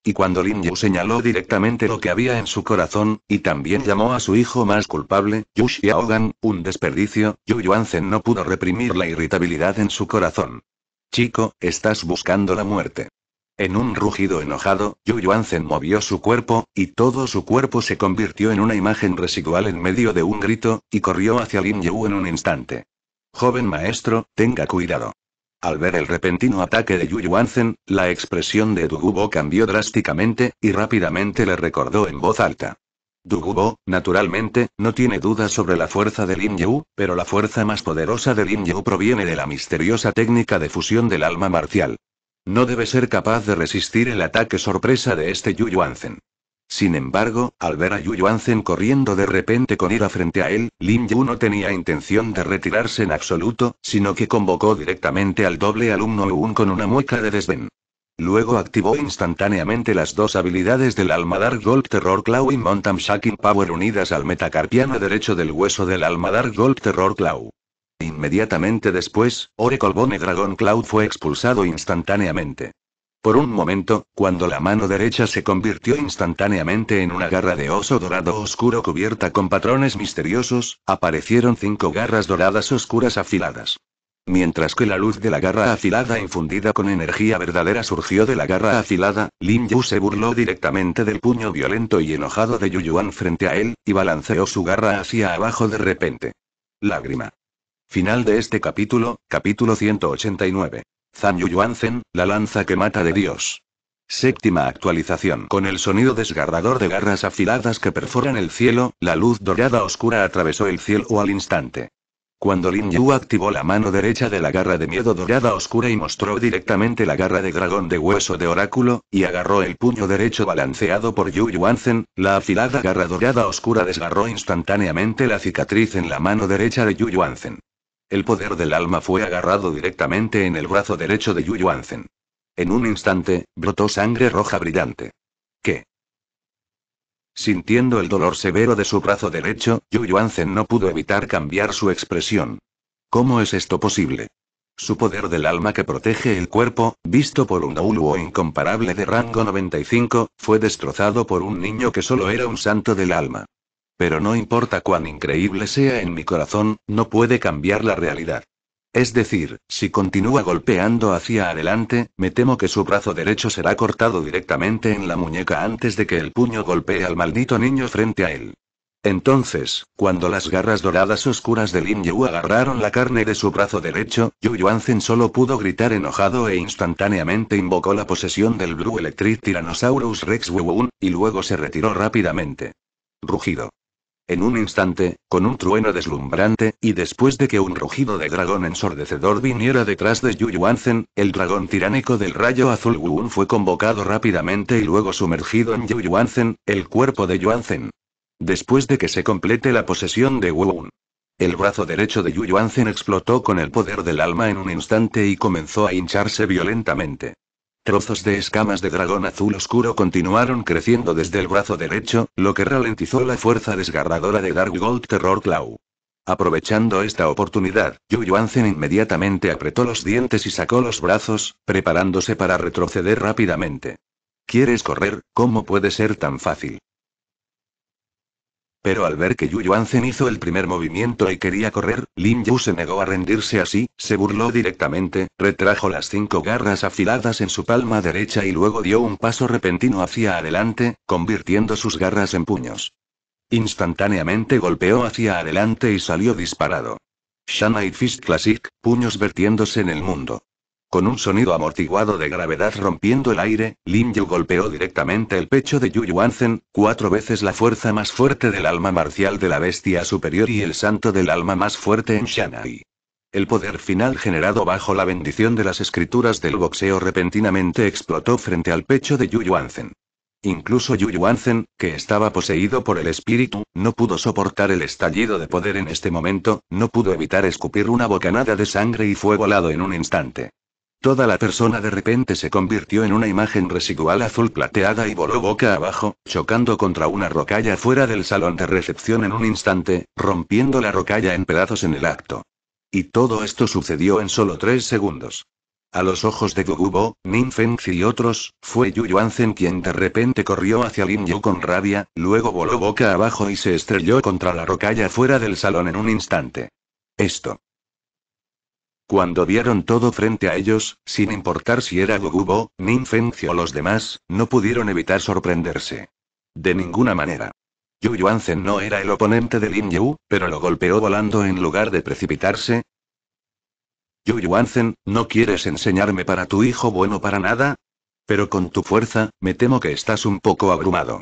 Speaker 1: Y cuando Lin Yu señaló directamente lo que había en su corazón, y también llamó a su hijo más culpable, Yush y ahogan un desperdicio, Yu Yuanzen no pudo reprimir la irritabilidad en su corazón. Chico, estás buscando la muerte. En un rugido enojado, Yu Yuanzen movió su cuerpo, y todo su cuerpo se convirtió en una imagen residual en medio de un grito, y corrió hacia Lin Yu en un instante. Joven maestro, tenga cuidado. Al ver el repentino ataque de Yu Yuanzen, la expresión de Bo cambió drásticamente, y rápidamente le recordó en voz alta. Dugubo, naturalmente, no tiene dudas sobre la fuerza de Lin Yu, pero la fuerza más poderosa de Lin Yu proviene de la misteriosa técnica de fusión del alma marcial. No debe ser capaz de resistir el ataque sorpresa de este Yu Yuanzen. Sin embargo, al ver a Yu Yuanzen corriendo de repente con ira frente a él, Lin Yu no tenía intención de retirarse en absoluto, sino que convocó directamente al doble alumno Yun con una mueca de desdén. Luego activó instantáneamente las dos habilidades del Almadar Dark Gold Terror Claw y Mountain Shaking Power unidas al metacarpiano derecho del hueso del Almadar Dark Gold Terror Claw. Inmediatamente después, Ore Colbone Dragon Cloud fue expulsado instantáneamente. Por un momento, cuando la mano derecha se convirtió instantáneamente en una garra de oso dorado oscuro cubierta con patrones misteriosos, aparecieron cinco garras doradas oscuras afiladas. Mientras que la luz de la garra afilada infundida con energía verdadera surgió de la garra afilada, Lin Yu se burló directamente del puño violento y enojado de Yu Yuan frente a él, y balanceó su garra hacia abajo de repente. Lágrima. Final de este capítulo, capítulo 189. Zan Yuanzen, la lanza que mata de Dios. Séptima actualización. Con el sonido desgarrador de garras afiladas que perforan el cielo, la luz dorada oscura atravesó el cielo al instante. Cuando Lin Yu activó la mano derecha de la garra de miedo dorada oscura y mostró directamente la garra de dragón de hueso de oráculo, y agarró el puño derecho balanceado por Yu Yuanzen, la afilada garra dorada oscura desgarró instantáneamente la cicatriz en la mano derecha de Yu Yuanzen. El poder del alma fue agarrado directamente en el brazo derecho de Yu Yuanzen. En un instante, brotó sangre roja brillante. ¿Qué? Sintiendo el dolor severo de su brazo derecho, Yu Yuanzen no pudo evitar cambiar su expresión. ¿Cómo es esto posible? Su poder del alma que protege el cuerpo, visto por un Auluo incomparable de rango 95, fue destrozado por un niño que solo era un santo del alma. Pero no importa cuán increíble sea en mi corazón, no puede cambiar la realidad. Es decir, si continúa golpeando hacia adelante, me temo que su brazo derecho será cortado directamente en la muñeca antes de que el puño golpee al maldito niño frente a él. Entonces, cuando las garras doradas oscuras de Lin Yu agarraron la carne de su brazo derecho, Yu Yuanzen solo pudo gritar enojado e instantáneamente invocó la posesión del Blue Electric Tyrannosaurus Rex Wu y luego se retiró rápidamente. Rugido. En un instante, con un trueno deslumbrante, y después de que un rugido de dragón ensordecedor viniera detrás de Yu Yuanzen, el dragón tiránico del rayo azul Wun fue convocado rápidamente y luego sumergido en Yu Yuanzen, el cuerpo de Yuanzen. Después de que se complete la posesión de Wun. El brazo derecho de Yu Yuanzen explotó con el poder del alma en un instante y comenzó a hincharse violentamente. Trozos de escamas de dragón azul oscuro continuaron creciendo desde el brazo derecho, lo que ralentizó la fuerza desgarradora de Dark Gold Terror Claw. Aprovechando esta oportunidad, Yu Yuanzen inmediatamente apretó los dientes y sacó los brazos, preparándose para retroceder rápidamente. ¿Quieres correr? ¿Cómo puede ser tan fácil? Pero al ver que Yu Yuanzen hizo el primer movimiento y quería correr, Lin Yu se negó a rendirse así, se burló directamente, retrajo las cinco garras afiladas en su palma derecha y luego dio un paso repentino hacia adelante, convirtiendo sus garras en puños. Instantáneamente golpeó hacia adelante y salió disparado. Shana Fist Classic, puños vertiéndose en el mundo. Con un sonido amortiguado de gravedad rompiendo el aire, Lin Yu golpeó directamente el pecho de Yu Yuanzen, cuatro veces la fuerza más fuerte del alma marcial de la bestia superior y el santo del alma más fuerte en Shanai. El poder final generado bajo la bendición de las escrituras del boxeo repentinamente explotó frente al pecho de Yu Yuanzen. Incluso Yu Yuanzen, que estaba poseído por el espíritu, no pudo soportar el estallido de poder en este momento, no pudo evitar escupir una bocanada de sangre y fue volado en un instante. Toda la persona de repente se convirtió en una imagen residual azul plateada y voló boca abajo, chocando contra una rocalla fuera del salón de recepción en un instante, rompiendo la rocalla en pedazos en el acto. Y todo esto sucedió en solo tres segundos. A los ojos de Gugubo, Feng y otros, fue Yu Yuanzen quien de repente corrió hacia Lin Yu con rabia, luego voló boca abajo y se estrelló contra la rocalla fuera del salón en un instante. Esto. Cuando vieron todo frente a ellos, sin mm. importar si era Gogubo, Ninfencio o los demás, no pudieron evitar sorprenderse. De ninguna manera. Yu Yuanzen no era el oponente de Lin Yu, pero lo golpeó volando en lugar de precipitarse. Yu Yuanzen, ¿no quieres enseñarme para tu hijo bueno para nada? Pero con tu fuerza, me temo que estás un poco abrumado.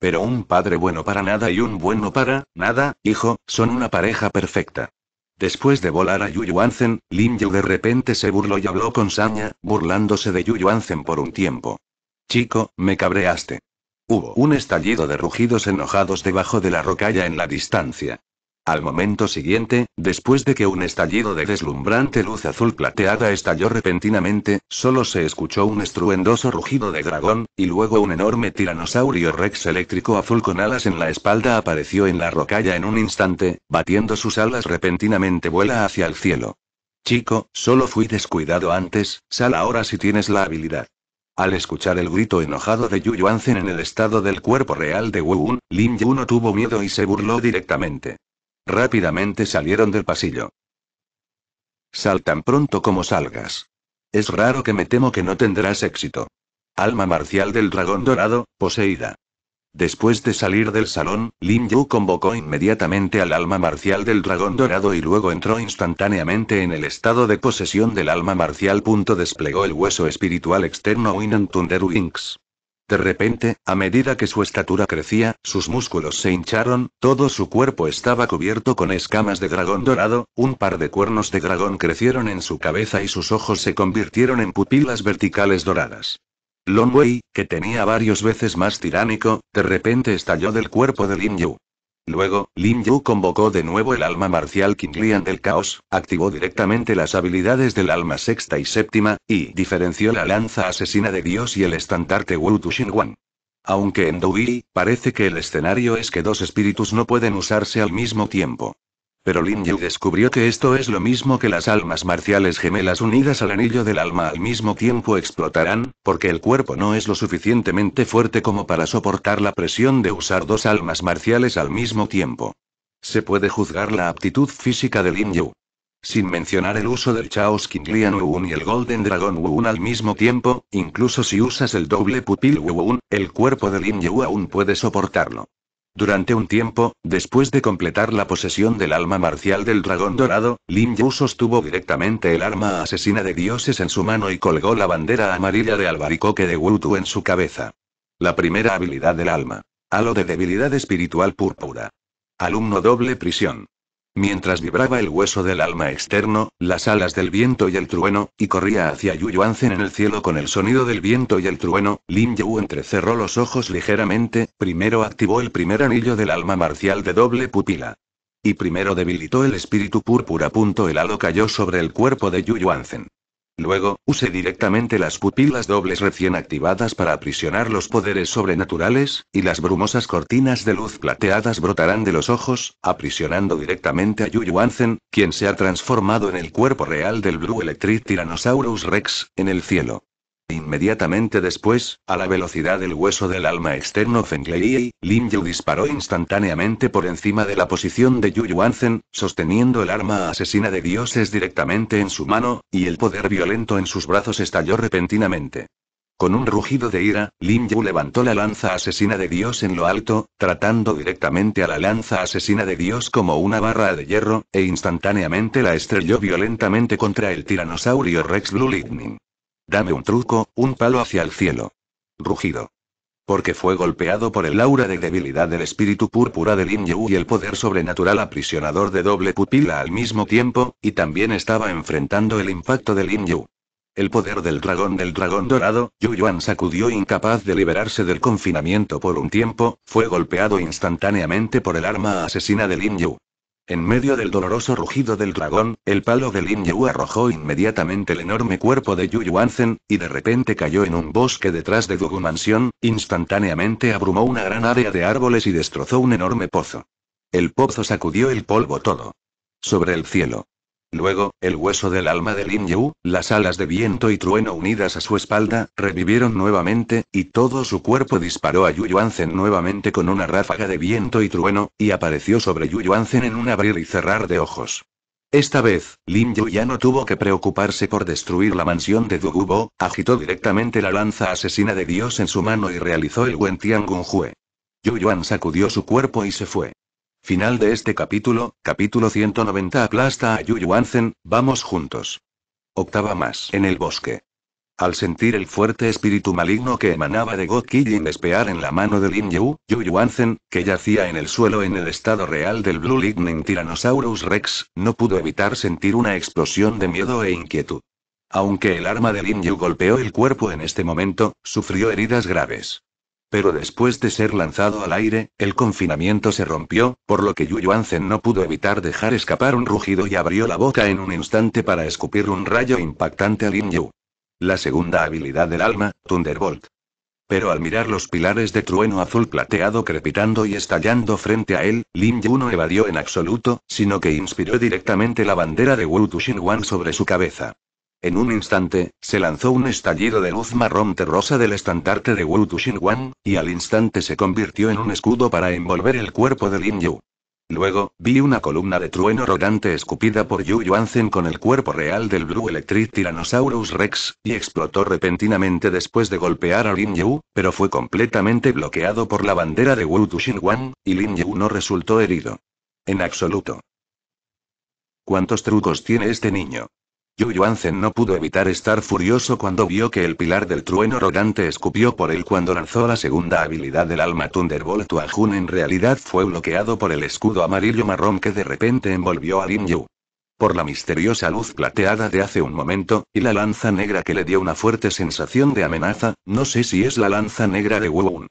Speaker 1: Pero un padre bueno para nada y un bueno para nada, hijo, son una pareja perfecta. Después de volar a Yuyuanzen, Lin Yu de repente se burló y habló con saña, burlándose de Yuyuanzen por un tiempo. Chico, me cabreaste. Hubo un estallido de rugidos enojados debajo de la rocalla en la distancia. Al momento siguiente, después de que un estallido de deslumbrante luz azul plateada estalló repentinamente, solo se escuchó un estruendoso rugido de dragón, y luego un enorme tiranosaurio rex eléctrico azul con alas en la espalda apareció en la rocalla en un instante, batiendo sus alas repentinamente vuela hacia el cielo. Chico, solo fui descuidado antes, sal ahora si tienes la habilidad. Al escuchar el grito enojado de Yu Yuanzen en el estado del cuerpo real de Wu Lin Yu no tuvo miedo y se burló directamente. Rápidamente salieron del pasillo. Sal tan pronto como salgas. Es raro que me temo que no tendrás éxito. Alma marcial del dragón dorado, poseída. Después de salir del salón, Lin Yu convocó inmediatamente al alma marcial del dragón dorado y luego entró instantáneamente en el estado de posesión del alma marcial. Punto desplegó el hueso espiritual externo Winan Thunder Wings. De repente, a medida que su estatura crecía, sus músculos se hincharon, todo su cuerpo estaba cubierto con escamas de dragón dorado, un par de cuernos de dragón crecieron en su cabeza y sus ojos se convirtieron en pupilas verticales doradas. Wei, que tenía varios veces más tiránico, de repente estalló del cuerpo de Lin Yu. Luego, Lin Yu convocó de nuevo el alma marcial Qinglian del caos, activó directamente las habilidades del alma sexta y séptima, y diferenció la lanza asesina de Dios y el estandarte Wu Tuxin Aunque en Douyi, parece que el escenario es que dos espíritus no pueden usarse al mismo tiempo. Pero Lin Yu descubrió que esto es lo mismo que las almas marciales gemelas unidas al anillo del alma al mismo tiempo explotarán, porque el cuerpo no es lo suficientemente fuerte como para soportar la presión de usar dos almas marciales al mismo tiempo. Se puede juzgar la aptitud física de Lin Yu. Sin mencionar el uso del Chaos King Lian Wuun y el Golden Dragon Wuun al mismo tiempo, incluso si usas el doble pupil Wuun, el cuerpo de Lin Yu aún puede soportarlo. Durante un tiempo, después de completar la posesión del alma marcial del dragón dorado, Lin Yu sostuvo directamente el arma asesina de dioses en su mano y colgó la bandera amarilla de albaricoque de Wutu en su cabeza. La primera habilidad del alma. Halo de debilidad espiritual púrpura. Alumno doble prisión. Mientras vibraba el hueso del alma externo, las alas del viento y el trueno, y corría hacia Yuyuanzen en el cielo con el sonido del viento y el trueno, Lin Yu entrecerró los ojos ligeramente, primero activó el primer anillo del alma marcial de doble pupila. Y primero debilitó el espíritu púrpura. El halo cayó sobre el cuerpo de Yuanzen. Luego, use directamente las pupilas dobles recién activadas para aprisionar los poderes sobrenaturales, y las brumosas cortinas de luz plateadas brotarán de los ojos, aprisionando directamente a Yu Anzen, quien se ha transformado en el cuerpo real del Blue Electric Tyrannosaurus Rex, en el cielo. Inmediatamente después, a la velocidad del hueso del alma externo Fenglei, Lin Yu disparó instantáneamente por encima de la posición de Yu Yuanzen, sosteniendo el arma asesina de dioses directamente en su mano, y el poder violento en sus brazos estalló repentinamente. Con un rugido de ira, Lin Yu levantó la lanza asesina de Dios en lo alto, tratando directamente a la lanza asesina de Dios como una barra de hierro, e instantáneamente la estrelló violentamente contra el tiranosaurio Rex Blue Lightning. Dame un truco, un palo hacia el cielo. Rugido. Porque fue golpeado por el aura de debilidad del espíritu púrpura de Lin Yu y el poder sobrenatural aprisionador de doble pupila al mismo tiempo, y también estaba enfrentando el impacto de Lin Yu. El poder del dragón del dragón dorado, Yu Yuan sacudió incapaz de liberarse del confinamiento por un tiempo, fue golpeado instantáneamente por el arma asesina de Lin Yu. En medio del doloroso rugido del dragón, el palo de Lin Yu arrojó inmediatamente el enorme cuerpo de Yu Yuanzen, y de repente cayó en un bosque detrás de Dugu Mansión, instantáneamente abrumó una gran área de árboles y destrozó un enorme pozo. El pozo sacudió el polvo todo. Sobre el cielo, Luego, el hueso del alma de Lin Yu, las alas de viento y trueno unidas a su espalda, revivieron nuevamente, y todo su cuerpo disparó a Yu Yuyuanzen nuevamente con una ráfaga de viento y trueno, y apareció sobre Yu Yuyuanzen en un abrir y cerrar de ojos. Esta vez, Lin Yu ya no tuvo que preocuparse por destruir la mansión de Dugubo, agitó directamente la lanza asesina de Dios en su mano y realizó el Wen Tian Yu Yuan sacudió su cuerpo y se fue. Final de este capítulo, capítulo 190 aplasta a Yu Yuanzen, vamos juntos. Octava más en el bosque. Al sentir el fuerte espíritu maligno que emanaba de God Killing despear en la mano de Lin Yu, Yu Yuanzen, que yacía en el suelo en el estado real del Blue Lightning Tyrannosaurus Rex, no pudo evitar sentir una explosión de miedo e inquietud. Aunque el arma de Lin Yu golpeó el cuerpo en este momento, sufrió heridas graves. Pero después de ser lanzado al aire, el confinamiento se rompió, por lo que Yu Yuanzhen no pudo evitar dejar escapar un rugido y abrió la boca en un instante para escupir un rayo impactante a Lin Yu. La segunda habilidad del alma, Thunderbolt. Pero al mirar los pilares de trueno azul plateado crepitando y estallando frente a él, Lin Yu no evadió en absoluto, sino que inspiró directamente la bandera de Wu Tushin Wan sobre su cabeza. En un instante, se lanzó un estallido de luz marrón terrosa del estandarte de Wu Wan, y al instante se convirtió en un escudo para envolver el cuerpo de Lin Yu. Luego, vi una columna de trueno rodante escupida por Yu Yuanzen con el cuerpo real del Blue Electric Tyrannosaurus Rex, y explotó repentinamente después de golpear a Lin Yu, pero fue completamente bloqueado por la bandera de Wu Wan, y Lin Yu no resultó herido. En absoluto. ¿Cuántos trucos tiene este niño? Yu Yuanzen no pudo evitar estar furioso cuando vio que el pilar del trueno rodante escupió por él cuando lanzó la segunda habilidad del alma Thunderbolt Jun en realidad fue bloqueado por el escudo amarillo marrón que de repente envolvió a Lin Yu. Por la misteriosa luz plateada de hace un momento, y la lanza negra que le dio una fuerte sensación de amenaza, no sé si es la lanza negra de Wu.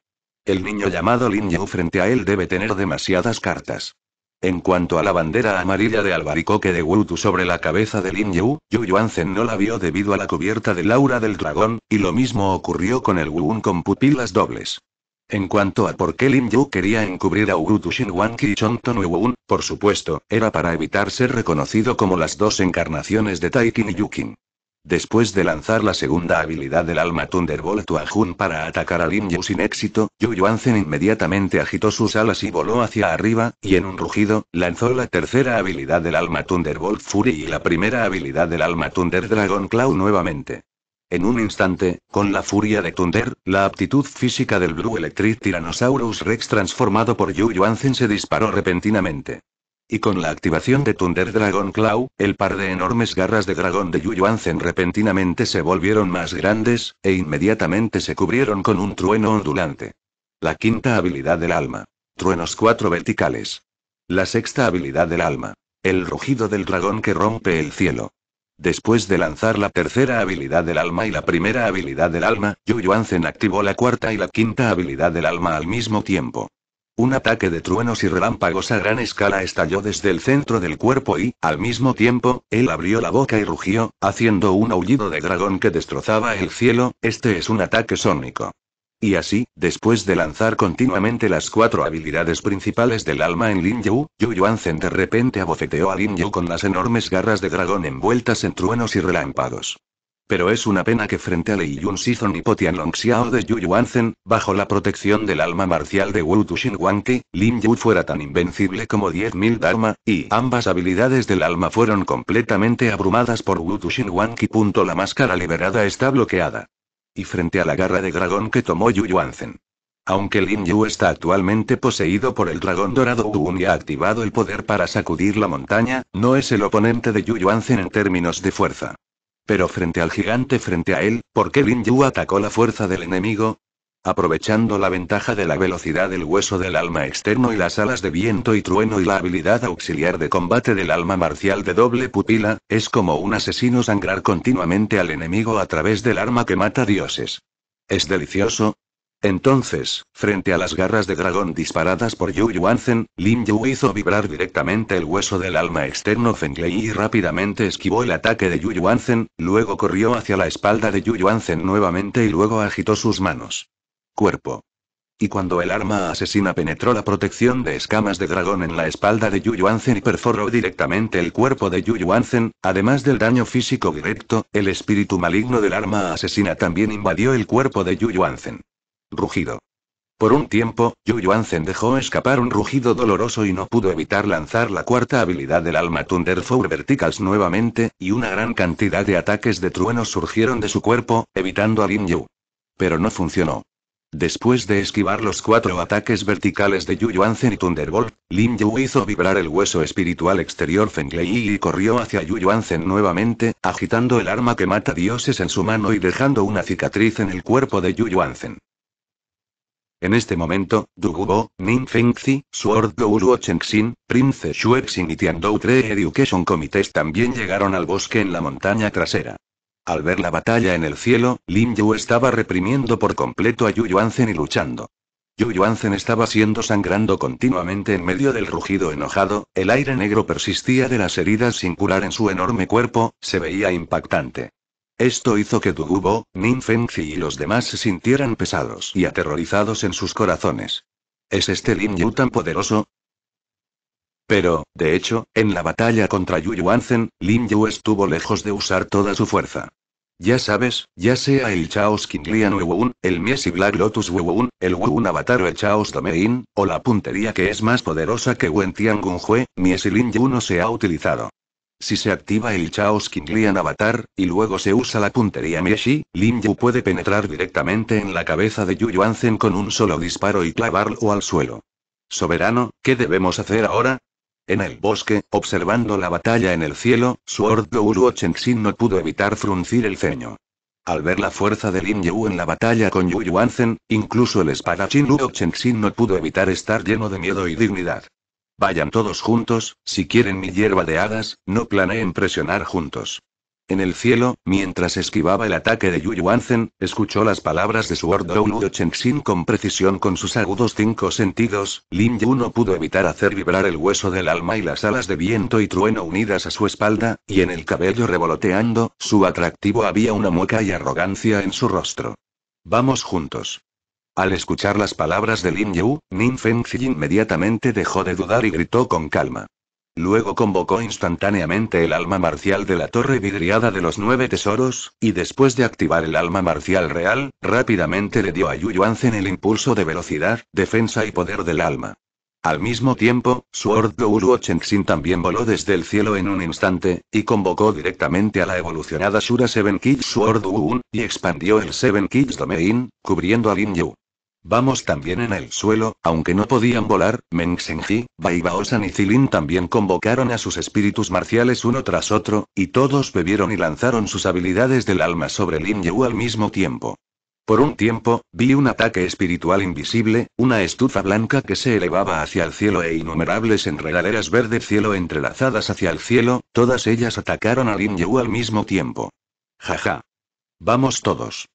Speaker 1: El niño llamado Lin Yu frente a él debe tener demasiadas cartas. En cuanto a la bandera amarilla de albaricoque de Wutu sobre la cabeza de Lin Yu, Yu Yuanzen no la vio debido a la cubierta de aura del dragón, y lo mismo ocurrió con el Wun con pupilas dobles. En cuanto a por qué Lin Yu quería encubrir a Shinwanki Shinwan wu Wuun, por supuesto, era para evitar ser reconocido como las dos encarnaciones de Taikin y Yukin. Después de lanzar la segunda habilidad del alma Thunderbolt a Jun para atacar a Lin Yu sin éxito, Yu Yuanzen inmediatamente agitó sus alas y voló hacia arriba, y en un rugido, lanzó la tercera habilidad del alma Thunderbolt Fury y la primera habilidad del alma Thunder Dragon Claw nuevamente. En un instante, con la furia de Thunder, la aptitud física del Blue Electric Tyrannosaurus Rex transformado por Yu Yuanzen se disparó repentinamente. Y con la activación de Thunder Dragon Claw, el par de enormes garras de dragón de Yu Yuanzen repentinamente se volvieron más grandes, e inmediatamente se cubrieron con un trueno ondulante. La quinta habilidad del alma. Truenos cuatro verticales. La sexta habilidad del alma. El rugido del dragón que rompe el cielo. Después de lanzar la tercera habilidad del alma y la primera habilidad del alma, Yu Yuanzen activó la cuarta y la quinta habilidad del alma al mismo tiempo. Un ataque de truenos y relámpagos a gran escala estalló desde el centro del cuerpo y, al mismo tiempo, él abrió la boca y rugió, haciendo un aullido de dragón que destrozaba el cielo, este es un ataque sónico. Y así, después de lanzar continuamente las cuatro habilidades principales del alma en Lin Yu, Yu Yuanzhen de repente abofeteó a Lin Yu con las enormes garras de dragón envueltas en truenos y relámpagos. Pero es una pena que frente a Lei Yun y Potian Xiao de Yu Yuanzen, bajo la protección del alma marcial de Wu Tuxin Lin Yu fuera tan invencible como 10.000 Dharma, y ambas habilidades del alma fueron completamente abrumadas por Wu Tuxin Punto. La máscara liberada está bloqueada. Y frente a la garra de dragón que tomó Yu Yuanzen. Aunque Lin Yu está actualmente poseído por el dragón dorado y ha activado el poder para sacudir la montaña, no es el oponente de Yu Yuanzen en términos de fuerza. Pero frente al gigante frente a él, ¿por qué Lin Yu atacó la fuerza del enemigo? Aprovechando la ventaja de la velocidad del hueso del alma externo y las alas de viento y trueno y la habilidad auxiliar de combate del alma marcial de doble pupila, es como un asesino sangrar continuamente al enemigo a través del arma que mata dioses. Es delicioso, entonces, frente a las garras de dragón disparadas por Yu Yuanzen, Lin Yu hizo vibrar directamente el hueso del alma externo Fenglei y rápidamente esquivó el ataque de Yu Yuanzen, luego corrió hacia la espalda de Yu Yuanzen nuevamente y luego agitó sus manos. Cuerpo. Y cuando el arma asesina penetró la protección de escamas de dragón en la espalda de Yu Yuanzen y perforó directamente el cuerpo de Yu Yuanzen, además del daño físico directo, el espíritu maligno del arma asesina también invadió el cuerpo de Yu Yuanzen. Rugido. Por un tiempo, Yu Yuanzen dejó escapar un rugido doloroso y no pudo evitar lanzar la cuarta habilidad del alma Thunder Four Verticals nuevamente, y una gran cantidad de ataques de truenos surgieron de su cuerpo, evitando a Lin Yu. Pero no funcionó. Después de esquivar los cuatro ataques verticales de Yu Yuanzen y Thunderbolt, Lin Yu hizo vibrar el hueso espiritual exterior Fenglei y corrió hacia Yu Yuanzen nuevamente, agitando el arma que mata dioses en su mano y dejando una cicatriz en el cuerpo de Yu Yuanzen. En este momento, Dugubo, Ning Fengzi, Sword Gouluo Chengxin, Prince Xuexin y Tiandou Tre Education Comités también llegaron al bosque en la montaña trasera. Al ver la batalla en el cielo, Lin Yu estaba reprimiendo por completo a Yu Yuanzen y luchando. Yu Yuanzen estaba siendo sangrando continuamente en medio del rugido enojado, el aire negro persistía de las heridas sin curar en su enorme cuerpo, se veía impactante. Esto hizo que Dugubo, Nin y los demás se sintieran pesados y aterrorizados en sus corazones. ¿Es este Lin Yu tan poderoso? Pero, de hecho, en la batalla contra Yu Yuanzen, Lin Yu estuvo lejos de usar toda su fuerza. Ya sabes, ya sea el Chaos Kinglian Wuun, el Miesi Black Lotus Wuun, el Wuun Avatar o el Chaos Domain, o la puntería que es más poderosa que Wen Tian Gunjue, Lin Yu no se ha utilizado. Si se activa el Chaos Kinglian Avatar, y luego se usa la puntería Meshi, Lin Yu puede penetrar directamente en la cabeza de Yu Yuanzen con un solo disparo y clavarlo al suelo. Soberano, ¿qué debemos hacer ahora? En el bosque, observando la batalla en el cielo, Sword Uru Chengxin no pudo evitar fruncir el ceño. Al ver la fuerza de Lin Yu en la batalla con Yu Yuanzen, incluso el espadachín Luo Chengxin no pudo evitar estar lleno de miedo y dignidad. Vayan todos juntos, si quieren mi hierba de hadas, no planeen presionar juntos. En el cielo, mientras esquivaba el ataque de Yu Yuanzhen, escuchó las palabras de su cheng Chengxin con precisión con sus agudos cinco sentidos. Lin Yu no pudo evitar hacer vibrar el hueso del alma y las alas de viento y trueno unidas a su espalda, y en el cabello revoloteando, su atractivo había una mueca y arrogancia en su rostro. Vamos juntos. Al escuchar las palabras de Lin Yu, Nin Xi inmediatamente dejó de dudar y gritó con calma. Luego convocó instantáneamente el alma marcial de la torre vidriada de los nueve tesoros, y después de activar el alma marcial real, rápidamente le dio a Yu Yuanzen el impulso de velocidad, defensa y poder del alma. Al mismo tiempo, Sword Cheng Ochenzin también voló desde el cielo en un instante, y convocó directamente a la evolucionada Sura Seven Kids Sword Wu y expandió el Seven Kids Domain, cubriendo a Lin Yu. Vamos también en el suelo, aunque no podían volar, Meng Bai Baibaosan y Zilin también convocaron a sus espíritus marciales uno tras otro, y todos bebieron y lanzaron sus habilidades del alma sobre Lin Yu al mismo tiempo. Por un tiempo, vi un ataque espiritual invisible, una estufa blanca que se elevaba hacia el cielo e innumerables enredaderas verde cielo entrelazadas hacia el cielo, todas ellas atacaron a Lin Yu al mismo tiempo. Jaja. Vamos todos.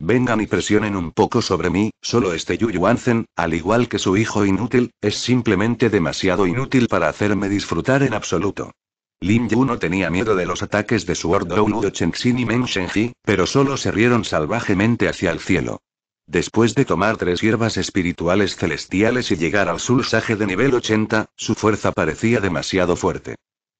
Speaker 1: Vengan y presionen un poco sobre mí, solo este Yu Yuanzen, al igual que su hijo inútil, es simplemente demasiado inútil para hacerme disfrutar en absoluto. Lin Yu no tenía miedo de los ataques de su Nudo Chengxin y Meng Shenji, pero solo se rieron salvajemente hacia el cielo. Después de tomar tres hierbas espirituales celestiales y llegar al sulsaje de nivel 80, su fuerza parecía demasiado fuerte.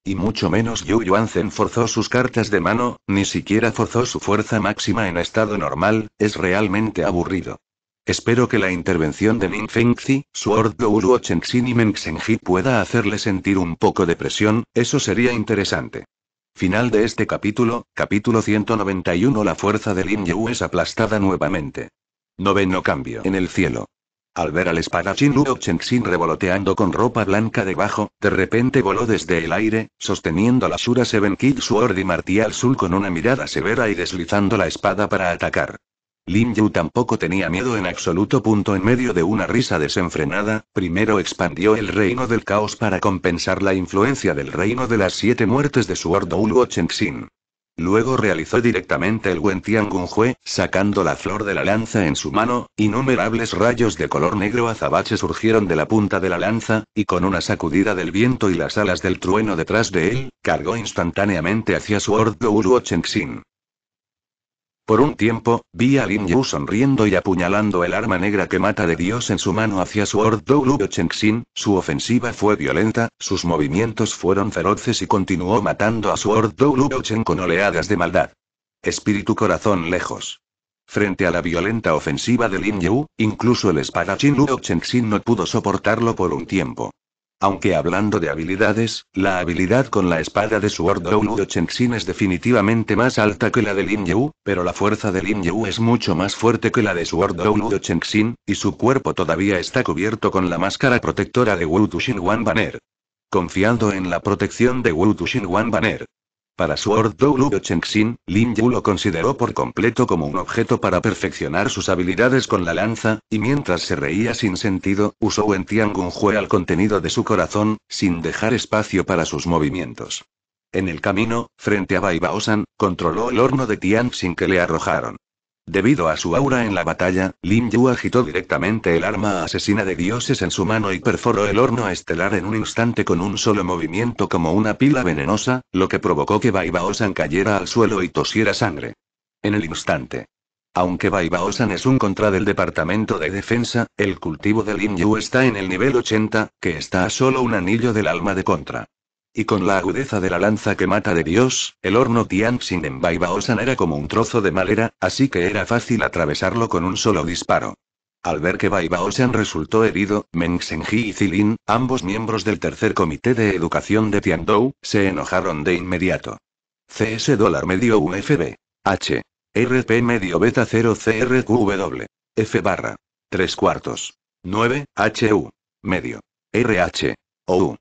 Speaker 1: Y mucho menos Yu Yuan forzó sus cartas de mano, ni siquiera forzó su fuerza máxima en estado normal, es realmente aburrido. Espero que la intervención de Ning Fengzi, Sword Cheng Chengxin y Mengsenji pueda hacerle sentir un poco de presión, eso sería interesante. Final de este capítulo, capítulo 191 La fuerza de Lin Yu es aplastada nuevamente. No No cambio en el cielo. Al ver al espadachín Luo Chengxin revoloteando con ropa blanca debajo, de repente voló desde el aire, sosteniendo la Shura Seven Kid Sword y Martial Sul con una mirada severa y deslizando la espada para atacar. Lin Yu tampoco tenía miedo en absoluto. Punto en medio de una risa desenfrenada, primero expandió el reino del caos para compensar la influencia del reino de las siete muertes de su ordo cheng Chengxin. Luego realizó directamente el Wen Hue, sacando la flor de la lanza en su mano, innumerables rayos de color negro azabache surgieron de la punta de la lanza, y con una sacudida del viento y las alas del trueno detrás de él, cargó instantáneamente hacia su Ordo Uruo Chengxin. Por un tiempo, vi a Lin Yu sonriendo y apuñalando el arma negra que mata de Dios en su mano hacia su Douluo Chengxin, su ofensiva fue violenta, sus movimientos fueron feroces y continuó matando a su Luo Chen con oleadas de maldad. Espíritu corazón lejos. Frente a la violenta ofensiva de Lin Yu, incluso el espadachín Luo Chengxin no pudo soportarlo por un tiempo. Aunque hablando de habilidades, la habilidad con la espada de Sword Doulu Chengxin es definitivamente más alta que la de Lin Yu, pero la fuerza de Lin Yu es mucho más fuerte que la de Sword Doulu Chengxin, y su cuerpo todavía está cubierto con la máscara protectora de Wu Tuxin Wan Banner. Confiando en la protección de Wu Tuxin Wan Banner, para su chen Chengxin, Lin Yu lo consideró por completo como un objeto para perfeccionar sus habilidades con la lanza, y mientras se reía sin sentido, usó en Jue al contenido de su corazón, sin dejar espacio para sus movimientos. En el camino, frente a Bai Baosan, controló el horno de Tian sin que le arrojaron. Debido a su aura en la batalla, Lin Yu agitó directamente el arma asesina de dioses en su mano y perforó el horno estelar en un instante con un solo movimiento como una pila venenosa, lo que provocó que Baibaosan cayera al suelo y tosiera sangre. En el instante. Aunque Baibaosan es un contra del Departamento de Defensa, el cultivo de Lin Yu está en el nivel 80, que está a solo un anillo del alma de contra. Y con la agudeza de la lanza que mata de Dios, el horno Tianxin en Baibaosan era como un trozo de madera, así que era fácil atravesarlo con un solo disparo. Al ver que Baibaosan resultó herido, Meng Senji y Zilin, ambos miembros del tercer comité de educación de Tiandou, se enojaron de inmediato. CS dólar medio UFB. H. RP medio beta 0 CRQW. F barra. 3 cuartos. 9, HU. Medio. RH. OU.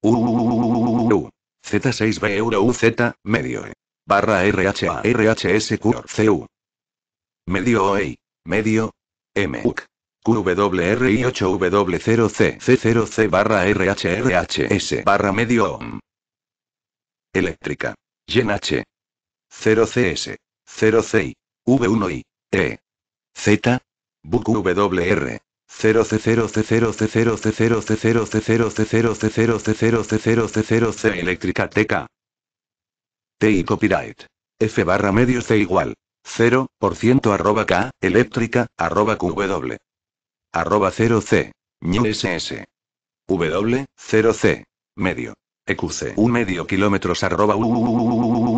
Speaker 1: U z 6 b UZ medio E. Barra cu Medio OEI. Medio. Uc. qwri 8 w 0 c c 0 c barra RHRHS barra medio OM. Eléctrica. Gen H. 0CS. 0CI. V1I. E. Z. BUC WR. 0 c 0 c 0 c 0 c 0 c 0 c 0 c 0 c 0 c 0 c 0 c 0 c eléctrica TK. T y copyright. F barra medio C igual. 0% arroba K, eléctrica, arroba QW. Arroba 0C. New SS. W, 0C. Medio. EQC. Un medio kilómetros arroba u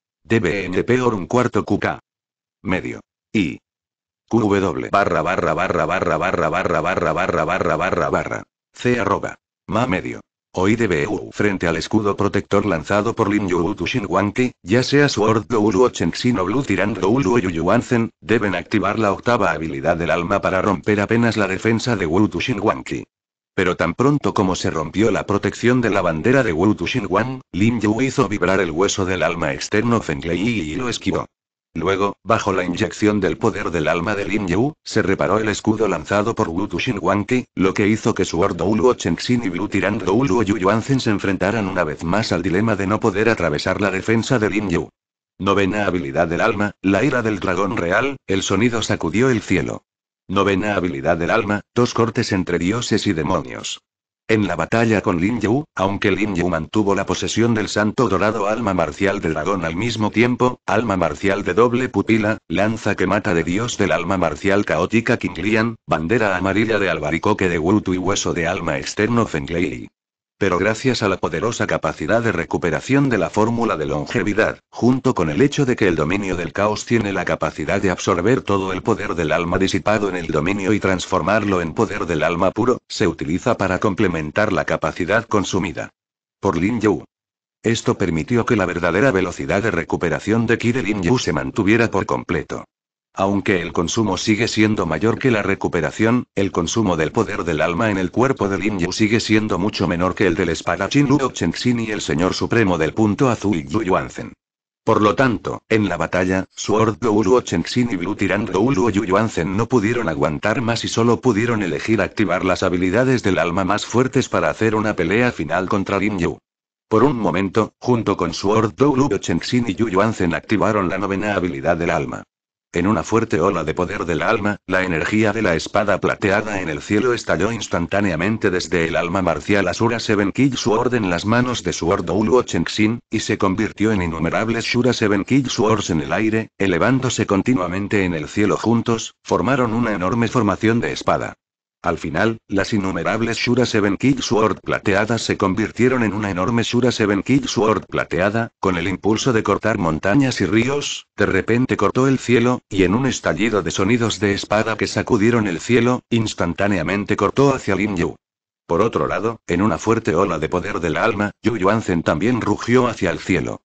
Speaker 1: DBNP peor un cuarto QK. Medio. Y. QW barra barra barra barra barra barra barra barra barra barra barra. C arroba. Ma medio. O IDBU frente al escudo protector lanzado por Lin Yu Tushin ya sea Sword Doulu o Chengxin Blue Tiran Doulu o deben activar la octava habilidad del alma para romper apenas la defensa de Wu Tushin pero tan pronto como se rompió la protección de la bandera de Wu Wang, Lin Yu hizo vibrar el hueso del alma externo Feng Lei y lo esquivó. Luego, bajo la inyección del poder del alma de Lin Yu, se reparó el escudo lanzado por Wu Wang lo que hizo que su ordo Chengxin y Blue Tirando Yu Yuanzen se enfrentaran una vez más al dilema de no poder atravesar la defensa de Lin Yu. Novena habilidad del alma, la ira del dragón real, el sonido sacudió el cielo. Novena habilidad del alma, dos cortes entre dioses y demonios. En la batalla con Lin Yu, aunque Lin Yu mantuvo la posesión del santo dorado alma marcial de dragón al mismo tiempo, alma marcial de doble pupila, lanza que mata de dios del alma marcial caótica Lian, bandera amarilla de albaricoque de Wutu y hueso de alma externo Lei pero gracias a la poderosa capacidad de recuperación de la fórmula de longevidad, junto con el hecho de que el dominio del caos tiene la capacidad de absorber todo el poder del alma disipado en el dominio y transformarlo en poder del alma puro, se utiliza para complementar la capacidad consumida. Por Lin Yu. Esto permitió que la verdadera velocidad de recuperación de Ki de Lin Yu se mantuviera por completo. Aunque el consumo sigue siendo mayor que la recuperación, el consumo del poder del alma en el cuerpo de Lin Yu sigue siendo mucho menor que el del espadachín Luo Chengxin y el señor supremo del punto azul Yu Yuanzhen. Por lo tanto, en la batalla, Sword Luo Chengxin y Blue Tiran Luo Yu no pudieron aguantar más y solo pudieron elegir activar las habilidades del alma más fuertes para hacer una pelea final contra Lin Yu. Por un momento, junto con Sword Luo Chengxin y Yu Yuanzhen activaron la novena habilidad del alma. En una fuerte ola de poder del alma, la energía de la espada plateada en el cielo estalló instantáneamente desde el alma marcial Asura Seven Kill Sword en las manos de su Hordo y se convirtió en innumerables Shura Seven Kill Swords en el aire, elevándose continuamente en el cielo juntos, formaron una enorme formación de espada. Al final, las innumerables Shura Seven Kid Sword plateadas se convirtieron en una enorme Shura Seven Kid Sword plateada, con el impulso de cortar montañas y ríos, de repente cortó el cielo, y en un estallido de sonidos de espada que sacudieron el cielo, instantáneamente cortó hacia Lin Yu. Por otro lado, en una fuerte ola de poder del alma, Yu Yuanzen también rugió hacia el cielo.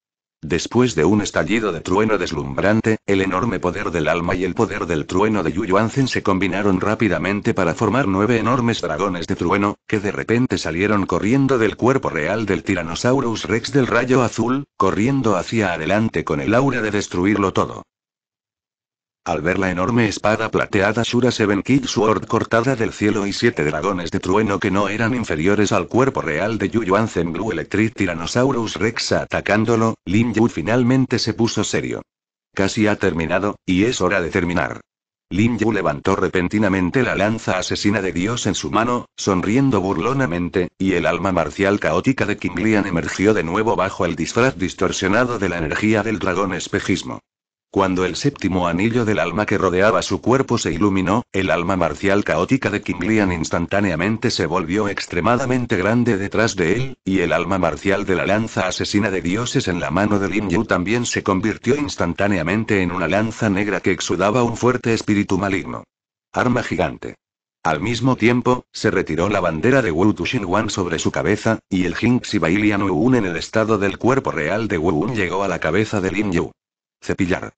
Speaker 1: Después de un estallido de trueno deslumbrante, el enorme poder del alma y el poder del trueno de Yuyuanzen se combinaron rápidamente para formar nueve enormes dragones de trueno, que de repente salieron corriendo del cuerpo real del Tyrannosaurus Rex del rayo azul, corriendo hacia adelante con el aura de destruirlo todo. Al ver la enorme espada plateada Shura Seven Kid Sword cortada del cielo y siete dragones de trueno que no eran inferiores al cuerpo real de Yu Yuan Zenglu Electric Tyrannosaurus Rex atacándolo, Lin Yu finalmente se puso serio. Casi ha terminado, y es hora de terminar. Lin Yu levantó repentinamente la lanza asesina de Dios en su mano, sonriendo burlonamente, y el alma marcial caótica de Qinglian emergió de nuevo bajo el disfraz distorsionado de la energía del dragón espejismo. Cuando el séptimo anillo del alma que rodeaba su cuerpo se iluminó, el alma marcial caótica de Lian instantáneamente se volvió extremadamente grande detrás de él, y el alma marcial de la lanza asesina de dioses en la mano de Lin Yu también se convirtió instantáneamente en una lanza negra que exudaba un fuerte espíritu maligno. Arma gigante. Al mismo tiempo, se retiró la bandera de Wu Wan sobre su cabeza, y el Jinx y Bailian Wu en el estado del cuerpo real de Wu llegó a la cabeza de Lin Yu. Cepillar.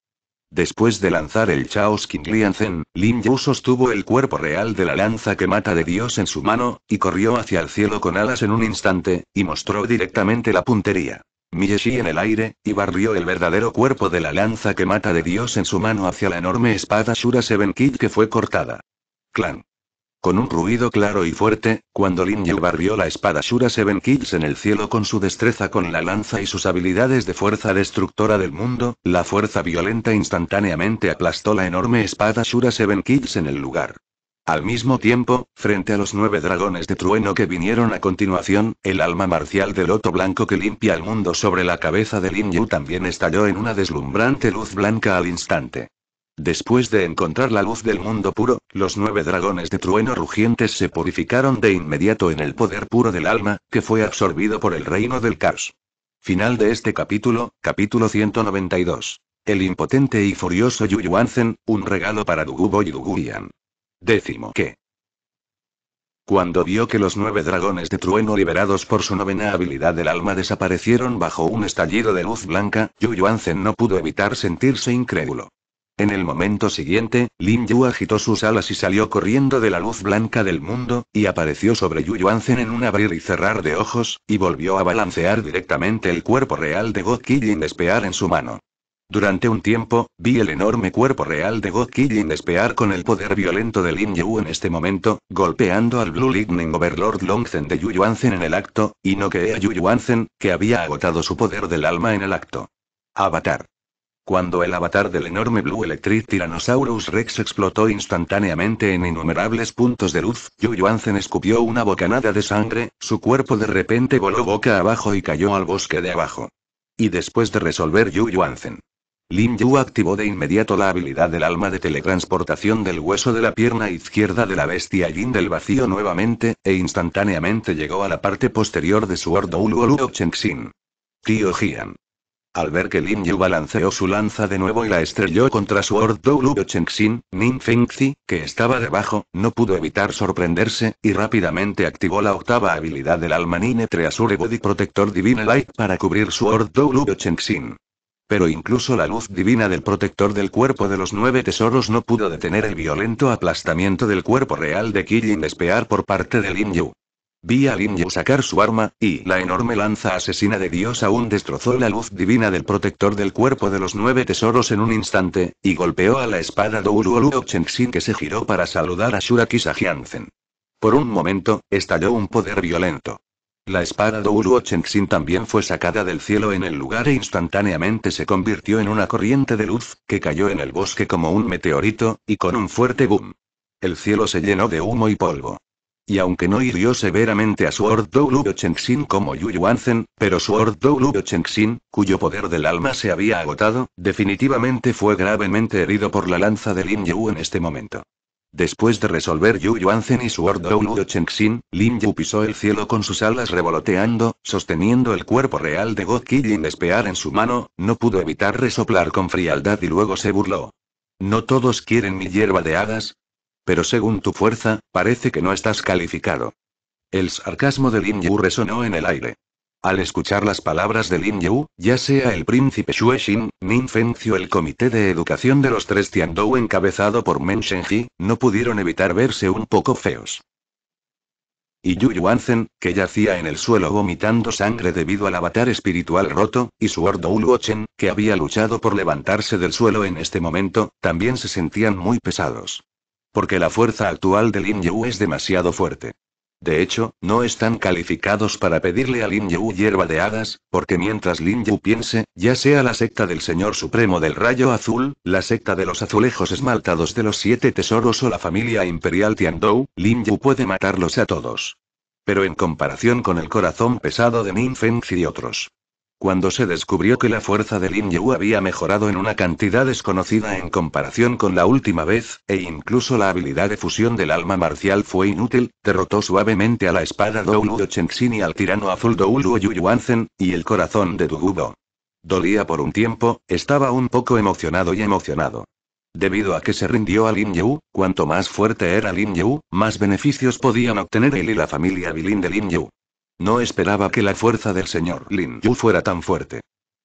Speaker 1: Después de lanzar el Chaos King Lianzen, Lin Yu sostuvo el cuerpo real de la lanza que mata de Dios en su mano, y corrió hacia el cielo con alas en un instante, y mostró directamente la puntería. Miyeshi en el aire, y barrió el verdadero cuerpo de la lanza que mata de Dios en su mano hacia la enorme espada Shura Seven Kid que fue cortada. Clan. Con un ruido claro y fuerte, cuando Lin Yu barrió la espada Shura Seven Kids en el cielo con su destreza con la lanza y sus habilidades de fuerza destructora del mundo, la fuerza violenta instantáneamente aplastó la enorme espada Shura Seven Kids en el lugar. Al mismo tiempo, frente a los nueve dragones de trueno que vinieron a continuación, el alma marcial del loto blanco que limpia el mundo sobre la cabeza de Lin Yu también estalló en una deslumbrante luz blanca al instante. Después de encontrar la luz del mundo puro, los nueve dragones de trueno rugientes se purificaron de inmediato en el poder puro del alma, que fue absorbido por el reino del caos. Final de este capítulo, capítulo 192. El impotente y furioso Yuanzen, un regalo para Dugu y Duguyan. Décimo que. Cuando vio que los nueve dragones de trueno liberados por su novena habilidad del alma desaparecieron bajo un estallido de luz blanca, Yuyuanzen no pudo evitar sentirse incrédulo. En el momento siguiente, Lin Yu agitó sus alas y salió corriendo de la luz blanca del mundo, y apareció sobre Yu Yuanzen en un abrir y cerrar de ojos, y volvió a balancear directamente el cuerpo real de God Killing despear en su mano. Durante un tiempo, vi el enorme cuerpo real de God Killing despear con el poder violento de Lin Yu en este momento, golpeando al Blue Lightning Overlord Longzen de Yu Yuanzen en el acto, y noqueé a Yu Yuanzen, que había agotado su poder del alma en el acto. Avatar. Cuando el avatar del enorme Blue Electric Tyrannosaurus Rex explotó instantáneamente en innumerables puntos de luz, Yu Yuanzen escupió una bocanada de sangre, su cuerpo de repente voló boca abajo y cayó al bosque de abajo. Y después de resolver Yu Yuanzen, Lin Yu activó de inmediato la habilidad del alma de teletransportación del hueso de la pierna izquierda de la bestia Yin del vacío nuevamente, e instantáneamente llegó a la parte posterior de su Ordo Uluolu Xin Tío Jian. Al ver que Lin Yu balanceó su lanza de nuevo y la estrelló contra su Cheng Xin Chengxin, Nin Fengzi, que estaba debajo, no pudo evitar sorprenderse, y rápidamente activó la octava habilidad del alma Nine Treasure Body Protector Divine Light para cubrir su Lord Cheng Chengxin. Pero incluso la luz divina del protector del cuerpo de los nueve tesoros no pudo detener el violento aplastamiento del cuerpo real de Killing despear por parte de Lin Yu. Vi a Lin Yu sacar su arma, y la enorme lanza asesina de Dios aún destrozó la luz divina del protector del cuerpo de los nueve tesoros en un instante, y golpeó a la espada Douluo Chengxin que se giró para saludar a Shuraki Sajianzen. Por un momento, estalló un poder violento. La espada Douluo Chengxin también fue sacada del cielo en el lugar e instantáneamente se convirtió en una corriente de luz, que cayó en el bosque como un meteorito, y con un fuerte boom. El cielo se llenó de humo y polvo y aunque no hirió severamente a Sword Douluo Chengxin como Yu Yuanzen, pero Sword Douluo Chengxin, cuyo poder del alma se había agotado, definitivamente fue gravemente herido por la lanza de Lin Yu en este momento. Después de resolver Yu Yuanzen y Sword Douluo Chengxin, Lin Yu pisó el cielo con sus alas revoloteando, sosteniendo el cuerpo real de God Killing despear en su mano, no pudo evitar resoplar con frialdad y luego se burló. No todos quieren mi hierba de hadas, pero según tu fuerza, parece que no estás calificado. El sarcasmo de Lin Yu resonó en el aire. Al escuchar las palabras de Lin Yu, ya sea el príncipe Xuexin, Nin Fencio, el comité de educación de los tres Tiandou encabezado por Men Shenji, no pudieron evitar verse un poco feos. Y Yu Yuanzen, que yacía en el suelo vomitando sangre debido al avatar espiritual roto, y su ordo Ulgochen, que había luchado por levantarse del suelo en este momento, también se sentían muy pesados. Porque la fuerza actual de Lin Yu es demasiado fuerte. De hecho, no están calificados para pedirle a Lin Yu hierba de hadas, porque mientras Lin Yu piense, ya sea la secta del Señor Supremo del Rayo Azul, la secta de los azulejos esmaltados de los Siete Tesoros o la familia imperial Tiandou, Lin Yu puede matarlos a todos. Pero en comparación con el corazón pesado de Min Feng y otros cuando se descubrió que la fuerza de Lin Yu había mejorado en una cantidad desconocida en comparación con la última vez, e incluso la habilidad de fusión del alma marcial fue inútil, derrotó suavemente a la espada Douluo Chengxin y al tirano azul Douluo Yuyuanzen, y el corazón de Dugudo. Dolía por un tiempo, estaba un poco emocionado y emocionado. Debido a que se rindió a Lin Yu, cuanto más fuerte era Lin Yu, más beneficios podían obtener él y la familia Bilin de Lin Yu. No esperaba que la fuerza del señor Lin Yu fuera tan fuerte.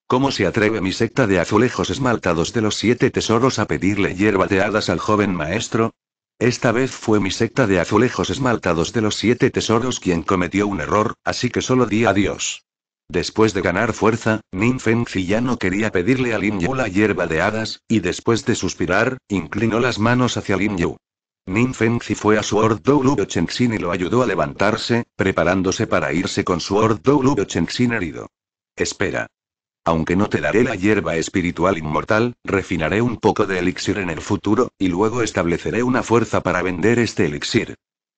Speaker 1: ¿Cómo se atreve mi secta de azulejos esmaltados de los siete tesoros a pedirle hierba de hadas al joven maestro? Esta vez fue mi secta de azulejos esmaltados de los siete tesoros quien cometió un error, así que solo di adiós. Después de ganar fuerza, Nin Fengzi ya no quería pedirle a Lin Yu la hierba de hadas, y después de suspirar, inclinó las manos hacia Lin Yu. Min Fengzi fue a Sword Douluo Chengxin y lo ayudó a levantarse, preparándose para irse con su Douluo Chengxin herido. Espera. Aunque no te daré la hierba espiritual inmortal, refinaré un poco de elixir en el futuro, y luego estableceré una fuerza para vender este elixir.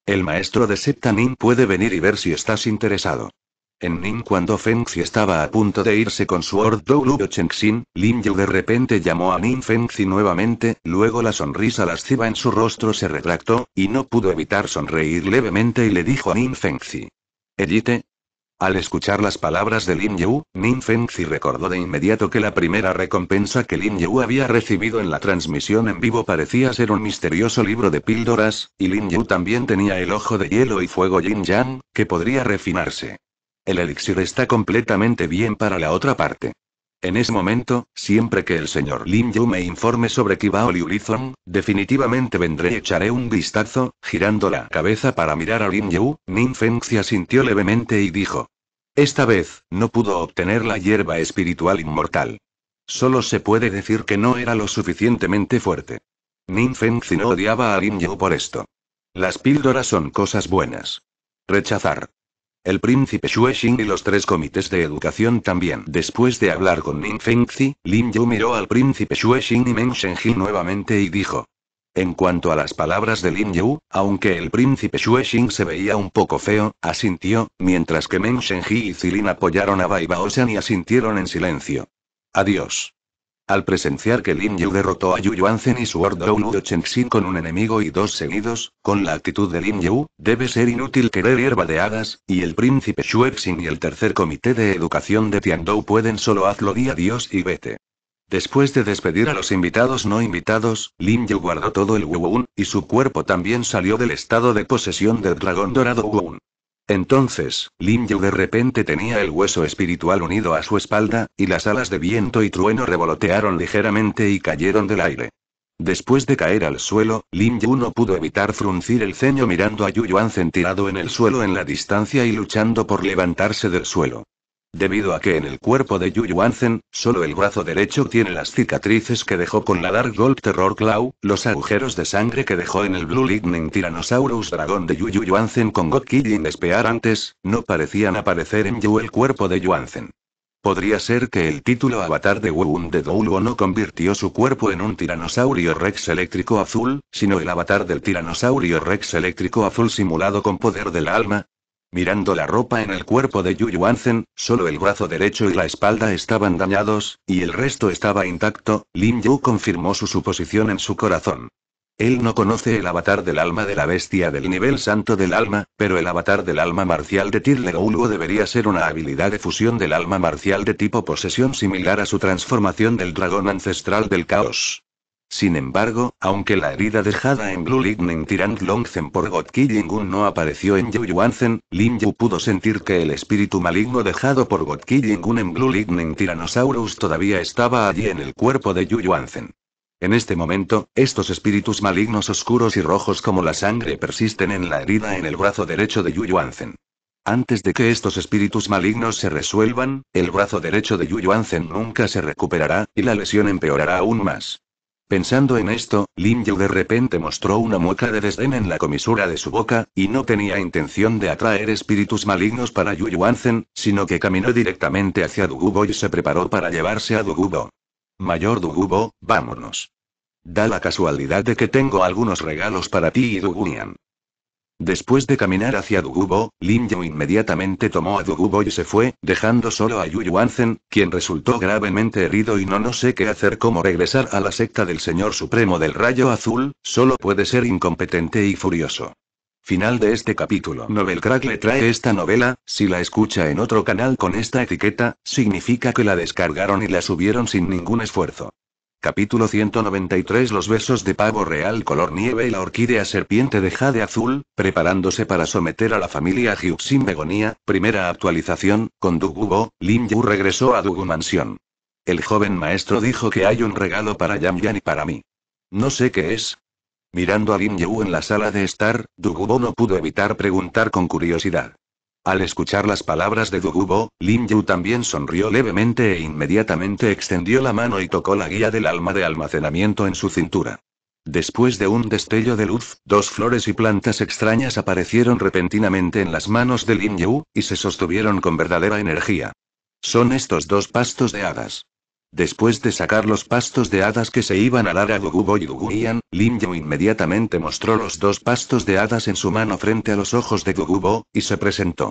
Speaker 1: El maestro de Septanin puede venir y ver si estás interesado. En Ning cuando Fengxi estaba a punto de irse con su Ordo Douluo Chengxin, Lin Yu de repente llamó a Ning Fengxi nuevamente, luego la sonrisa lasciva en su rostro se retractó, y no pudo evitar sonreír levemente y le dijo a Ning Fengxi. Edite. Al escuchar las palabras de Lin Yu, Ning Fengxi recordó de inmediato que la primera recompensa que Lin Yu había recibido en la transmisión en vivo parecía ser un misterioso libro de píldoras, y Lin Yu también tenía el ojo de hielo y fuego Yin Yang, que podría refinarse. El elixir está completamente bien para la otra parte. En ese momento, siempre que el señor Lin Yu me informe sobre Kibao Liulizong, definitivamente vendré y echaré un vistazo, girando la cabeza para mirar a Lin Yu, Nin Fengxia asintió levemente y dijo. Esta vez, no pudo obtener la hierba espiritual inmortal. Solo se puede decir que no era lo suficientemente fuerte. Nin Feng no odiaba a Lin Yu por esto. Las píldoras son cosas buenas. Rechazar. El príncipe Xing y los tres comités de educación también. Después de hablar con Ning Fengzi, Lin Yu miró al príncipe Xing y Meng Shenji nuevamente y dijo. En cuanto a las palabras de Lin Yu, aunque el príncipe Xing se veía un poco feo, asintió, mientras que Meng Shenji y Zilin apoyaron a Bai Baoshan y asintieron en silencio. Adiós. Al presenciar que Lin Yu derrotó a Yu Yuanzen y su de Chengxin con un enemigo y dos seguidos, con la actitud de Lin Yu, debe ser inútil querer hierba de hadas, y el príncipe Xuexin y el tercer comité de educación de Tiandou pueden solo hazlo día Dios y vete. Después de despedir a los invitados no invitados, Lin Yu guardó todo el Wu, y su cuerpo también salió del estado de posesión del dragón dorado Wu entonces, Lin Yu de repente tenía el hueso espiritual unido a su espalda, y las alas de viento y trueno revolotearon ligeramente y cayeron del aire. Después de caer al suelo, Lin Yu no pudo evitar fruncir el ceño mirando a Yu Yuan tirado en el suelo en la distancia y luchando por levantarse del suelo. Debido a que en el cuerpo de Yu Yuanzen, solo el brazo derecho tiene las cicatrices que dejó con la Dark Gold Terror Claw, los agujeros de sangre que dejó en el Blue Lightning Tyrannosaurus Dragón de Yu Yuanzen con God Killing Despear antes, no parecían aparecer en Yu el cuerpo de Yuanzen. Podría ser que el título avatar de Wu de Douluo no convirtió su cuerpo en un tiranosaurio rex eléctrico azul, sino el avatar del tiranosaurio rex eléctrico azul simulado con poder del alma, Mirando la ropa en el cuerpo de Yu Yuanzen, solo el brazo derecho y la espalda estaban dañados, y el resto estaba intacto, Lin Yu confirmó su suposición en su corazón. Él no conoce el avatar del alma de la bestia del nivel santo del alma, pero el avatar del alma marcial de Tirle debería ser una habilidad de fusión del alma marcial de tipo posesión similar a su transformación del dragón ancestral del caos. Sin embargo, aunque la herida dejada en Blue Lightning Tirant Longzen por God Killing no apareció en Yu Yuanzen, Lin Yu pudo sentir que el espíritu maligno dejado por God Killing en Blue Lightning Tyrannosaurus todavía estaba allí en el cuerpo de Yu Yuanzen. En este momento, estos espíritus malignos oscuros y rojos como la sangre persisten en la herida en el brazo derecho de Yu Yuanzen. Antes de que estos espíritus malignos se resuelvan, el brazo derecho de Yu Yuanzen nunca se recuperará, y la lesión empeorará aún más. Pensando en esto, Lin Yu de repente mostró una mueca de desdén en la comisura de su boca, y no tenía intención de atraer espíritus malignos para Yu Yuanzen, sino que caminó directamente hacia Dugubo y se preparó para llevarse a Dugubo. Mayor Dugubo, vámonos. Da la casualidad de que tengo algunos regalos para ti y Dugunian. Después de caminar hacia Dugubo, Lin Yu inmediatamente tomó a Dugubo y se fue, dejando solo a Yu Anzen, quien resultó gravemente herido y no no sé qué hacer como regresar a la secta del Señor Supremo del Rayo Azul, solo puede ser incompetente y furioso. Final de este capítulo. Novelcrack le trae esta novela, si la escucha en otro canal con esta etiqueta, significa que la descargaron y la subieron sin ningún esfuerzo. Capítulo 193 Los besos de pavo real color nieve y la orquídea serpiente de jade azul, preparándose para someter a la familia Hugh sin Begonia, primera actualización, con Dugubo, Lin Yu regresó a Dugu Mansión. El joven maestro dijo que hay un regalo para Yam Yan y para mí. No sé qué es. Mirando a Lin Yu en la sala de estar, Dugubo no pudo evitar preguntar con curiosidad. Al escuchar las palabras de Dugubo, Lin Yu también sonrió levemente e inmediatamente extendió la mano y tocó la guía del alma de almacenamiento en su cintura. Después de un destello de luz, dos flores y plantas extrañas aparecieron repentinamente en las manos de Lin Yu, y se sostuvieron con verdadera energía. Son estos dos pastos de hadas. Después de sacar los pastos de hadas que se iban a dar a Gogubo y Guguian, Lin Yu inmediatamente mostró los dos pastos de hadas en su mano frente a los ojos de Gugubo, y se presentó.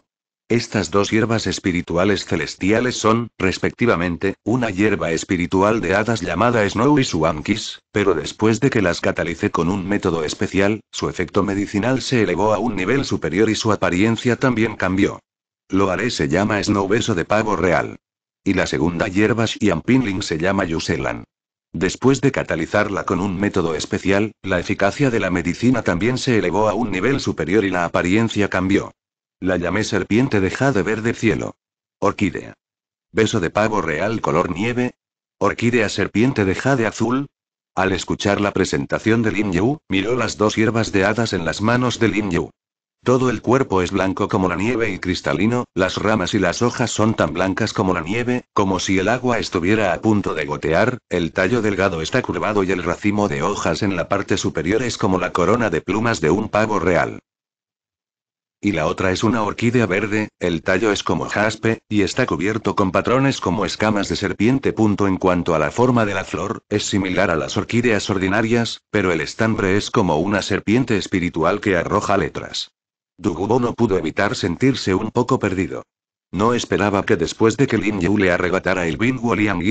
Speaker 1: Estas dos hierbas espirituales celestiales son, respectivamente, una hierba espiritual de hadas llamada Snow y pero después de que las catalicé con un método especial, su efecto medicinal se elevó a un nivel superior y su apariencia también cambió. Lo haré se llama Snow Beso de Pavo Real. Y la segunda hierba Xian se llama Yuselan. Después de catalizarla con un método especial, la eficacia de la medicina también se elevó a un nivel superior y la apariencia cambió. La llamé serpiente de jade verde cielo. Orquídea. Beso de pavo real color nieve. Orquídea serpiente de jade azul. Al escuchar la presentación de Lin Yu, miró las dos hierbas de hadas en las manos de Lin Yu. Todo el cuerpo es blanco como la nieve y cristalino, las ramas y las hojas son tan blancas como la nieve, como si el agua estuviera a punto de gotear, el tallo delgado está curvado y el racimo de hojas en la parte superior es como la corona de plumas de un pavo real. Y la otra es una orquídea verde, el tallo es como jaspe, y está cubierto con patrones como escamas de serpiente. En cuanto a la forma de la flor, es similar a las orquídeas ordinarias, pero el estambre es como una serpiente espiritual que arroja letras. Dugubo no pudo evitar sentirse un poco perdido. No esperaba que después de que Lin Yu le arrebatara el Bing Liang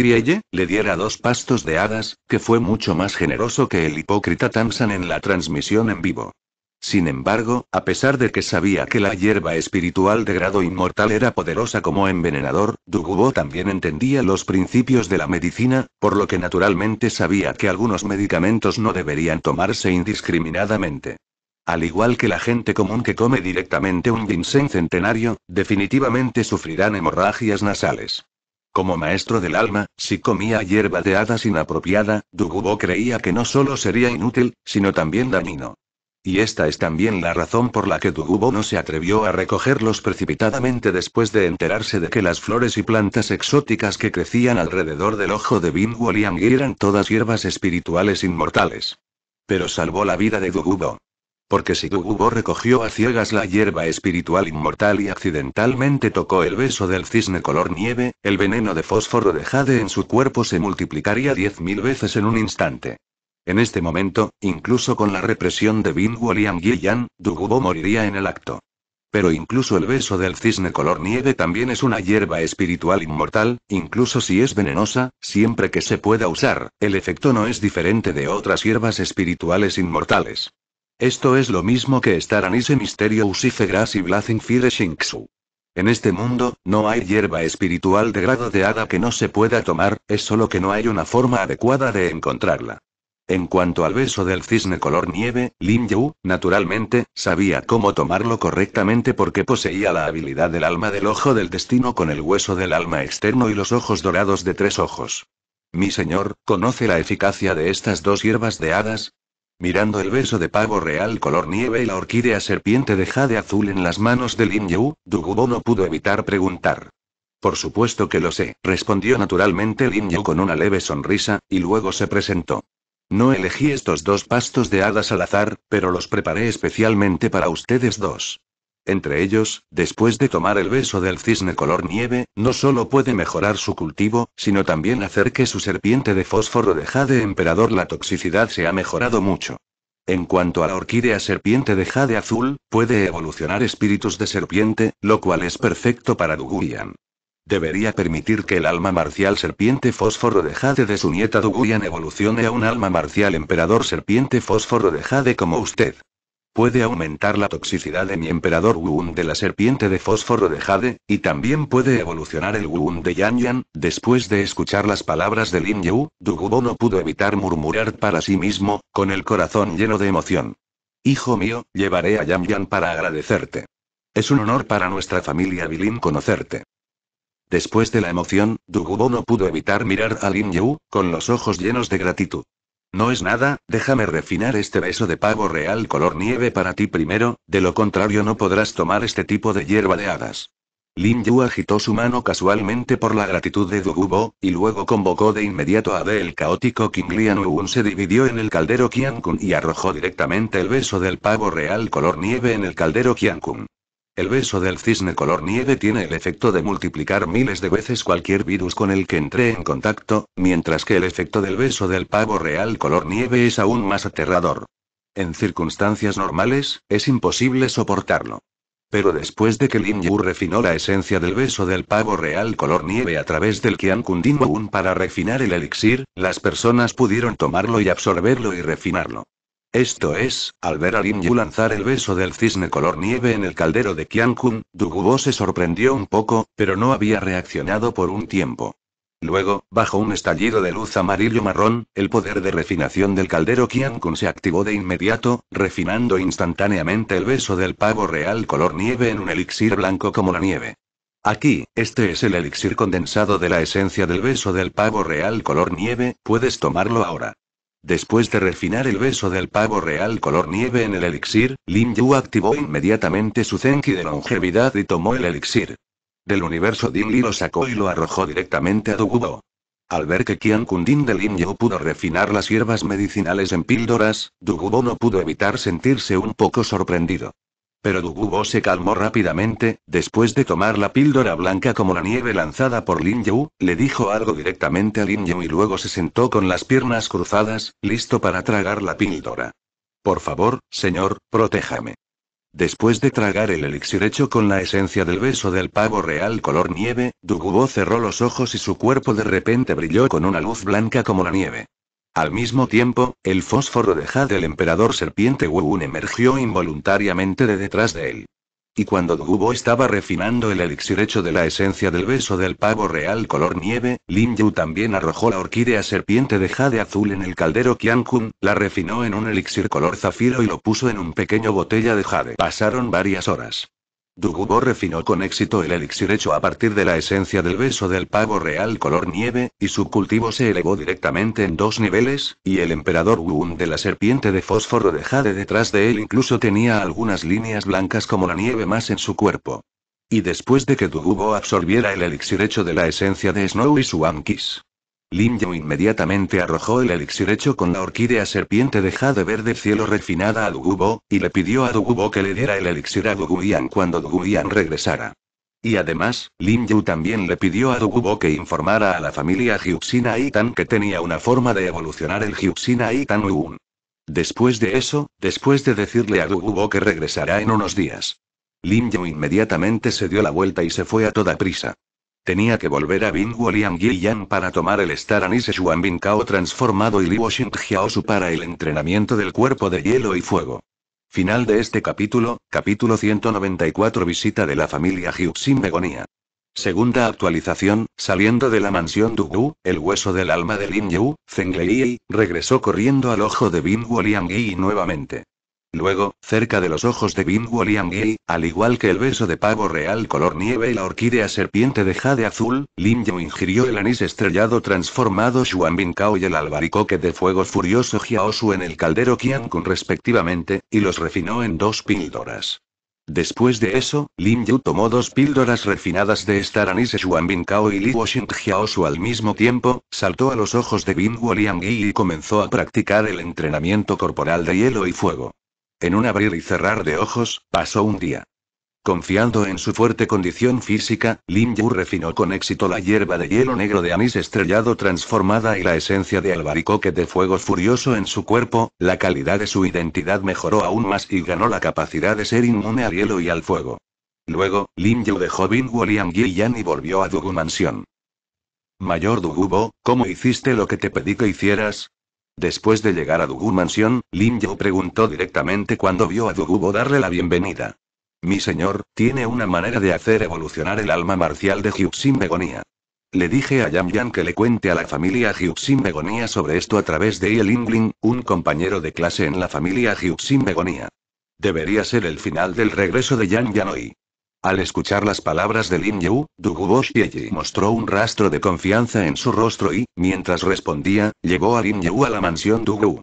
Speaker 1: le diera dos pastos de hadas, que fue mucho más generoso que el hipócrita Tamsan en la transmisión en vivo. Sin embargo, a pesar de que sabía que la hierba espiritual de grado inmortal era poderosa como envenenador, Dugubo también entendía los principios de la medicina, por lo que naturalmente sabía que algunos medicamentos no deberían tomarse indiscriminadamente. Al igual que la gente común que come directamente un ginseng centenario, definitivamente sufrirán hemorragias nasales. Como maestro del alma, si comía hierba de hadas inapropiada, Dugubo creía que no solo sería inútil, sino también dañino. Y esta es también la razón por la que Dugubo no se atrevió a recogerlos precipitadamente después de enterarse de que las flores y plantas exóticas que crecían alrededor del ojo de Bin Woliang eran todas hierbas espirituales inmortales. Pero salvó la vida de Dugubo. Porque si Dugubo recogió a ciegas la hierba espiritual inmortal y accidentalmente tocó el beso del cisne color nieve, el veneno de fósforo de Jade en su cuerpo se multiplicaría diez mil veces en un instante. En este momento, incluso con la represión de Bing y Yan, Dugubo moriría en el acto. Pero incluso el beso del cisne color nieve también es una hierba espiritual inmortal, incluso si es venenosa, siempre que se pueda usar, el efecto no es diferente de otras hierbas espirituales inmortales. Esto es lo mismo que estar Anise usife gras y Blazing Fire Shinxu. En este mundo, no hay hierba espiritual de grado de hada que no se pueda tomar, es solo que no hay una forma adecuada de encontrarla. En cuanto al beso del cisne color nieve, Lin Yu, naturalmente, sabía cómo tomarlo correctamente porque poseía la habilidad del alma del ojo del destino con el hueso del alma externo y los ojos dorados de tres ojos. Mi señor, ¿conoce la eficacia de estas dos hierbas de hadas? Mirando el beso de pavo real color nieve y la orquídea serpiente de jade azul en las manos de Lin Yu, Dugubo no pudo evitar preguntar. Por supuesto que lo sé, respondió naturalmente Lin Yu con una leve sonrisa, y luego se presentó. No elegí estos dos pastos de hadas al azar, pero los preparé especialmente para ustedes dos. Entre ellos, después de tomar el beso del cisne color nieve, no solo puede mejorar su cultivo, sino también hacer que su serpiente de fósforo de jade emperador la toxicidad se ha mejorado mucho. En cuanto a la orquídea serpiente de jade azul, puede evolucionar espíritus de serpiente, lo cual es perfecto para Dugurian. Debería permitir que el alma marcial serpiente fósforo de jade de su nieta duguyan evolucione a un alma marcial emperador serpiente fósforo de jade como usted. Puede aumentar la toxicidad de mi emperador Wuun de la serpiente de fósforo de Jade, y también puede evolucionar el Wuun de Yan Yan. Después de escuchar las palabras de Lin Yu, Dugubo no pudo evitar murmurar para sí mismo, con el corazón lleno de emoción. Hijo mío, llevaré a Yan Yan para agradecerte. Es un honor para nuestra familia Bilin conocerte. Después de la emoción, Dugubo no pudo evitar mirar a Lin Yu, con los ojos llenos de gratitud. No es nada, déjame refinar este beso de pavo real color nieve para ti primero, de lo contrario no podrás tomar este tipo de hierba de hadas. Lin Yu agitó su mano casualmente por la gratitud de Dugubo, y luego convocó de inmediato a De el caótico King Lian Wun se dividió en el caldero Qiankun y arrojó directamente el beso del pavo real color nieve en el caldero Qiankun. El beso del cisne color nieve tiene el efecto de multiplicar miles de veces cualquier virus con el que entré en contacto, mientras que el efecto del beso del pavo real color nieve es aún más aterrador. En circunstancias normales, es imposible soportarlo. Pero después de que Lin Yu refinó la esencia del beso del pavo real color nieve a través del Qian Kundin para refinar el elixir, las personas pudieron tomarlo y absorberlo y refinarlo. Esto es, al ver a Lin Yu lanzar el beso del cisne color nieve en el caldero de Qiankun, Bo se sorprendió un poco, pero no había reaccionado por un tiempo. Luego, bajo un estallido de luz amarillo-marrón, el poder de refinación del caldero Qiankun se activó de inmediato, refinando instantáneamente el beso del pavo real color nieve en un elixir blanco como la nieve. Aquí, este es el elixir condensado de la esencia del beso del pavo real color nieve, puedes tomarlo ahora. Después de refinar el beso del pavo real color nieve en el elixir, Lin Yu activó inmediatamente su Zenki de longevidad y tomó el elixir. Del universo Ding Li lo sacó y lo arrojó directamente a Dugubo. Al ver que Qian Kundin de Lin Yu pudo refinar las hierbas medicinales en píldoras, Dugubo no pudo evitar sentirse un poco sorprendido. Pero Dugubo se calmó rápidamente, después de tomar la píldora blanca como la nieve lanzada por Lin Yu, le dijo algo directamente a Lin Yu y luego se sentó con las piernas cruzadas, listo para tragar la píldora. Por favor, señor, protéjame. Después de tragar el elixir hecho con la esencia del beso del pavo real color nieve, Dugubo cerró los ojos y su cuerpo de repente brilló con una luz blanca como la nieve. Al mismo tiempo, el fósforo de jade del emperador serpiente wu emergió involuntariamente de detrás de él. Y cuando Dubo estaba refinando el elixir hecho de la esencia del beso del pavo real color nieve, Lin Yu también arrojó la orquídea serpiente de jade azul en el caldero Qiankun, la refinó en un elixir color zafiro y lo puso en un pequeño botella de jade. Pasaron varias horas. Dugubo refinó con éxito el elixir hecho a partir de la esencia del beso del pavo real color nieve, y su cultivo se elevó directamente en dos niveles, y el emperador Wun de la serpiente de fósforo de Jade detrás de él incluso tenía algunas líneas blancas como la nieve más en su cuerpo. Y después de que Dugubo absorbiera el elixir hecho de la esencia de Snow y su Anquis, Lin Yu inmediatamente arrojó el elixir hecho con la orquídea serpiente de Jade verde cielo refinada a Dugubo, y le pidió a Dugubo que le diera el elixir a Duguyan cuando Duguyan regresara. Y además, Lin Yu también le pidió a Dugubo que informara a la familia Hyuxina Itan que tenía una forma de evolucionar el Hyuxina Itan Uun. Después de eso, después de decirle a Dugubo que regresará en unos días. Lin Yu inmediatamente se dio la vuelta y se fue a toda prisa. Tenía que volver a Yi Yang para tomar el Star Anise Kao transformado y Liu Xiaosu para el entrenamiento del cuerpo de hielo y fuego. Final de este capítulo, capítulo 194 Visita de la familia Hyuxin Begonia. Segunda actualización, saliendo de la mansión Dugu, el hueso del alma de Lin Yu, Zheng Lei, regresó corriendo al ojo de Bing Liang Yi nuevamente. Luego, cerca de los ojos de Bing William al igual que el beso de pavo real color nieve y la orquídea serpiente de jade azul, Lin Yu ingirió el anís estrellado transformado Xuan Bin Kao y el albaricoque de fuego furioso Jiaosu en el caldero Qian Kun respectivamente, y los refinó en dos píldoras. Después de eso, Lin Yu tomó dos píldoras refinadas de estar anise Xuan Bin Kao y Li Jiaosu al mismo tiempo, saltó a los ojos de Bin Liang y comenzó a practicar el entrenamiento corporal de hielo y fuego. En un abrir y cerrar de ojos, pasó un día. Confiando en su fuerte condición física, Lin Yu refinó con éxito la hierba de hielo negro de anís estrellado transformada y la esencia de albaricoque de fuego furioso en su cuerpo, la calidad de su identidad mejoró aún más y ganó la capacidad de ser inmune al hielo y al fuego. Luego, Lin Yu dejó Bingwo Yan y volvió a Dugu Mansión. Mayor Dugubo, ¿cómo hiciste lo que te pedí que hicieras? Después de llegar a Dugu Mansión, Lin Yu preguntó directamente cuando vio a Dugu darle la bienvenida. Mi señor, tiene una manera de hacer evolucionar el alma marcial de Hyuxin Begonia. Le dije a Yan Yan que le cuente a la familia Hyuxin Begonia sobre esto a través de Ling, un compañero de clase en la familia Hyuxin Begonia. Debería ser el final del regreso de Yang Yan hoy. Al escuchar las palabras de Lin Yu, Duguboshieyi mostró un rastro de confianza en su rostro y, mientras respondía, llegó a Lin Yu a la mansión Dugu.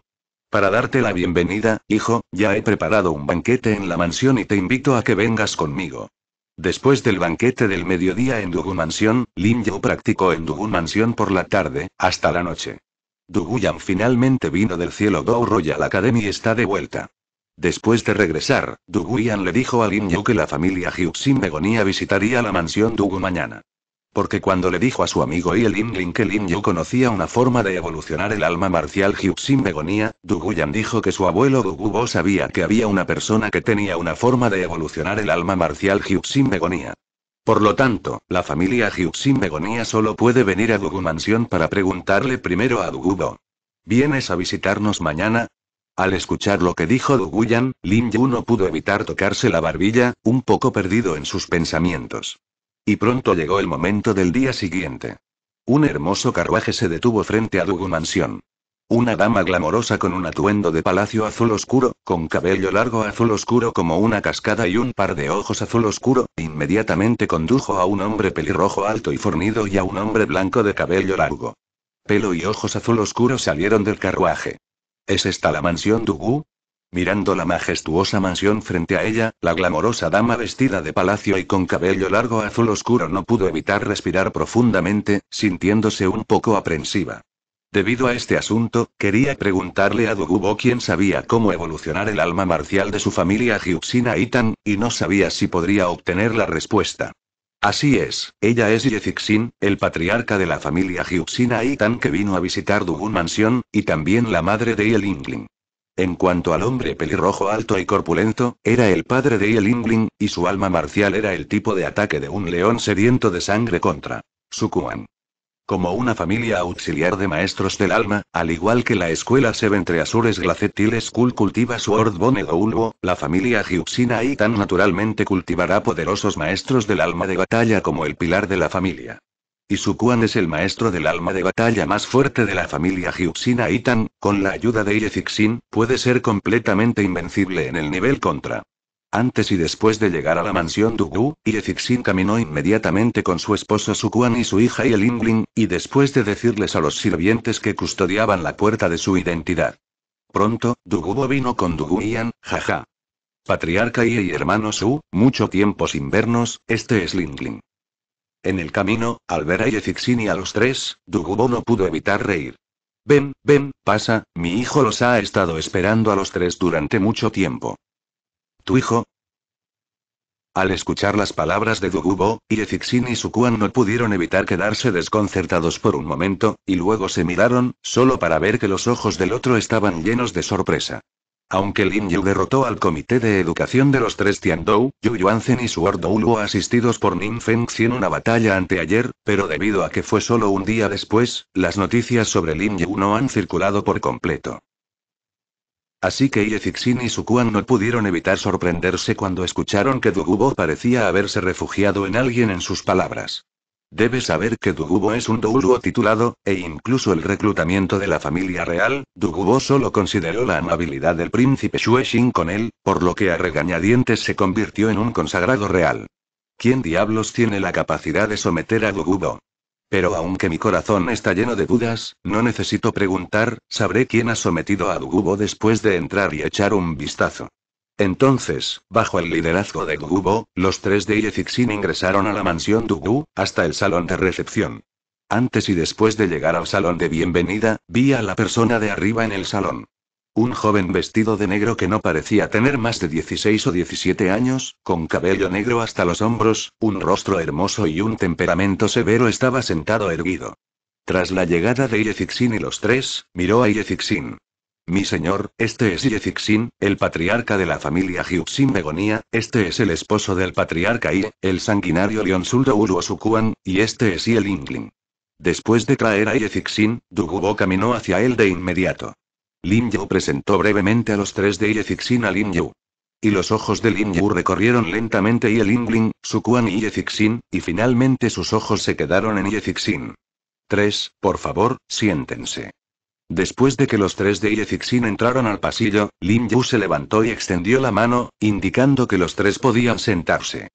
Speaker 1: Para darte la bienvenida, hijo, ya he preparado un banquete en la mansión y te invito a que vengas conmigo. Después del banquete del mediodía en Dugu Mansión, Lin Yu practicó en Dugu Mansión por la tarde, hasta la noche. Yan finalmente vino del cielo Dou Royal Academy y está de vuelta. Después de regresar, Duguyan le dijo a Lin Yu que la familia Jiuxin Begonia visitaría la mansión Dugu mañana. Porque cuando le dijo a su amigo y el que Lin Yu conocía una forma de evolucionar el alma marcial Hyuxin Begonia, Duguyan dijo que su abuelo Bo sabía que había una persona que tenía una forma de evolucionar el alma marcial Jiuxin Begonia. Por lo tanto, la familia Jiuxin Begonia solo puede venir a Dugu Mansión para preguntarle primero a Bo. ¿Vienes a visitarnos mañana? Al escuchar lo que dijo Duguyan, Lin Yu no pudo evitar tocarse la barbilla, un poco perdido en sus pensamientos. Y pronto llegó el momento del día siguiente. Un hermoso carruaje se detuvo frente a Dugu Mansión. Una dama glamorosa con un atuendo de palacio azul oscuro, con cabello largo azul oscuro como una cascada y un par de ojos azul oscuro, inmediatamente condujo a un hombre pelirrojo alto y fornido y a un hombre blanco de cabello largo. Pelo y ojos azul oscuro salieron del carruaje. ¿Es esta la mansión Dugu? Mirando la majestuosa mansión frente a ella, la glamorosa dama vestida de palacio y con cabello largo azul oscuro no pudo evitar respirar profundamente, sintiéndose un poco aprensiva. Debido a este asunto, quería preguntarle a Dugubo quién sabía cómo evolucionar el alma marcial de su familia Hyuxina Itan, y no sabía si podría obtener la respuesta. Así es, ella es Yezixin, el patriarca de la familia Hyuxin Aitan que vino a visitar Dugun Mansión, y también la madre de Yelingling. En cuanto al hombre pelirrojo alto y corpulento, era el padre de El y su alma marcial era el tipo de ataque de un león sediento de sangre contra Sukuan como una familia auxiliar de maestros del alma, al igual que la escuela Seventre Azures Glacetil School cultiva su Ordbone Ulvo, la familia Hyuxina y tan naturalmente cultivará poderosos maestros del alma de batalla como el pilar de la familia. Y Sukuan es el maestro del alma de batalla más fuerte de la familia Hyuxina Itan, con la ayuda de Yefixin, puede ser completamente invencible en el nivel contra. Antes y después de llegar a la mansión Dugu, Irefixin caminó inmediatamente con su esposo Sukuan y su hija y Lingling, y después de decirles a los sirvientes que custodiaban la puerta de su identidad. Pronto, Dugubo vino con Dugu Ian, jaja. Patriarca y hermano Su, mucho tiempo sin vernos, este es Lingling. En el camino, al ver a Irefixin y a los tres, Dugubo no pudo evitar reír. Ven, ven, pasa, mi hijo los ha estado esperando a los tres durante mucho tiempo. ¿Tu hijo? Al escuchar las palabras de Dugubo, Irezixin y Sukuan no pudieron evitar quedarse desconcertados por un momento, y luego se miraron, solo para ver que los ojos del otro estaban llenos de sorpresa. Aunque Lin Yu derrotó al Comité de Educación de los Tres Tiandou, Yu Yuanzen y su Ordo asistidos por Ning Feng, en una batalla anteayer, pero debido a que fue solo un día después, las noticias sobre Lin Yu no han circulado por completo. Así que Iefixin y Sukuan no pudieron evitar sorprenderse cuando escucharon que Dugubo parecía haberse refugiado en alguien en sus palabras. Debes saber que Dugubo es un Douluo titulado, e incluso el reclutamiento de la familia real, Dugubo solo consideró la amabilidad del príncipe Shueshin con él, por lo que a regañadientes se convirtió en un consagrado real. ¿Quién diablos tiene la capacidad de someter a Dugubo? Pero aunque mi corazón está lleno de dudas, no necesito preguntar, sabré quién ha sometido a Dugubo después de entrar y echar un vistazo. Entonces, bajo el liderazgo de Dugubo, los tres de Yezixin ingresaron a la mansión Dugu, hasta el salón de recepción. Antes y después de llegar al salón de bienvenida, vi a la persona de arriba en el salón. Un joven vestido de negro que no parecía tener más de 16 o 17 años, con cabello negro hasta los hombros, un rostro hermoso y un temperamento severo estaba sentado erguido. Tras la llegada de Yezixin y los tres, miró a Yezixin. Mi señor, este es Yezixin, el patriarca de la familia Hyuxin Begonia, este es el esposo del patriarca y el sanguinario Leonsuldo Uruosukuan, y este es Y el Después de traer a sin Dugubo caminó hacia él de inmediato. Lin Yu presentó brevemente a los tres de Yefixin a Lin Yu. Y los ojos de Lin Yu recorrieron lentamente y el Su Sukuan y Yefixin, y finalmente sus ojos se quedaron en Yefixin. Tres, por favor, siéntense. Después de que los tres de Yefixin entraron al pasillo, Lin Yu se levantó y extendió la mano, indicando que los tres podían sentarse.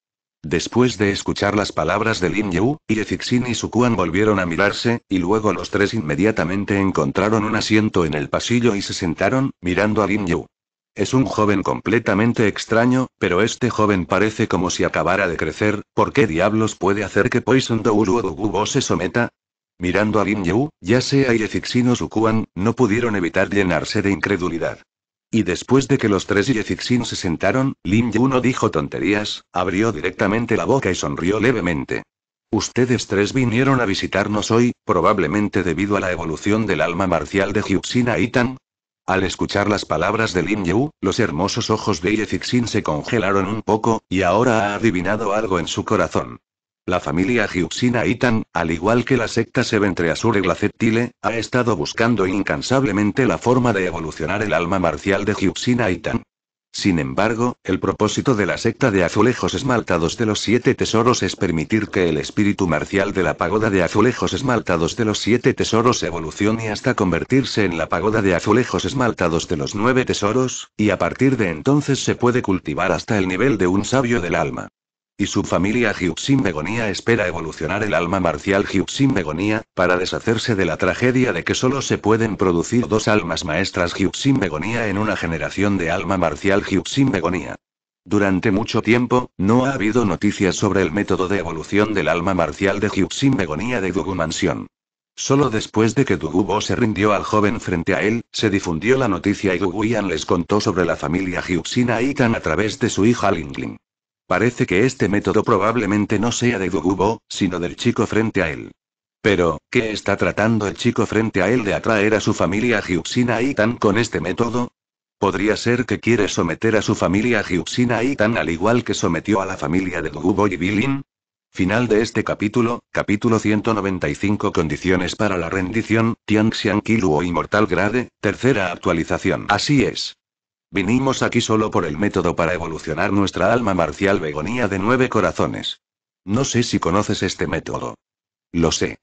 Speaker 1: Después de escuchar las palabras de Lin Yu, Zixin y Sukuan volvieron a mirarse, y luego los tres inmediatamente encontraron un asiento en el pasillo y se sentaron, mirando a Lin Yu. Es un joven completamente extraño, pero este joven parece como si acabara de crecer, ¿por qué diablos puede hacer que Poison o Gubo se someta? Mirando a Lin Yu, ya sea Zixin o Sukuan, no pudieron evitar llenarse de incredulidad. Y después de que los tres Ye se sentaron, Lin Yu no dijo tonterías, abrió directamente la boca y sonrió levemente. Ustedes tres vinieron a visitarnos hoy, probablemente debido a la evolución del alma marcial de y Aitan. Al escuchar las palabras de Lin Yu, los hermosos ojos de Yefixin se congelaron un poco, y ahora ha adivinado algo en su corazón. La familia Hyuxina Itan, al igual que la secta y Glacetile, ha estado buscando incansablemente la forma de evolucionar el alma marcial de Hyuxina Itan. Sin embargo, el propósito de la secta de azulejos esmaltados de los siete tesoros es permitir que el espíritu marcial de la pagoda de azulejos esmaltados de los siete tesoros evolucione hasta convertirse en la pagoda de azulejos esmaltados de los nueve tesoros, y a partir de entonces se puede cultivar hasta el nivel de un sabio del alma. Y su familia sin Begonia espera evolucionar el alma marcial sin Megonia, para deshacerse de la tragedia de que solo se pueden producir dos almas maestras sin Begonia en una generación de alma marcial sin Begonia. Durante mucho tiempo, no ha habido noticias sobre el método de evolución del alma marcial de Hyuxin Begonía de Dugu Mansión. Solo después de que Bo se rindió al joven frente a él, se difundió la noticia y Yan les contó sobre la familia Hyuxin Aitan a través de su hija Lingling. Parece que este método probablemente no sea de Dugubo, sino del chico frente a él. Pero, ¿qué está tratando el chico frente a él de atraer a su familia Hyuxina tan con este método? Podría ser que quiere someter a su familia Hyuxina tan al igual que sometió a la familia de Dugubo y Bilin. Final de este capítulo, capítulo 195 Condiciones para la rendición, Tianxian Kiluo Inmortal Grade, tercera actualización. Así es. Vinimos aquí solo por el método para evolucionar nuestra alma marcial begonía de nueve corazones. No sé si conoces este método. Lo sé.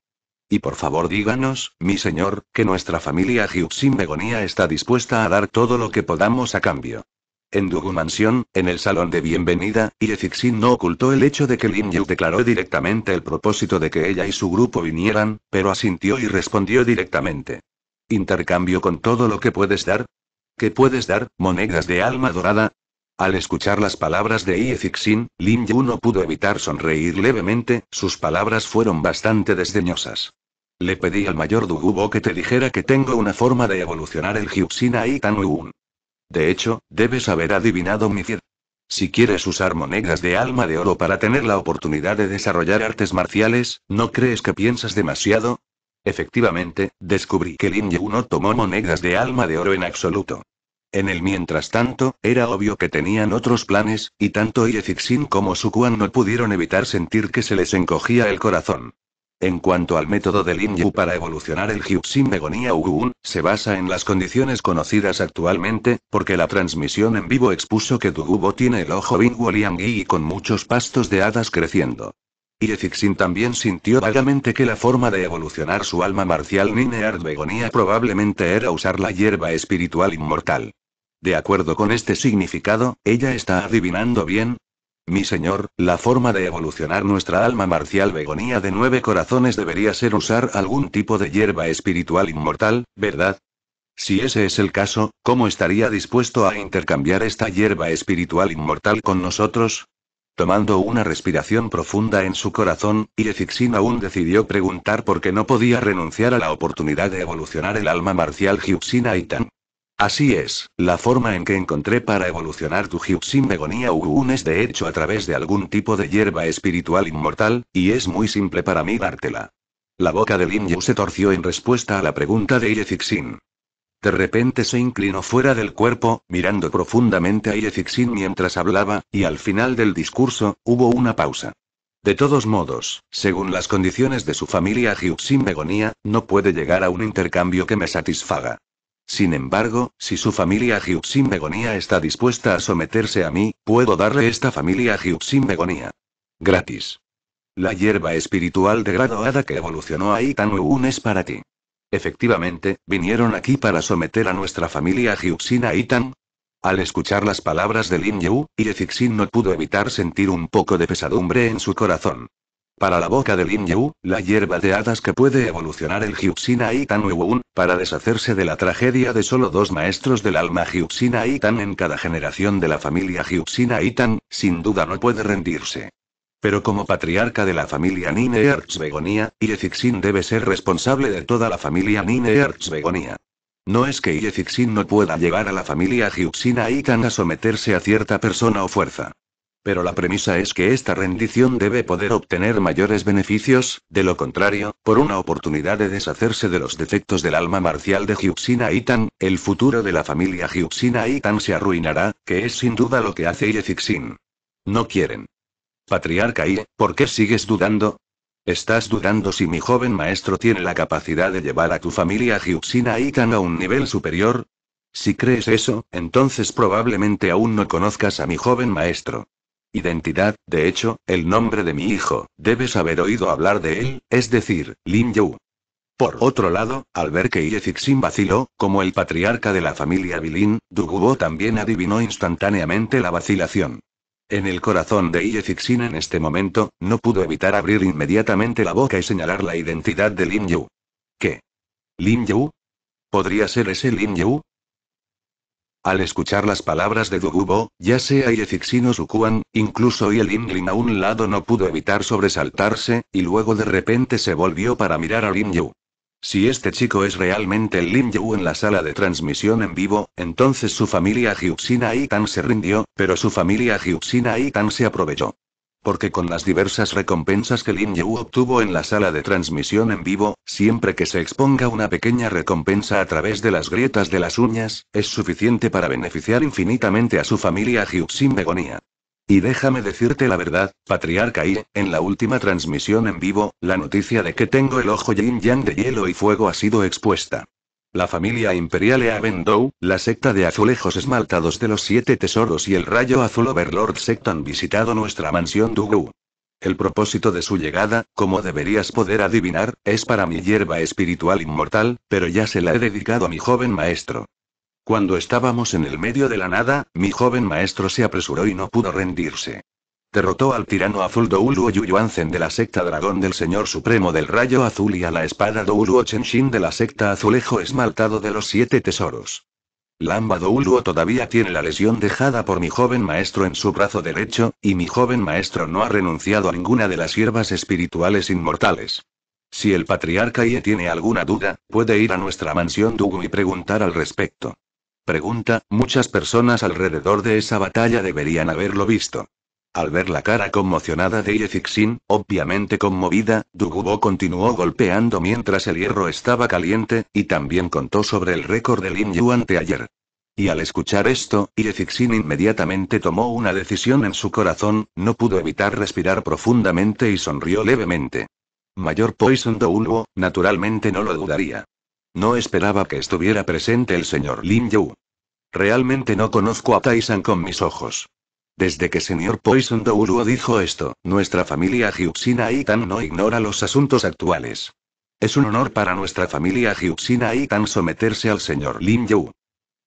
Speaker 1: Y por favor díganos, mi señor, que nuestra familia Hyuxin Begonía está dispuesta a dar todo lo que podamos a cambio. En Dugu Mansión, en el salón de bienvenida, Yezixin no ocultó el hecho de que Lin Yu declaró directamente el propósito de que ella y su grupo vinieran, pero asintió y respondió directamente. Intercambio con todo lo que puedes dar, ¿Qué puedes dar, monedas de alma dorada? Al escuchar las palabras de Iefixin, Lin Yu no pudo evitar sonreír levemente, sus palabras fueron bastante desdeñosas. Le pedí al mayor Dugubo que te dijera que tengo una forma de evolucionar el Hyuxina y De hecho, debes haber adivinado mi Si quieres usar monedas de alma de oro para tener la oportunidad de desarrollar artes marciales, ¿no crees que piensas demasiado? Efectivamente, descubrí que Lin Yu no tomó monedas de alma de oro en absoluto. En el mientras tanto, era obvio que tenían otros planes, y tanto Yefixin como Sukwan no pudieron evitar sentir que se les encogía el corazón. En cuanto al método de Lin Yu para evolucionar el Hyuxin Megonia Ugun, se basa en las condiciones conocidas actualmente, porque la transmisión en vivo expuso que Dugubo tiene el ojo Bing y con muchos pastos de hadas creciendo. Y Ezixin también sintió vagamente que la forma de evolucionar su alma marcial Nineard Begonia probablemente era usar la hierba espiritual inmortal. De acuerdo con este significado, ella está adivinando bien. Mi señor, la forma de evolucionar nuestra alma marcial Begonia de nueve corazones debería ser usar algún tipo de hierba espiritual inmortal, ¿verdad? Si ese es el caso, ¿cómo estaría dispuesto a intercambiar esta hierba espiritual inmortal con nosotros? Tomando una respiración profunda en su corazón, Irefixin aún decidió preguntar por qué no podía renunciar a la oportunidad de evolucionar el alma marcial Hyuxin Aitan. Así es, la forma en que encontré para evolucionar tu Hyuxin Megonia Ugun es de hecho a través de algún tipo de hierba espiritual inmortal, y es muy simple para mí dártela. La boca de Lin Yu se torció en respuesta a la pregunta de Irefixin. De repente se inclinó fuera del cuerpo, mirando profundamente a Irefixin mientras hablaba, y al final del discurso, hubo una pausa. De todos modos, según las condiciones de su familia sin Begonía, no puede llegar a un intercambio que me satisfaga. Sin embargo, si su familia sin Begonía está dispuesta a someterse a mí, puedo darle esta familia sin Begonía. Gratis. La hierba espiritual degradoada que evolucionó a Itanun es para ti. Efectivamente, vinieron aquí para someter a nuestra familia Hyuxina Itan. Al escuchar las palabras de Lin Yu, Yefixin no pudo evitar sentir un poco de pesadumbre en su corazón. Para la boca de Lin Yu, la hierba de hadas que puede evolucionar el Hyuxina Tan Wuun para deshacerse de la tragedia de solo dos maestros del alma Hyuxina Itan en cada generación de la familia Hyuxina Itan, sin duda no puede rendirse. Pero como patriarca de la familia Nine Erzbegonia, Iezixin debe ser responsable de toda la familia Nine Erzbegonia. No es que Iezixin no pueda llevar a la familia Jiuxina Itan a someterse a cierta persona o fuerza. Pero la premisa es que esta rendición debe poder obtener mayores beneficios, de lo contrario, por una oportunidad de deshacerse de los defectos del alma marcial de y Itan, el futuro de la familia Giuxina Itan se arruinará, que es sin duda lo que hace Iezixin. No quieren. Patriarca Y, ¿por qué sigues dudando? Estás dudando si mi joven maestro tiene la capacidad de llevar a tu familia y tan a un nivel superior. Si crees eso, entonces probablemente aún no conozcas a mi joven maestro. Identidad, de hecho, el nombre de mi hijo, debes haber oído hablar de él, es decir, Lin Yu. Por otro lado, al ver que Zixin vaciló, como el patriarca de la familia Bilin, Dugubo también adivinó instantáneamente la vacilación. En el corazón de Fixin en este momento, no pudo evitar abrir inmediatamente la boca y señalar la identidad de Lin Yu. ¿Qué? ¿Lin Yu? ¿Podría ser ese Lin Yu? Al escuchar las palabras de Dugubo, ya sea Fixin o Sukuan, incluso Ie Lin Lin a un lado no pudo evitar sobresaltarse, y luego de repente se volvió para mirar a Lin Yu. Si este chico es realmente el Lin Yu en la sala de transmisión en vivo, entonces su familia Hyuxina Tan se rindió, pero su familia Hyuxina Tan se aprovechó. Porque con las diversas recompensas que Lin Yu obtuvo en la sala de transmisión en vivo, siempre que se exponga una pequeña recompensa a través de las grietas de las uñas, es suficiente para beneficiar infinitamente a su familia Hyuxin Begonia. Y déjame decirte la verdad, patriarca y, en la última transmisión en vivo, la noticia de que tengo el ojo yin yang de hielo y fuego ha sido expuesta. La familia imperial Eavendou, la secta de azulejos esmaltados de los siete tesoros y el rayo azul Overlord Sect han visitado nuestra mansión Dugu. El propósito de su llegada, como deberías poder adivinar, es para mi hierba espiritual inmortal, pero ya se la he dedicado a mi joven maestro. Cuando estábamos en el medio de la nada, mi joven maestro se apresuró y no pudo rendirse. Derrotó al tirano azul Douluo Yuyuanzen de la secta dragón del señor supremo del rayo azul y a la espada Douluo Chenshin de la secta azulejo esmaltado de los siete tesoros. Lamba Douluo todavía tiene la lesión dejada por mi joven maestro en su brazo derecho, y mi joven maestro no ha renunciado a ninguna de las hierbas espirituales inmortales. Si el patriarca Ye tiene alguna duda, puede ir a nuestra mansión Dugu y preguntar al respecto. Pregunta, muchas personas alrededor de esa batalla deberían haberlo visto. Al ver la cara conmocionada de Yezixin, obviamente conmovida, Dugubo continuó golpeando mientras el hierro estaba caliente, y también contó sobre el récord de Lin Yu anteayer. Y al escuchar esto, Yezixin inmediatamente tomó una decisión en su corazón, no pudo evitar respirar profundamente y sonrió levemente. Mayor Poison Doulbo, naturalmente no lo dudaría. No esperaba que estuviera presente el señor Lin Yu. Realmente no conozco a Taisan con mis ojos. Desde que señor Poison Douluo dijo esto, nuestra familia Hyuxina Aitan no ignora los asuntos actuales. Es un honor para nuestra familia Hyuxina Aitan someterse al señor Lin Yu.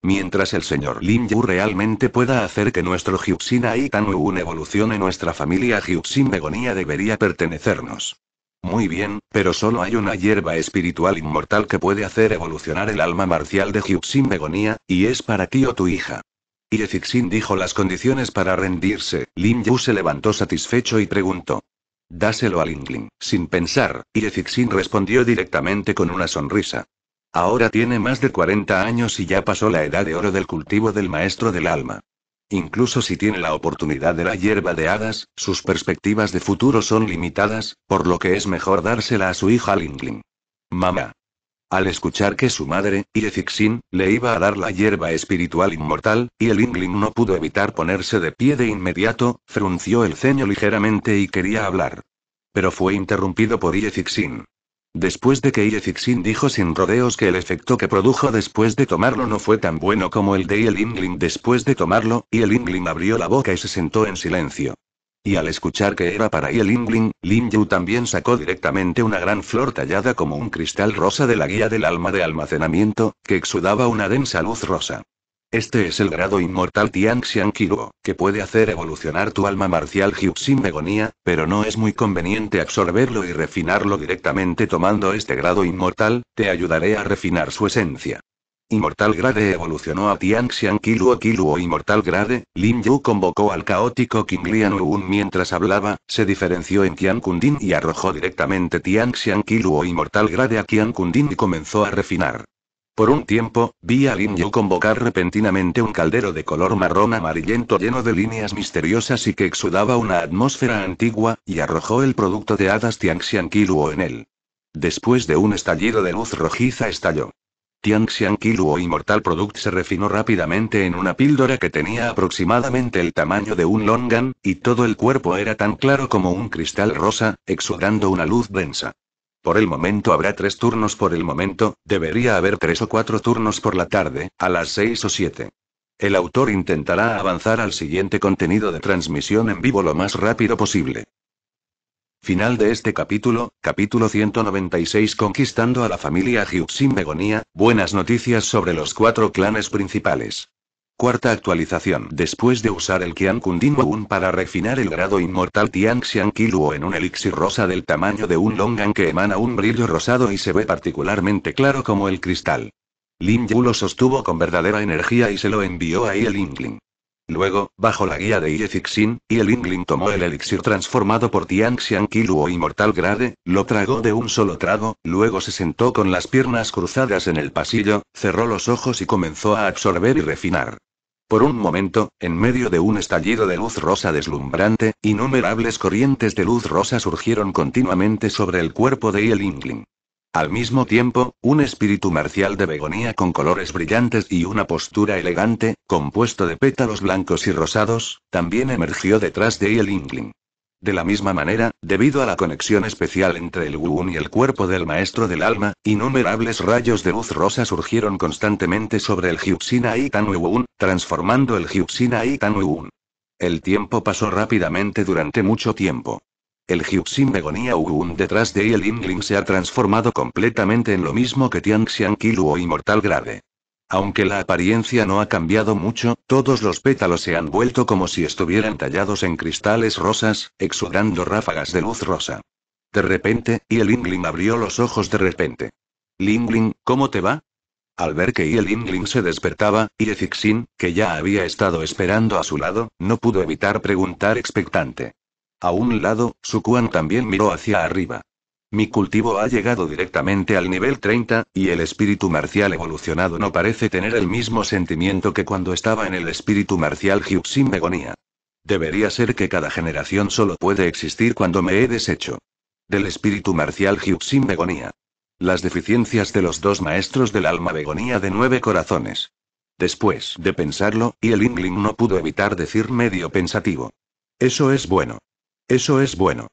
Speaker 1: Mientras el señor Lin Yu realmente pueda hacer que nuestro Hyuxina una evolución en nuestra familia Hyuxin Begonia debería pertenecernos. Muy bien, pero solo hay una hierba espiritual inmortal que puede hacer evolucionar el alma marcial de sin Begonia, y es para ti o oh tu hija. Y dijo las condiciones para rendirse, Lin Yu se levantó satisfecho y preguntó. Dáselo a Lingling. Sin pensar, Yefixin respondió directamente con una sonrisa. Ahora tiene más de 40 años y ya pasó la edad de oro del cultivo del maestro del alma. Incluso si tiene la oportunidad de la hierba de hadas, sus perspectivas de futuro son limitadas, por lo que es mejor dársela a su hija Lingling. Mamá. Al escuchar que su madre, Irefixin, le iba a dar la hierba espiritual inmortal, y el Ingling no pudo evitar ponerse de pie de inmediato, frunció el ceño ligeramente y quería hablar. Pero fue interrumpido por Irefixin. Después de que Fixin dijo sin rodeos que el efecto que produjo después de tomarlo no fue tan bueno como el de el después de tomarlo, y el abrió la boca y se sentó en silencio. Y al escuchar que era para el Ingling, Lin Yu también sacó directamente una gran flor tallada como un cristal rosa de la guía del alma de almacenamiento, que exudaba una densa luz rosa. Este es el grado inmortal Xian Kiluo, que puede hacer evolucionar tu alma marcial sin Begonia, pero no es muy conveniente absorberlo y refinarlo directamente tomando este grado inmortal, te ayudaré a refinar su esencia. Inmortal Grade evolucionó a Xian Kiluo Kiluo Inmortal Grade, Lin Yu convocó al caótico King Lian mientras hablaba, se diferenció en Tian Kundin y arrojó directamente Xian Kiluo Inmortal Grade a Qian Kundin y comenzó a refinar. Por un tiempo, vi a Lin Yu convocar repentinamente un caldero de color marrón amarillento lleno de líneas misteriosas y que exudaba una atmósfera antigua, y arrojó el producto de hadas Tianxianquiluo en él. Después de un estallido de luz rojiza estalló. Tianxianquiluo Immortal Product se refinó rápidamente en una píldora que tenía aproximadamente el tamaño de un longan, y todo el cuerpo era tan claro como un cristal rosa, exudando una luz densa. Por el momento habrá tres turnos por el momento, debería haber tres o cuatro turnos por la tarde, a las seis o siete. El autor intentará avanzar al siguiente contenido de transmisión en vivo lo más rápido posible. Final de este capítulo, capítulo 196 Conquistando a la familia Hughes sin Begonia, buenas noticias sobre los cuatro clanes principales. Cuarta actualización. Después de usar el Qian Kundin para refinar el grado inmortal Tian Xian Kiluo en un elixir rosa del tamaño de un longan que emana un brillo rosado y se ve particularmente claro como el cristal. Lin Yu lo sostuvo con verdadera energía y se lo envió a el Lingling. Luego, bajo la guía de y el Lingling tomó el elixir transformado por Tian Kiluo inmortal grade, lo tragó de un solo trago, luego se sentó con las piernas cruzadas en el pasillo, cerró los ojos y comenzó a absorber y refinar. Por un momento, en medio de un estallido de luz rosa deslumbrante, innumerables corrientes de luz rosa surgieron continuamente sobre el cuerpo de Ingling. Al mismo tiempo, un espíritu marcial de begonía con colores brillantes y una postura elegante, compuesto de pétalos blancos y rosados, también emergió detrás de Ingling. De la misma manera, debido a la conexión especial entre el Wuun y el cuerpo del maestro del alma, innumerables rayos de luz rosa surgieron constantemente sobre el Hyuxina y Tan Wuun, transformando el Hyuxina y Tan Wuun. El tiempo pasó rápidamente durante mucho tiempo. El Hyuxin Begonia Wuun detrás de él, el se ha transformado completamente en lo mismo que Kilu o Inmortal Grave. Aunque la apariencia no ha cambiado mucho, todos los pétalos se han vuelto como si estuvieran tallados en cristales rosas, exudando ráfagas de luz rosa. De repente, Yelingling abrió los ojos de repente. Lingling, ¿cómo te va? Al ver que Yelingling se despertaba, Yefixin, que ya había estado esperando a su lado, no pudo evitar preguntar expectante. A un lado, Sukuan también miró hacia arriba. Mi cultivo ha llegado directamente al nivel 30, y el espíritu marcial evolucionado no parece tener el mismo sentimiento que cuando estaba en el espíritu marcial sin Begonia. Debería ser que cada generación solo puede existir cuando me he deshecho. Del espíritu marcial sin Begonia. Las deficiencias de los dos maestros del alma Begonia de nueve corazones. Después de pensarlo, y el Ingling no pudo evitar decir medio pensativo. Eso es bueno. Eso es bueno.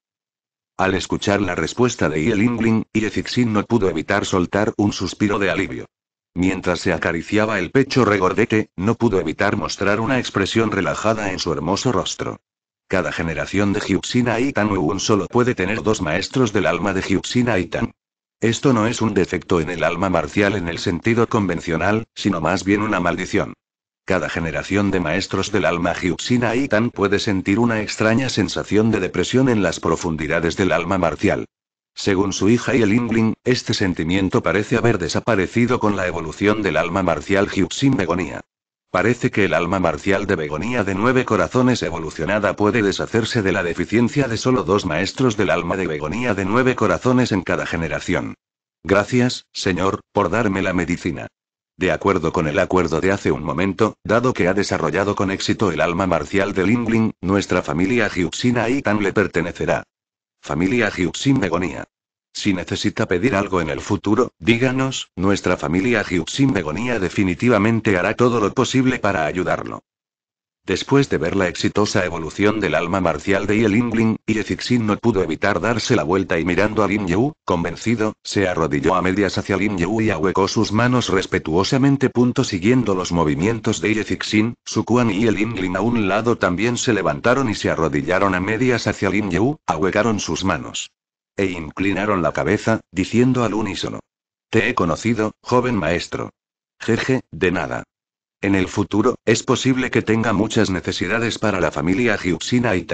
Speaker 1: Al escuchar la respuesta de Yelingling, Yefixin no pudo evitar soltar un suspiro de alivio. Mientras se acariciaba el pecho regordete, no pudo evitar mostrar una expresión relajada en su hermoso rostro. Cada generación de Hyuxina Tan un solo puede tener dos maestros del alma de Hyuxina Itan. Esto no es un defecto en el alma marcial en el sentido convencional, sino más bien una maldición. Cada generación de maestros del alma Hyuxina Aitan puede sentir una extraña sensación de depresión en las profundidades del alma marcial. Según su hija y el Ingling, este sentimiento parece haber desaparecido con la evolución del alma marcial Hyuxin Begonia. Parece que el alma marcial de Begonia de nueve corazones evolucionada puede deshacerse de la deficiencia de solo dos maestros del alma de Begonia de nueve corazones en cada generación. Gracias, señor, por darme la medicina. De acuerdo con el acuerdo de hace un momento, dado que ha desarrollado con éxito el alma marcial de Lingling, nuestra familia Hyuxina tan le pertenecerá. Familia Hyuxin Begonia. Si necesita pedir algo en el futuro, díganos, nuestra familia Hyuxin Begonia definitivamente hará todo lo posible para ayudarlo. Después de ver la exitosa evolución del alma marcial de Yelingling, Yefixin no pudo evitar darse la vuelta y mirando a Lin Yu, convencido, se arrodilló a medias hacia Lin Yu y ahuecó sus manos respetuosamente. Punto siguiendo los movimientos de Su Sukuan y Yelingling a un lado también se levantaron y se arrodillaron a medias hacia Lin Yu, ahuecaron sus manos. E inclinaron la cabeza, diciendo al unísono. Te he conocido, joven maestro. Jeje, de nada. En el futuro, es posible que tenga muchas necesidades para la familia Hyuxina y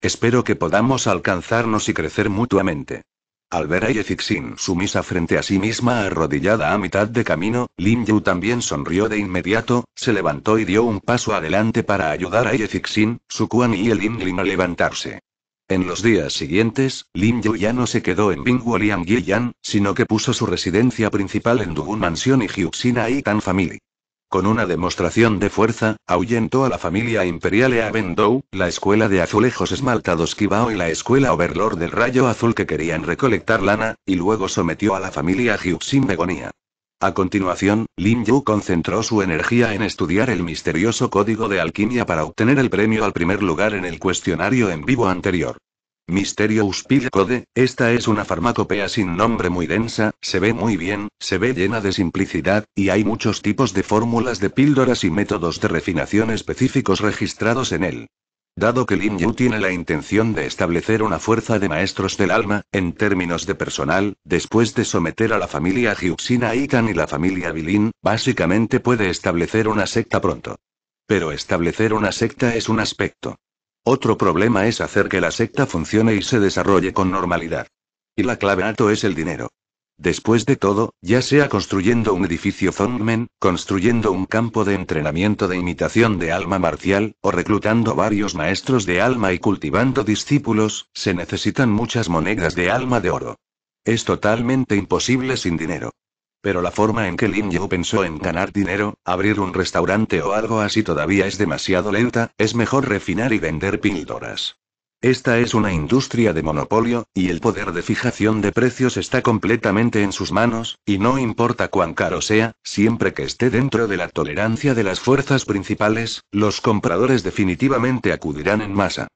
Speaker 1: Espero que podamos alcanzarnos y crecer mutuamente. Al ver a Yezixin sumisa frente a sí misma arrodillada a mitad de camino, Lin Yu también sonrió de inmediato, se levantó y dio un paso adelante para ayudar a Yezixin, Su Quan y el Inlin a levantarse. En los días siguientes, Lin Yu ya no se quedó en Bingwol Liang Yan, sino que puso su residencia principal en Dugun Mansión y Hyuxina y Family. Con una demostración de fuerza, ahuyentó a la familia imperial Eavendow, la escuela de azulejos esmaltados Kibao y la escuela Overlord del Rayo Azul que querían recolectar lana, y luego sometió a la familia sin Begonia. A continuación, Lin Yu concentró su energía en estudiar el misterioso código de alquimia para obtener el premio al primer lugar en el cuestionario en vivo anterior. Misterio Pill esta es una farmacopea sin nombre muy densa, se ve muy bien, se ve llena de simplicidad, y hay muchos tipos de fórmulas de píldoras y métodos de refinación específicos registrados en él. Dado que Lin Yu tiene la intención de establecer una fuerza de maestros del alma, en términos de personal, después de someter a la familia Hyuxina Ikan y la familia Bilin, básicamente puede establecer una secta pronto. Pero establecer una secta es un aspecto. Otro problema es hacer que la secta funcione y se desarrolle con normalidad. Y la clave alto es el dinero. Después de todo, ya sea construyendo un edificio Zongmen, construyendo un campo de entrenamiento de imitación de alma marcial, o reclutando varios maestros de alma y cultivando discípulos, se necesitan muchas monedas de alma de oro. Es totalmente imposible sin dinero. Pero la forma en que Lin Yu pensó en ganar dinero, abrir un restaurante o algo así todavía es demasiado lenta, es mejor refinar y vender píldoras. Esta es una industria de monopolio, y el poder de fijación de precios está completamente en sus manos, y no importa cuán caro sea, siempre que esté dentro de la tolerancia de las fuerzas principales, los compradores definitivamente acudirán en masa.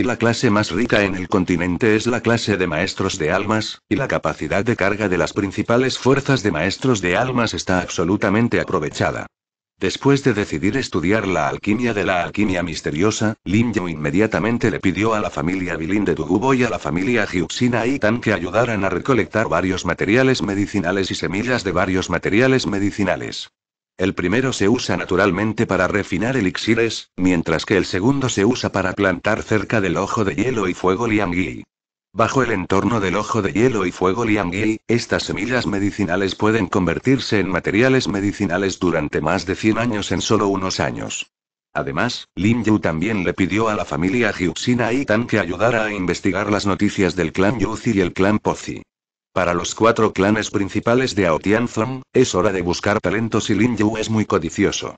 Speaker 1: Y la clase más rica en el continente es la clase de maestros de almas, y la capacidad de carga de las principales fuerzas de maestros de almas está absolutamente aprovechada. Después de decidir estudiar la alquimia de la alquimia misteriosa, Lin Yu inmediatamente le pidió a la familia Bilin de Dugubo y a la familia Hyuxina Tan que ayudaran a recolectar varios materiales medicinales y semillas de varios materiales medicinales. El primero se usa naturalmente para refinar elixires, mientras que el segundo se usa para plantar cerca del ojo de hielo y fuego Liangui. Bajo el entorno del ojo de hielo y fuego Liangui, estas semillas medicinales pueden convertirse en materiales medicinales durante más de 100 años en solo unos años. Además, Lin Yu también le pidió a la familia y Tan que ayudara a investigar las noticias del clan Yuzi y el clan Pozi. Para los cuatro clanes principales de Aotianzong, es hora de buscar talentos y Lin Yu es muy codicioso.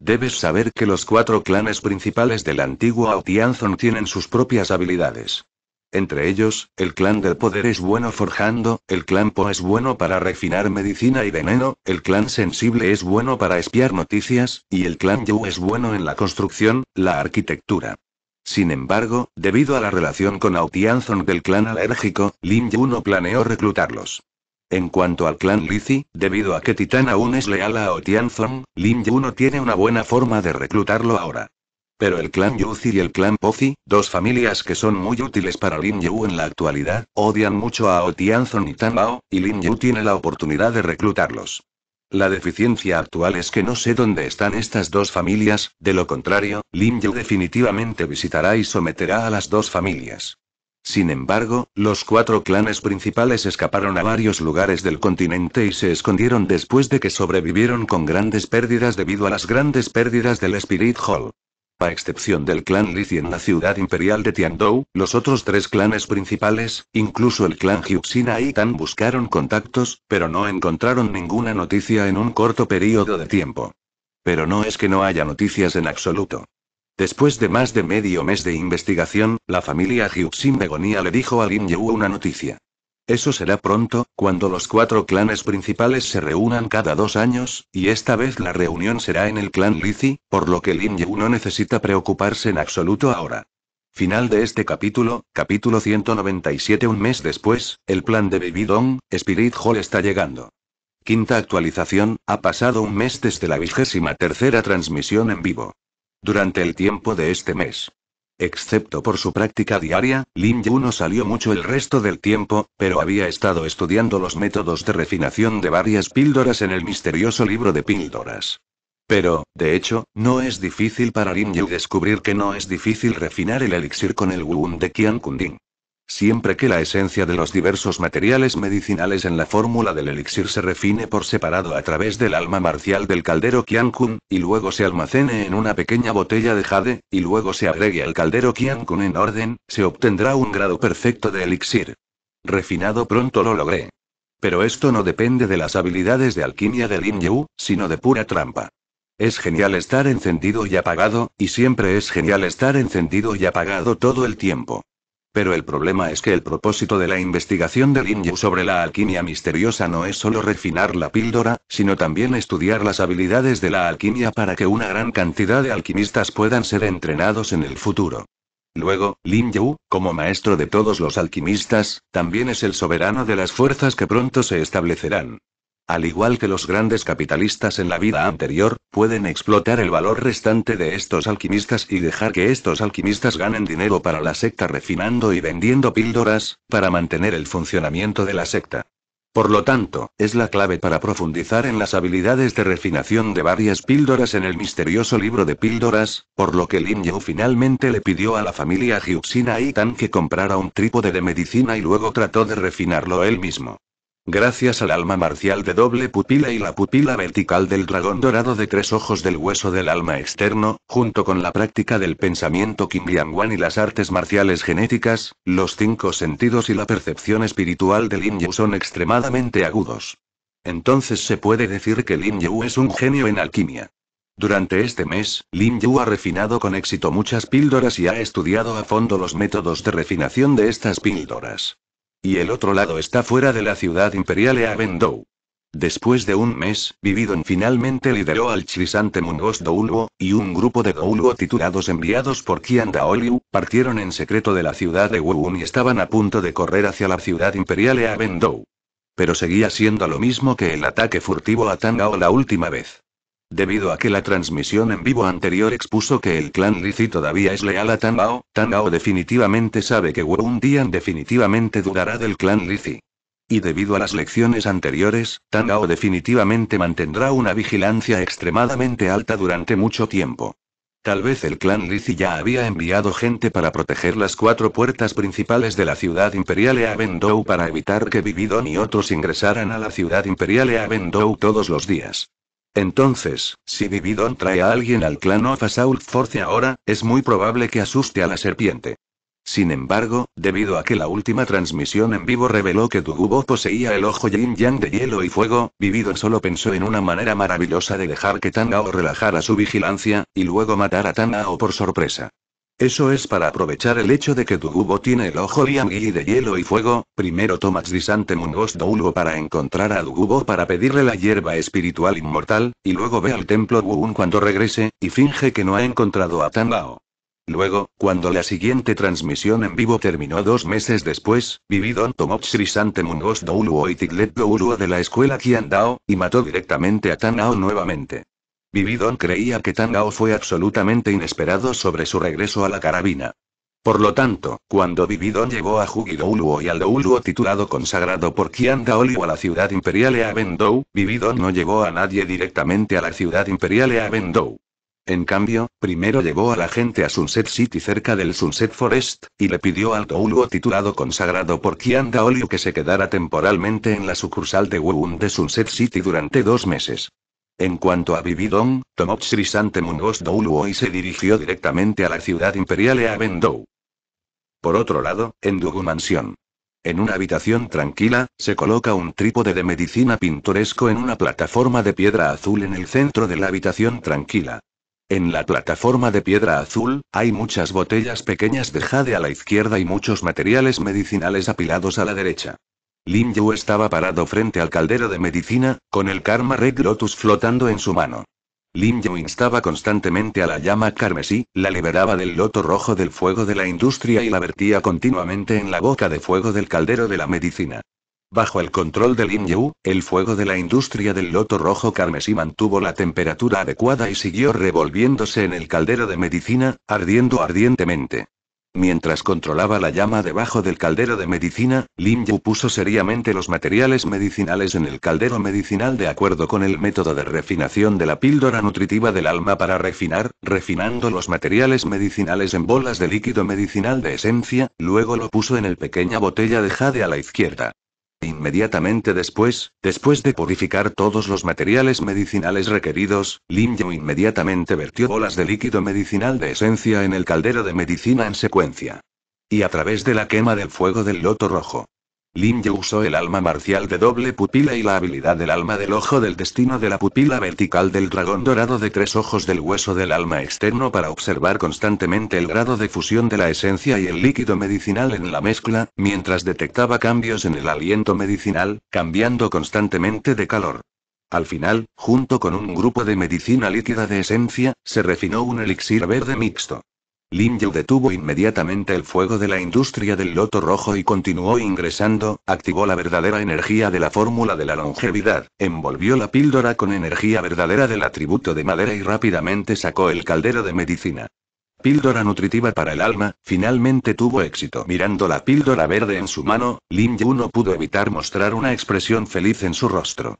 Speaker 1: Debes saber que los cuatro clanes principales del antiguo Aotianzong tienen sus propias habilidades. Entre ellos, el clan del poder es bueno forjando, el clan Po es bueno para refinar medicina y veneno, el clan sensible es bueno para espiar noticias, y el clan Yu es bueno en la construcción, la arquitectura. Sin embargo, debido a la relación con Autianzon del clan alérgico, Lin Yu no planeó reclutarlos. En cuanto al clan Lizzy, debido a que Titán aún es leal a Otianzong, Lin Yu no tiene una buena forma de reclutarlo ahora. Pero el clan Yuzi y el clan Pozi, dos familias que son muy útiles para Lin Yu en la actualidad, odian mucho a Otianzong y Tan Bao, y Lin Yu tiene la oportunidad de reclutarlos. La deficiencia actual es que no sé dónde están estas dos familias, de lo contrario, Lin Yu definitivamente visitará y someterá a las dos familias. Sin embargo, los cuatro clanes principales escaparon a varios lugares del continente y se escondieron después de que sobrevivieron con grandes pérdidas debido a las grandes pérdidas del Spirit Hall a excepción del clan y en la ciudad imperial de Tiandou, los otros tres clanes principales, incluso el clan Hyuxina y Tan buscaron contactos, pero no encontraron ninguna noticia en un corto periodo de tiempo. Pero no es que no haya noticias en absoluto. Después de más de medio mes de investigación, la familia Hyuxin Begonia le dijo a Lin Yu una noticia. Eso será pronto, cuando los cuatro clanes principales se reúnan cada dos años, y esta vez la reunión será en el clan Lizzie, por lo que Lin Yu no necesita preocuparse en absoluto ahora. Final de este capítulo, capítulo 197 Un mes después, el plan de Baby Dong, Spirit Hall está llegando. Quinta actualización, ha pasado un mes desde la vigésima tercera transmisión en vivo. Durante el tiempo de este mes, Excepto por su práctica diaria, Lin Yu no salió mucho el resto del tiempo, pero había estado estudiando los métodos de refinación de varias píldoras en el misterioso libro de píldoras. Pero, de hecho, no es difícil para Lin Yu descubrir que no es difícil refinar el elixir con el Wun de Qian Kundin siempre que la esencia de los diversos materiales medicinales en la fórmula del elixir se refine por separado a través del alma marcial del caldero Kun, y luego se almacene en una pequeña botella de jade, y luego se agregue al caldero Kun en orden, se obtendrá un grado perfecto de elixir. Refinado pronto lo logré. Pero esto no depende de las habilidades de alquimia de Lin Yu, sino de pura trampa. Es genial estar encendido y apagado, y siempre es genial estar encendido y apagado todo el tiempo. Pero el problema es que el propósito de la investigación de Lin Yu sobre la alquimia misteriosa no es solo refinar la píldora, sino también estudiar las habilidades de la alquimia para que una gran cantidad de alquimistas puedan ser entrenados en el futuro. Luego, Lin Yu, como maestro de todos los alquimistas, también es el soberano de las fuerzas que pronto se establecerán. Al igual que los grandes capitalistas en la vida anterior, pueden explotar el valor restante de estos alquimistas y dejar que estos alquimistas ganen dinero para la secta refinando y vendiendo píldoras, para mantener el funcionamiento de la secta. Por lo tanto, es la clave para profundizar en las habilidades de refinación de varias píldoras en el misterioso libro de píldoras, por lo que Lin Yu finalmente le pidió a la familia y tan que comprara un trípode de medicina y luego trató de refinarlo él mismo. Gracias al alma marcial de doble pupila y la pupila vertical del dragón dorado de tres ojos del hueso del alma externo, junto con la práctica del pensamiento Kim y las artes marciales genéticas, los cinco sentidos y la percepción espiritual de Lin Yu son extremadamente agudos. Entonces se puede decir que Lin Yu es un genio en alquimia. Durante este mes, Lin Yu ha refinado con éxito muchas píldoras y ha estudiado a fondo los métodos de refinación de estas píldoras. Y el otro lado está fuera de la ciudad imperial de Después de un mes, Vividon finalmente lideró al Chisante Mungos Douluo y un grupo de Douluo titulados enviados por Kian Daoliu, partieron en secreto de la ciudad de Wuun y estaban a punto de correr hacia la ciudad imperial Eavendou. Pero seguía siendo lo mismo que el ataque furtivo a Tangao la última vez. Debido a que la transmisión en vivo anterior expuso que el clan rizi todavía es leal a Tangao, Tangao definitivamente sabe que Wu día definitivamente durará del clan rizi y debido a las lecciones anteriores, Tangao definitivamente mantendrá una vigilancia extremadamente alta durante mucho tiempo. Tal vez el clan Lizi ya había enviado gente para proteger las cuatro puertas principales de la ciudad imperial e Avendou para evitar que Vividon y otros ingresaran a la ciudad imperial e Avendou todos los días. Entonces, si Vividon trae a alguien al clan of Force ahora, es muy probable que asuste a la serpiente. Sin embargo, debido a que la última transmisión en vivo reveló que Dugubo poseía el ojo yin yang de hielo y fuego, Vividon solo pensó en una manera maravillosa de dejar que Tanao relajara su vigilancia, y luego matar a Tanao por sorpresa. Eso es para aprovechar el hecho de que Dugubo tiene el ojo Liangui de hielo y fuego, primero toma Disante Mungos douluo para encontrar a Dugubo para pedirle la hierba espiritual inmortal, y luego ve al templo un cuando regrese, y finge que no ha encontrado a Tan Dao. Luego, cuando la siguiente transmisión en vivo terminó dos meses después, Vividon tomó sante Mungos Douluo y Tiglet Douluo de la escuela Qiandao, y mató directamente a Tanao nuevamente. Vividon creía que Tangao fue absolutamente inesperado sobre su regreso a la carabina. Por lo tanto, cuando Vividon llegó a Douluo y al Douluo titulado consagrado por Qian a la ciudad imperial e Avendou, Vividon no llevó a nadie directamente a la ciudad imperial e Avendou. En cambio, primero llevó a la gente a Sunset City cerca del Sunset Forest, y le pidió al Douluo titulado consagrado por Qian que se quedara temporalmente en la sucursal de Wuun de Sunset City durante dos meses. En cuanto a Vividong, tomó Mungos Douluo y se dirigió directamente a la ciudad imperial Eabendou. Por otro lado, en Dugu Mansión. En una habitación tranquila, se coloca un trípode de medicina pintoresco en una plataforma de piedra azul en el centro de la habitación tranquila. En la plataforma de piedra azul, hay muchas botellas pequeñas de jade a la izquierda y muchos materiales medicinales apilados a la derecha. Lin Yu estaba parado frente al caldero de medicina, con el Karma Red Lotus flotando en su mano. Lin Yu instaba constantemente a la llama carmesí, la liberaba del loto rojo del fuego de la industria y la vertía continuamente en la boca de fuego del caldero de la medicina. Bajo el control de Lin Yu, el fuego de la industria del loto rojo carmesí mantuvo la temperatura adecuada y siguió revolviéndose en el caldero de medicina, ardiendo ardientemente. Mientras controlaba la llama debajo del caldero de medicina, Lin Yu puso seriamente los materiales medicinales en el caldero medicinal de acuerdo con el método de refinación de la píldora nutritiva del alma para refinar, refinando los materiales medicinales en bolas de líquido medicinal de esencia, luego lo puso en el pequeña botella de jade a la izquierda. Inmediatamente después, después de purificar todos los materiales medicinales requeridos, Lin Yu inmediatamente vertió bolas de líquido medicinal de esencia en el caldero de medicina en secuencia. Y a través de la quema del fuego del loto rojo. Lin usó el alma marcial de doble pupila y la habilidad del alma del ojo del destino de la pupila vertical del dragón dorado de tres ojos del hueso del alma externo para observar constantemente el grado de fusión de la esencia y el líquido medicinal en la mezcla, mientras detectaba cambios en el aliento medicinal, cambiando constantemente de calor. Al final, junto con un grupo de medicina líquida de esencia, se refinó un elixir verde mixto. Lin Yu detuvo inmediatamente el fuego de la industria del loto rojo y continuó ingresando, activó la verdadera energía de la fórmula de la longevidad, envolvió la píldora con energía verdadera del atributo de madera y rápidamente sacó el caldero de medicina. Píldora nutritiva para el alma, finalmente tuvo éxito. Mirando la píldora verde en su mano, Lin Yu no pudo evitar mostrar una expresión feliz en su rostro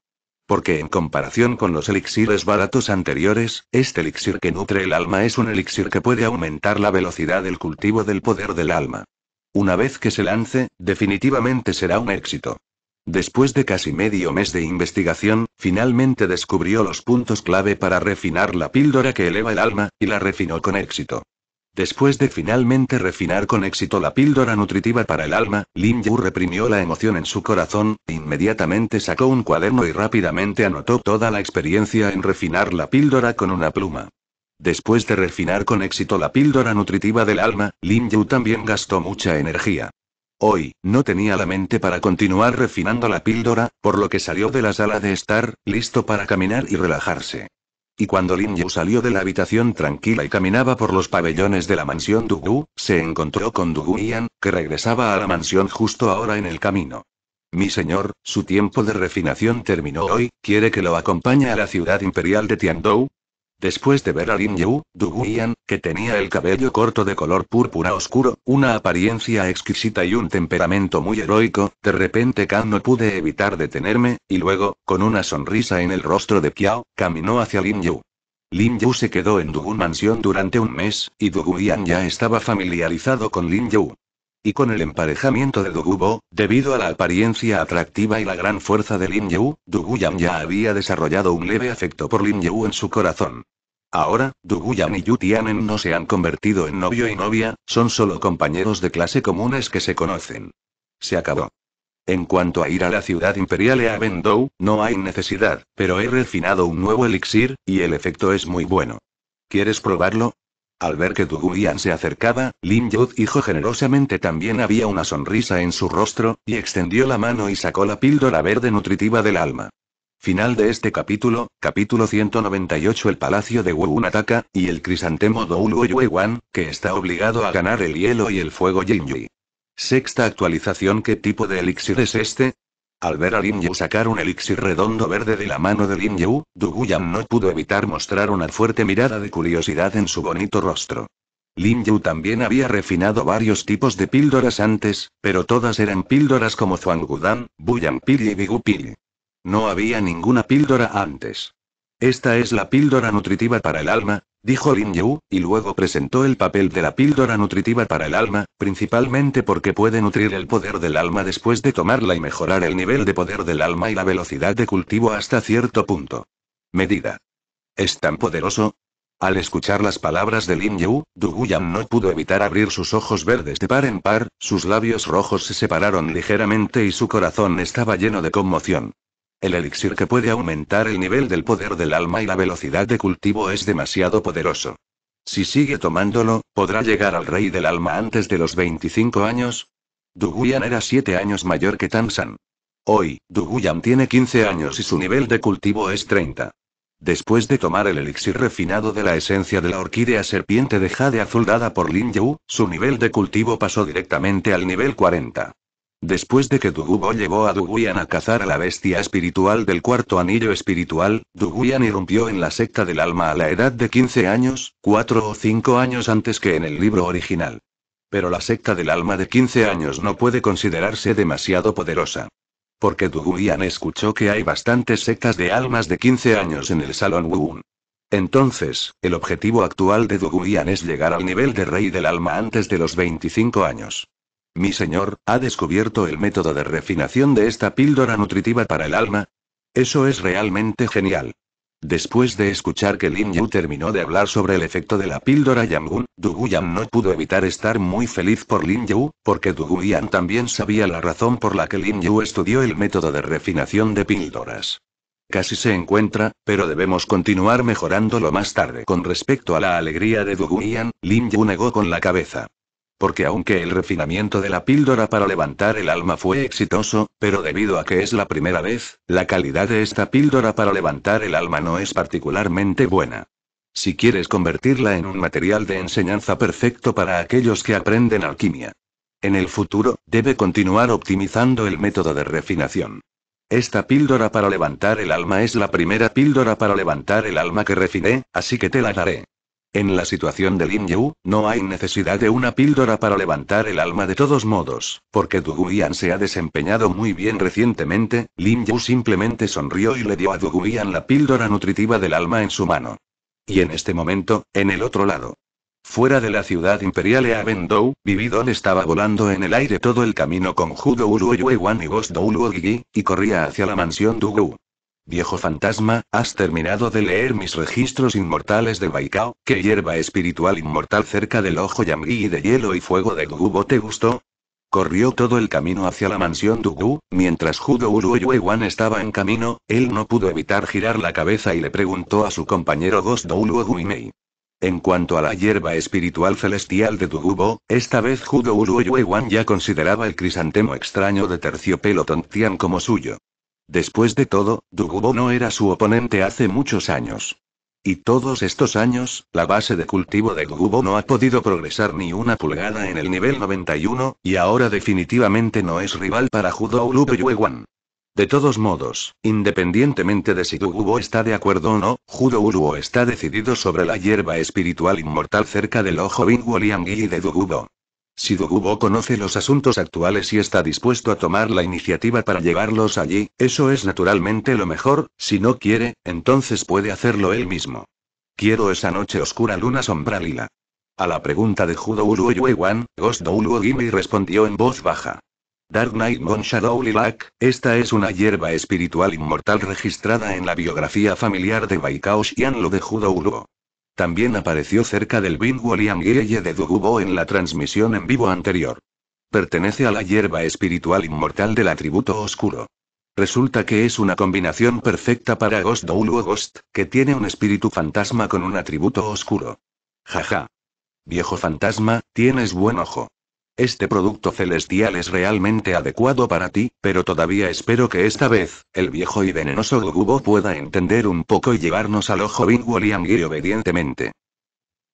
Speaker 1: porque en comparación con los elixires baratos anteriores, este elixir que nutre el alma es un elixir que puede aumentar la velocidad del cultivo del poder del alma. Una vez que se lance, definitivamente será un éxito. Después de casi medio mes de investigación, finalmente descubrió los puntos clave para refinar la píldora que eleva el alma, y la refinó con éxito. Después de finalmente refinar con éxito la píldora nutritiva para el alma, Lin Yu reprimió la emoción en su corazón, e inmediatamente sacó un cuaderno y rápidamente anotó toda la experiencia en refinar la píldora con una pluma. Después de refinar con éxito la píldora nutritiva del alma, Lin Yu también gastó mucha energía. Hoy, no tenía la mente para continuar refinando la píldora, por lo que salió de la sala de estar, listo para caminar y relajarse. Y cuando Lin Yu salió de la habitación tranquila y caminaba por los pabellones de la mansión Dugu, se encontró con Dugu Yan, que regresaba a la mansión justo ahora en el camino. Mi señor, su tiempo de refinación terminó hoy, ¿quiere que lo acompañe a la ciudad imperial de Tiandou? Después de ver a Lin Yu, Guyan, que tenía el cabello corto de color púrpura oscuro, una apariencia exquisita y un temperamento muy heroico, de repente Kan no pude evitar detenerme, y luego, con una sonrisa en el rostro de Piao, caminó hacia Lin Yu. Lin Yu se quedó en Dugu Mansión durante un mes, y Duguian ya estaba familiarizado con Lin Yu. Y con el emparejamiento de Bo, debido a la apariencia atractiva y la gran fuerza de Lin Yu, Duguyan ya había desarrollado un leve afecto por Lin Yu en su corazón. Ahora, Duguyan y Yu Tianen no se han convertido en novio y novia, son solo compañeros de clase comunes que se conocen. Se acabó. En cuanto a ir a la ciudad imperial e Avendou, no hay necesidad, pero he refinado un nuevo elixir, y el efecto es muy bueno. ¿Quieres probarlo? Al ver que Duguian se acercaba, Lin Yut dijo generosamente también había una sonrisa en su rostro, y extendió la mano y sacó la píldora verde nutritiva del alma. Final de este capítulo, capítulo 198 El palacio de Wu ataca, y el crisantemo Douluo Wan que está obligado a ganar el hielo y el fuego Yui. Sexta actualización ¿Qué tipo de elixir es este? Al ver a Lin Yu sacar un elixir redondo verde de la mano de Lin Yu, Duguyan no pudo evitar mostrar una fuerte mirada de curiosidad en su bonito rostro. Lin Yu también había refinado varios tipos de píldoras antes, pero todas eran píldoras como Zhuangudan, Buyan y Bigupili. No había ninguna píldora antes. Esta es la píldora nutritiva para el alma, dijo Lin Yu, y luego presentó el papel de la píldora nutritiva para el alma, principalmente porque puede nutrir el poder del alma después de tomarla y mejorar el nivel de poder del alma y la velocidad de cultivo hasta cierto punto. Medida. ¿Es tan poderoso? Al escuchar las palabras de Lin Yu, Yan no pudo evitar abrir sus ojos verdes de par en par, sus labios rojos se separaron ligeramente y su corazón estaba lleno de conmoción. El elixir que puede aumentar el nivel del poder del alma y la velocidad de cultivo es demasiado poderoso. Si sigue tomándolo, podrá llegar al rey del alma antes de los 25 años. Duguyan era 7 años mayor que Tansan. Hoy, Duguyan tiene 15 años y su nivel de cultivo es 30. Después de tomar el elixir refinado de la esencia de la orquídea serpiente de jade azul dada por Lin Yu, su nivel de cultivo pasó directamente al nivel 40. Después de que Dugubo llevó a Duguian a cazar a la bestia espiritual del cuarto anillo espiritual, Duguian irrumpió en la secta del alma a la edad de 15 años, 4 o 5 años antes que en el libro original. Pero la secta del alma de 15 años no puede considerarse demasiado poderosa. Porque Duguian escuchó que hay bastantes sectas de almas de 15 años en el Salón Wuun. Entonces, el objetivo actual de Duguian es llegar al nivel de rey del alma antes de los 25 años. Mi señor, ha descubierto el método de refinación de esta píldora nutritiva para el alma. Eso es realmente genial. Después de escuchar que Lin Yu terminó de hablar sobre el efecto de la píldora Yangun, Duguyan no pudo evitar estar muy feliz por Lin Yu, porque Duguyan también sabía la razón por la que Lin Yu estudió el método de refinación de píldoras. Casi se encuentra, pero debemos continuar mejorándolo más tarde. Con respecto a la alegría de Duguyan, Lin Yu negó con la cabeza porque aunque el refinamiento de la píldora para levantar el alma fue exitoso, pero debido a que es la primera vez, la calidad de esta píldora para levantar el alma no es particularmente buena. Si quieres convertirla en un material de enseñanza perfecto para aquellos que aprenden alquimia. En el futuro, debe continuar optimizando el método de refinación. Esta píldora para levantar el alma es la primera píldora para levantar el alma que refiné, así que te la daré. En la situación de Lin Yu, no hay necesidad de una píldora para levantar el alma de todos modos, porque Duguian se ha desempeñado muy bien recientemente, Lin Yu simplemente sonrió y le dio a Duguian la píldora nutritiva del alma en su mano. Y en este momento, en el otro lado. Fuera de la ciudad imperial de Avendou, Vividon estaba volando en el aire todo el camino con Judo Wan y Bos Gigi, y corría hacia la mansión Dugu. Viejo fantasma, has terminado de leer mis registros inmortales de Baikao, ¿qué hierba espiritual inmortal cerca del ojo Yamgi de hielo y fuego de Gugubo te gustó? Corrió todo el camino hacia la mansión Dugu, mientras Judo Uru estaba en camino, él no pudo evitar girar la cabeza y le preguntó a su compañero Ghost Mei. En cuanto a la hierba espiritual celestial de Dugubo, esta vez Judo Uru ya consideraba el crisantemo extraño de terciopelo Tontian como suyo. Después de todo, Dugubo no era su oponente hace muchos años. Y todos estos años, la base de cultivo de Dugubo no ha podido progresar ni una pulgada en el nivel 91, y ahora definitivamente no es rival para Judo Yueguan. De todos modos, independientemente de si Dugubo está de acuerdo o no, Judo Uluo está decidido sobre la hierba espiritual inmortal cerca del ojo Bingwoliangui de Dugubo. Si Dogubo conoce los asuntos actuales y está dispuesto a tomar la iniciativa para llevarlos allí, eso es naturalmente lo mejor, si no quiere, entonces puede hacerlo él mismo. Quiero esa noche oscura luna sombra lila. A la pregunta de Judo Yuewan, Ghost Gimi respondió en voz baja. Dark Knight Mon Shadow Lilac, esta es una hierba espiritual inmortal registrada en la biografía familiar de Baikao lo de Judo Uluo. También apareció cerca del Bingo William de Dugubo en la transmisión en vivo anterior. Pertenece a la hierba espiritual inmortal del atributo oscuro. Resulta que es una combinación perfecta para Ghost Douluo Ghost, que tiene un espíritu fantasma con un atributo oscuro. Jaja. Viejo fantasma, tienes buen ojo. Este producto celestial es realmente adecuado para ti, pero todavía espero que esta vez, el viejo y venenoso Gogubo pueda entender un poco y llevarnos al ojo yanggui obedientemente.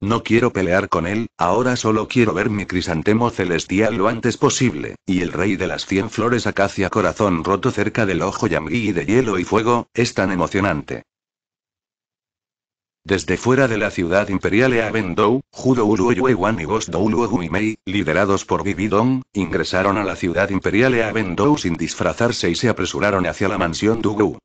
Speaker 1: No quiero pelear con él, ahora solo quiero ver mi crisantemo celestial lo antes posible, y el rey de las cien flores acacia corazón roto cerca del ojo yanggui de hielo y fuego, es tan emocionante. Desde fuera de la ciudad imperial Eabendou, Judo Uluoyuewan y Mei, liderados por Vividong, ingresaron a la ciudad imperial e Vendou sin disfrazarse y se apresuraron hacia la mansión Dugu.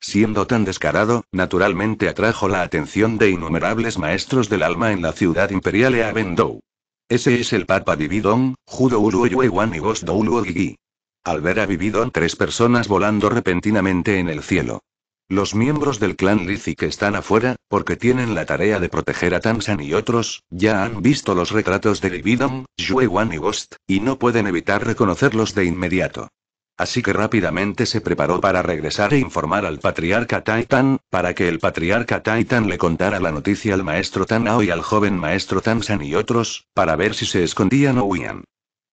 Speaker 1: Siendo tan descarado, naturalmente atrajo la atención de innumerables maestros del alma en la ciudad imperial e Vendou. Ese es el Papa Vividong, Judo Uluoyuewan y Gosdouloguigui. Al ver a Vividong, tres personas volando repentinamente en el cielo. Los miembros del clan Lizzie que están afuera, porque tienen la tarea de proteger a Tamsan y otros, ya han visto los retratos de Libidom, Yue Wan y Ghost, y no pueden evitar reconocerlos de inmediato. Así que rápidamente se preparó para regresar e informar al patriarca Titan, para que el patriarca Titan le contara la noticia al maestro Tanao y al joven maestro Tamsan y otros, para ver si se escondían o huían.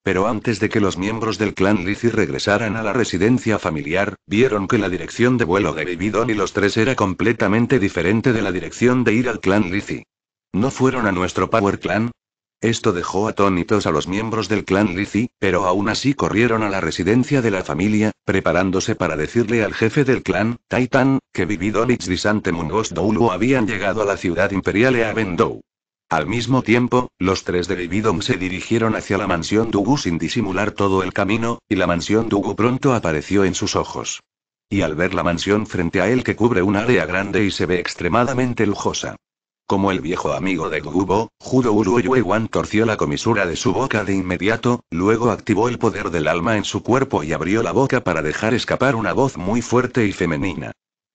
Speaker 1: Pero antes de que los miembros del clan Lizzie regresaran a la residencia familiar, vieron que la dirección de vuelo de Vividon y los tres era completamente diferente de la dirección de ir al clan Lizzie. ¿No fueron a nuestro Power Clan? Esto dejó atónitos a los miembros del clan Lizzie, pero aún así corrieron a la residencia de la familia, preparándose para decirle al jefe del clan, Titan, que Vividon, y Mungos Doulu habían llegado a la ciudad imperial e Avendou. Al mismo tiempo, los tres de Vividom se dirigieron hacia la mansión Dugu sin disimular todo el camino, y la mansión Dugu pronto apareció en sus ojos. Y al ver la mansión frente a él que cubre un área grande y se ve extremadamente lujosa. Como el viejo amigo de Bo, Judo Wan torció la comisura de su boca de inmediato, luego activó el poder del alma en su cuerpo y abrió la boca para dejar escapar una voz muy fuerte y femenina.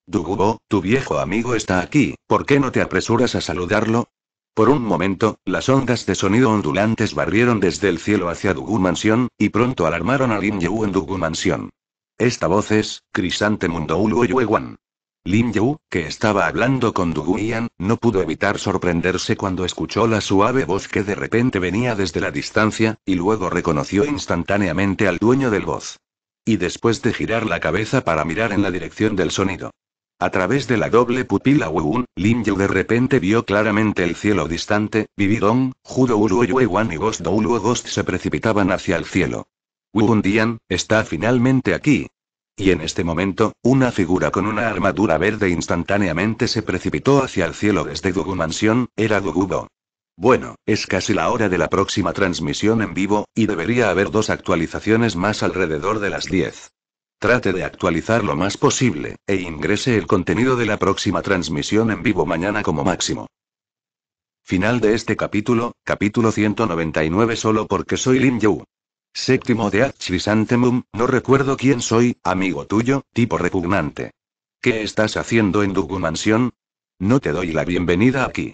Speaker 1: Dugubo, tu viejo amigo está aquí, ¿por qué no te apresuras a saludarlo? Por un momento, las ondas de sonido ondulantes barrieron desde el cielo hacia Dugu Mansión, y pronto alarmaron a Lin Yu en Dugu Mansión. Esta voz es, Crisante Uluo Yueguan. Lin Yu, que estaba hablando con Dugu Ian, no pudo evitar sorprenderse cuando escuchó la suave voz que de repente venía desde la distancia, y luego reconoció instantáneamente al dueño del voz. Y después de girar la cabeza para mirar en la dirección del sonido, a través de la doble pupila Wu, Lin Yu de repente vio claramente el cielo distante, Vividong, Judo yue wan y Ghost Ulu Ghost se precipitaban hacia el cielo. Wu Dian, está finalmente aquí. Y en este momento, una figura con una armadura verde instantáneamente se precipitó hacia el cielo desde Dugu Mansión, era Dugubo. Bueno, es casi la hora de la próxima transmisión en vivo, y debería haber dos actualizaciones más alrededor de las 10. Trate de actualizar lo más posible, e ingrese el contenido de la próxima transmisión en vivo mañana como máximo. Final de este capítulo, capítulo 199 solo porque soy Lin Yu. Séptimo de Archisantemum, no recuerdo quién soy, amigo tuyo, tipo repugnante. ¿Qué estás haciendo en Dugu Mansión? No te doy la bienvenida aquí.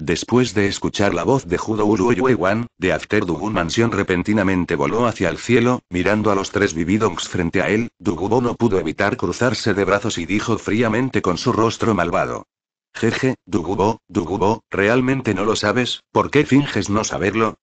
Speaker 1: Después de escuchar la voz de Judo Weiwan, de After Dugun Mansión repentinamente voló hacia el cielo, mirando a los tres vividongs frente a él, Dugubo no pudo evitar cruzarse de brazos y dijo fríamente con su rostro malvado. Jeje, Dugubo, Dugubo, ¿realmente no lo sabes? ¿Por qué finges no saberlo?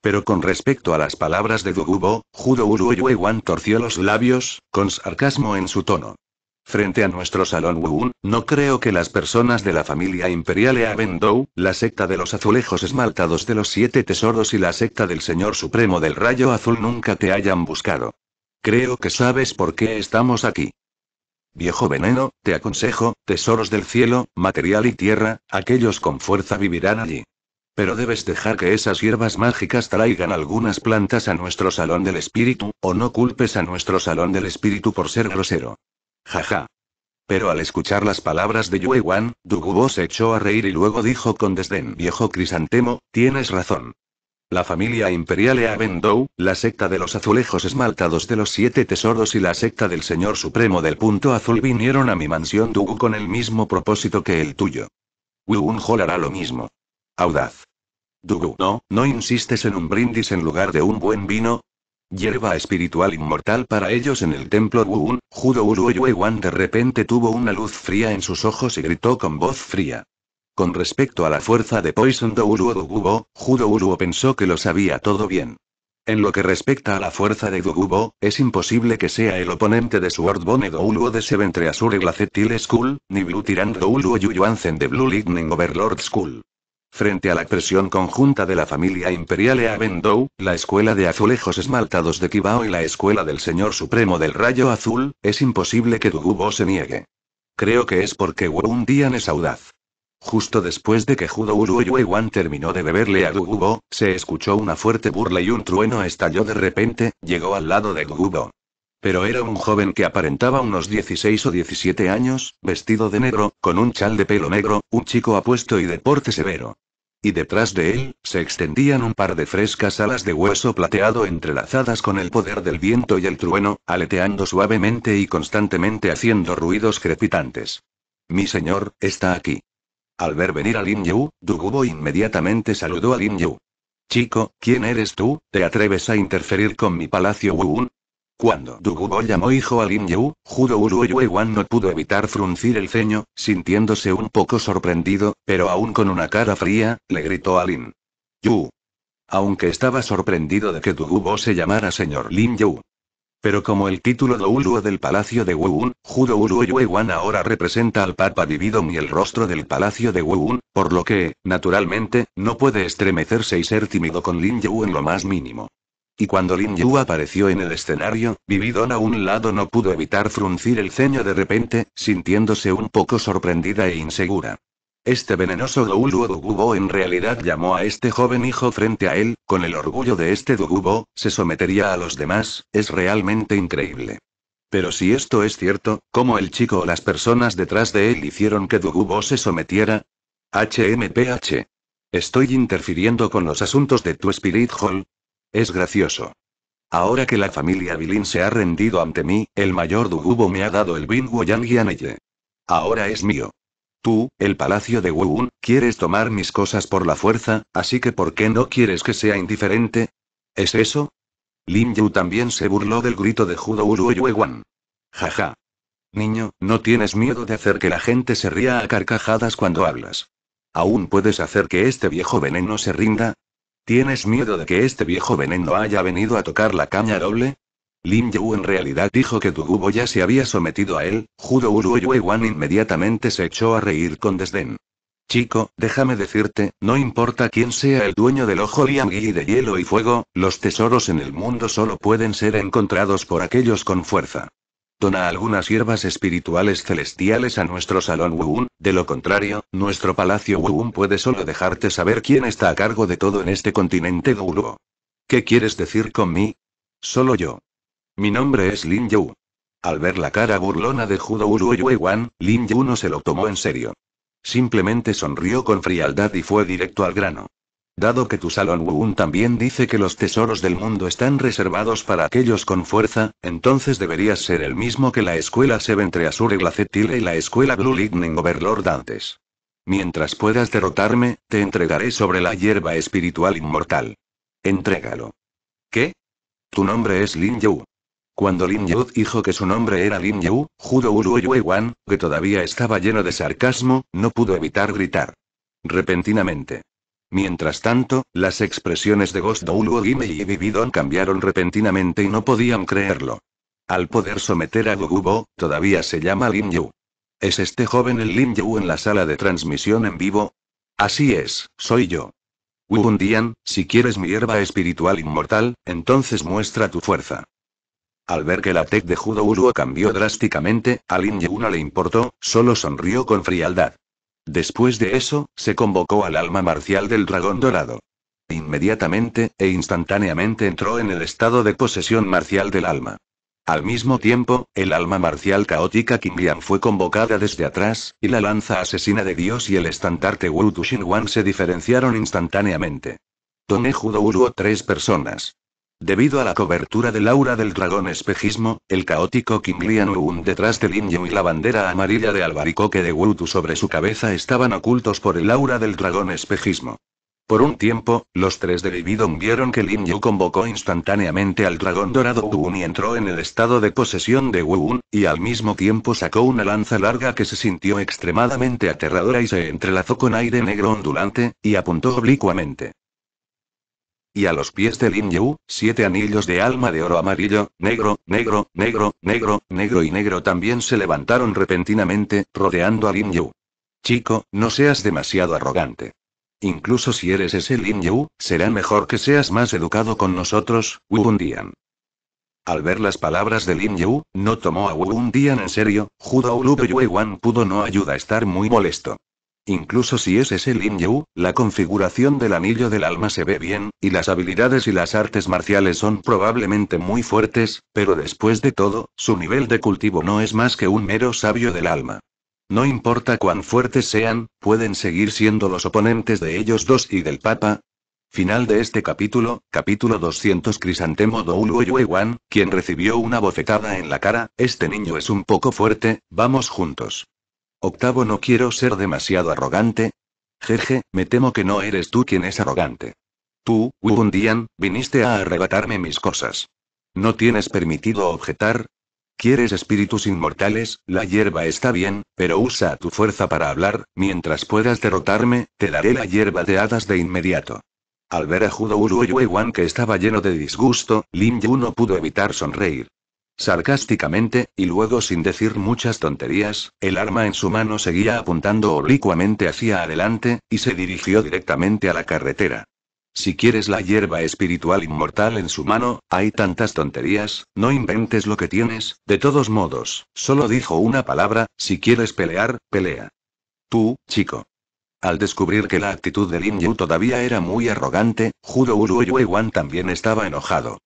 Speaker 1: Pero con respecto a las palabras de Dugubo, Judo Weiwan torció los labios, con sarcasmo en su tono. Frente a nuestro salón Wuun, no creo que las personas de la familia imperial Eabendou, la secta de los azulejos esmaltados de los siete tesoros y la secta del Señor Supremo del Rayo Azul nunca te hayan buscado. Creo que sabes por qué estamos aquí. Viejo veneno, te aconsejo, tesoros del cielo, material y tierra, aquellos con fuerza vivirán allí. Pero debes dejar que esas hierbas mágicas traigan algunas plantas a nuestro salón del espíritu, o no culpes a nuestro salón del espíritu por ser grosero. Jaja. Pero al escuchar las palabras de Yue Wan, se echó a reír y luego dijo con desdén: Viejo Crisantemo, tienes razón. La familia imperial Eabendou, la secta de los azulejos esmaltados de los siete tesoros y la secta del señor supremo del punto azul vinieron a mi mansión Dugu con el mismo propósito que el tuyo. Wu hará lo mismo. Audaz. Dugu, no, no insistes en un brindis en lugar de un buen vino, Hierba espiritual inmortal para ellos en el templo Wuun, Judo de repente tuvo una luz fría en sus ojos y gritó con voz fría. Con respecto a la fuerza de Poison do Judo Uruo pensó que lo sabía todo bien. En lo que respecta a la fuerza de Dogubo, es imposible que sea el oponente de Swordbone Douluo de Seventre Azure Glacetil School, ni Blue Tyrant Douluo Zen de Blue Lightning Overlord School. Frente a la presión conjunta de la familia imperial Eavendou, la Escuela de Azulejos Esmaltados de Kibao y la Escuela del Señor Supremo del Rayo Azul, es imposible que Dugubo se niegue. Creo que es porque Dian es audaz. Justo después de que Judo Wan terminó de beberle a Dugubo, se escuchó una fuerte burla y un trueno estalló de repente, llegó al lado de Dugubo. Pero era un joven que aparentaba unos 16 o 17 años, vestido de negro, con un chal de pelo negro, un chico apuesto y de porte severo. Y detrás de él, se extendían un par de frescas alas de hueso plateado entrelazadas con el poder del viento y el trueno, aleteando suavemente y constantemente haciendo ruidos crepitantes. Mi señor, está aquí. Al ver venir a Lin Yu, Dugubo inmediatamente saludó a Lin Yu. Chico, ¿quién eres tú? ¿Te atreves a interferir con mi palacio Wuun? Cuando Dugubo llamó hijo a Lin Yu, Judo wan no pudo evitar fruncir el ceño, sintiéndose un poco sorprendido, pero aún con una cara fría, le gritó a Lin. Yu. Aunque estaba sorprendido de que Dugubo se llamara señor Lin Yu. Pero como el título de Uluo del Palacio de Wuun, Judo wan ahora representa al Papa vivido y el rostro del Palacio de Wuun, por lo que, naturalmente, no puede estremecerse y ser tímido con Lin Yu en lo más mínimo. Y cuando Lin Yu apareció en el escenario, Vividon a un lado no pudo evitar fruncir el ceño de repente, sintiéndose un poco sorprendida e insegura. Este venenoso douluo Dugubo en realidad llamó a este joven hijo frente a él, con el orgullo de este Dugubo, se sometería a los demás, es realmente increíble. Pero si esto es cierto, ¿cómo el chico o las personas detrás de él hicieron que Dugubo se sometiera? HMPH. Estoy interfiriendo con los asuntos de tu Spirit Hall, es gracioso. Ahora que la familia Bilin se ha rendido ante mí, el mayor Dugubo me ha dado el Bingwo Yangianelle. Ahora es mío. Tú, el palacio de Wuun, quieres tomar mis cosas por la fuerza, así que ¿por qué no quieres que sea indiferente? ¿Es eso? Lin Yu también se burló del grito de Judo «Ja Jaja. Niño, no tienes miedo de hacer que la gente se ría a carcajadas cuando hablas. ¿Aún puedes hacer que este viejo veneno se rinda? ¿Tienes miedo de que este viejo veneno haya venido a tocar la caña doble? Lin Yu en realidad dijo que Tugubo ya se había sometido a él, Judo Uru Wan inmediatamente se echó a reír con desdén. Chico, déjame decirte, no importa quién sea el dueño del ojo Liang y de hielo y fuego, los tesoros en el mundo solo pueden ser encontrados por aquellos con fuerza. Dona algunas hierbas espirituales celestiales a nuestro salón Wuun, de lo contrario, nuestro palacio Wuun puede solo dejarte saber quién está a cargo de todo en este continente Uru. ¿Qué quieres decir con mí? Solo yo. Mi nombre es Lin Yu. Al ver la cara burlona de Judo y wei Wan, Lin Yu no se lo tomó en serio. Simplemente sonrió con frialdad y fue directo al grano. Dado que tu Salon Wun también dice que los tesoros del mundo están reservados para aquellos con fuerza, entonces deberías ser el mismo que la escuela Seven Azure Glacetile y la escuela Blue Lightning Overlord antes. Mientras puedas derrotarme, te entregaré sobre la hierba espiritual inmortal. Entrégalo. ¿Qué? Tu nombre es Lin Yu. Cuando Lin Yu dijo que su nombre era Lin Yu, Judo Uruyue Wan, que todavía estaba lleno de sarcasmo, no pudo evitar gritar. Repentinamente. Mientras tanto, las expresiones de Ghost Gimei y Vividon cambiaron repentinamente y no podían creerlo. Al poder someter a Bo, todavía se llama Lin Yu. ¿Es este joven el Lin Yu en la sala de transmisión en vivo? Así es, soy yo. Wu Dian, si quieres mi hierba espiritual inmortal, entonces muestra tu fuerza. Al ver que la tech de Judo Uruo cambió drásticamente, a Lin Yu no le importó, solo sonrió con frialdad. Después de eso, se convocó al alma marcial del dragón dorado. Inmediatamente, e instantáneamente entró en el estado de posesión marcial del alma. Al mismo tiempo, el alma marcial caótica Qingliang fue convocada desde atrás, y la lanza asesina de Dios y el estandarte Wu Wan se diferenciaron instantáneamente. Tone Judo a tres personas. Debido a la cobertura del aura del dragón espejismo, el caótico Kinglian Uun detrás de Lin Yu y la bandera amarilla de albaricoque de Wutu sobre su cabeza estaban ocultos por el aura del dragón espejismo. Por un tiempo, los tres de Libidon vieron que Lin Yu convocó instantáneamente al dragón dorado Wuun y entró en el estado de posesión de Wuun, y al mismo tiempo sacó una lanza larga que se sintió extremadamente aterradora y se entrelazó con aire negro ondulante, y apuntó oblicuamente. Y a los pies de Lin Yu, siete anillos de alma de oro amarillo, negro, negro, negro, negro, negro y negro también se levantaron repentinamente, rodeando a Lin Yu. Chico, no seas demasiado arrogante. Incluso si eres ese Lin Yu, será mejor que seas más educado con nosotros, Wu Dian. Al ver las palabras de Lin Yu, no tomó a Wu Dian en serio, Judo Lu Wan pudo no ayuda a estar muy molesto. Incluso si ese es el Lin Yu, la configuración del anillo del alma se ve bien, y las habilidades y las artes marciales son probablemente muy fuertes, pero después de todo, su nivel de cultivo no es más que un mero sabio del alma. No importa cuán fuertes sean, pueden seguir siendo los oponentes de ellos dos y del Papa, Final de este capítulo, capítulo 200 Crisantemo Douluo Yuewan, quien recibió una bofetada en la cara, este niño es un poco fuerte, vamos juntos. Octavo, no quiero ser demasiado arrogante. Jeje, me temo que no eres tú quien es arrogante. Tú, Wubundian, viniste a arrebatarme mis cosas. ¿No tienes permitido objetar? ¿Quieres espíritus inmortales? La hierba está bien, pero usa tu fuerza para hablar, mientras puedas derrotarme, te daré la hierba de hadas de inmediato. Al ver a Judo Uru que estaba lleno de disgusto, Lin Yu no pudo evitar sonreír sarcásticamente, y luego sin decir muchas tonterías, el arma en su mano seguía apuntando oblicuamente hacia adelante, y se dirigió directamente a la carretera. Si quieres la hierba espiritual inmortal en su mano, hay tantas tonterías, no inventes lo que tienes, de todos modos, solo dijo una palabra, si quieres pelear, pelea. Tú, chico. Al descubrir que la actitud de Lin Yu todavía era muy arrogante, Judo Wan también estaba enojado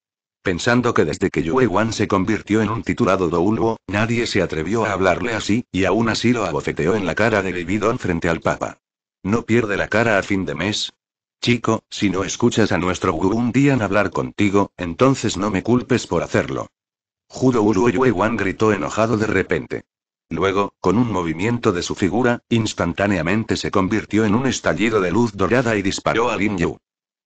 Speaker 1: pensando que desde que Yue Wan se convirtió en un titulado Douluo, nadie se atrevió a hablarle así, y aún así lo abofeteó en la cara de Libidón frente al Papa. ¿No pierde la cara a fin de mes? Chico, si no escuchas a nuestro día en hablar contigo, entonces no me culpes por hacerlo. Judo Uru Yue Wan gritó enojado de repente. Luego, con un movimiento de su figura, instantáneamente se convirtió en un estallido de luz dorada y disparó a Lin Yu.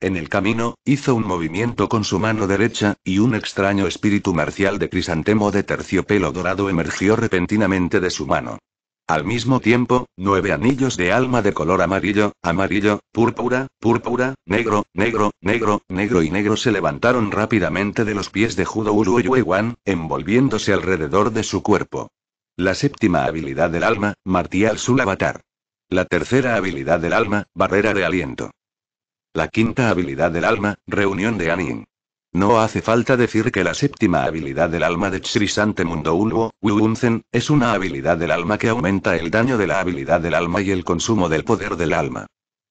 Speaker 1: En el camino, hizo un movimiento con su mano derecha, y un extraño espíritu marcial de crisantemo de terciopelo dorado emergió repentinamente de su mano. Al mismo tiempo, nueve anillos de alma de color amarillo, amarillo, púrpura, púrpura, negro, negro, negro, negro y negro se levantaron rápidamente de los pies de Judo Weiwan, envolviéndose alrededor de su cuerpo. La séptima habilidad del alma, Martial Sul Avatar. La tercera habilidad del alma, Barrera de Aliento. La quinta habilidad del alma, reunión de Anin. No hace falta decir que la séptima habilidad del alma de Chirisante Mundo Ulvo, Wunzen, es una habilidad del alma que aumenta el daño de la habilidad del alma y el consumo del poder del alma.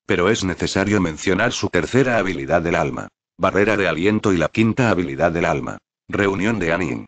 Speaker 1: Pero es necesario mencionar su tercera habilidad del alma. Barrera de aliento y la quinta habilidad del alma. Reunión de Anin.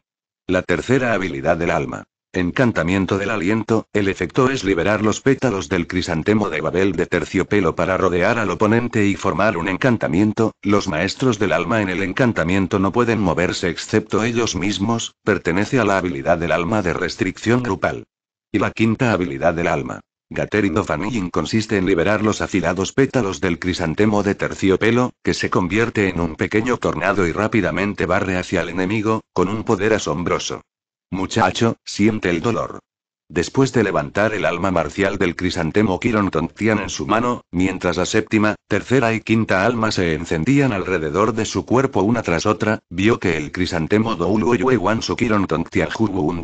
Speaker 1: La tercera habilidad del alma. Encantamiento del aliento, el efecto es liberar los pétalos del crisantemo de Babel de terciopelo para rodear al oponente y formar un encantamiento, los maestros del alma en el encantamiento no pueden moverse excepto ellos mismos, pertenece a la habilidad del alma de restricción grupal. Y la quinta habilidad del alma. Gateridofanin consiste en liberar los afilados pétalos del crisantemo de terciopelo, que se convierte en un pequeño tornado y rápidamente barre hacia el enemigo, con un poder asombroso. Muchacho, siente el dolor. Después de levantar el alma marcial del crisantemo Kiron en su mano, mientras la séptima, tercera y quinta alma se encendían alrededor de su cuerpo una tras otra, vio que el crisantemo Doulu su Kiron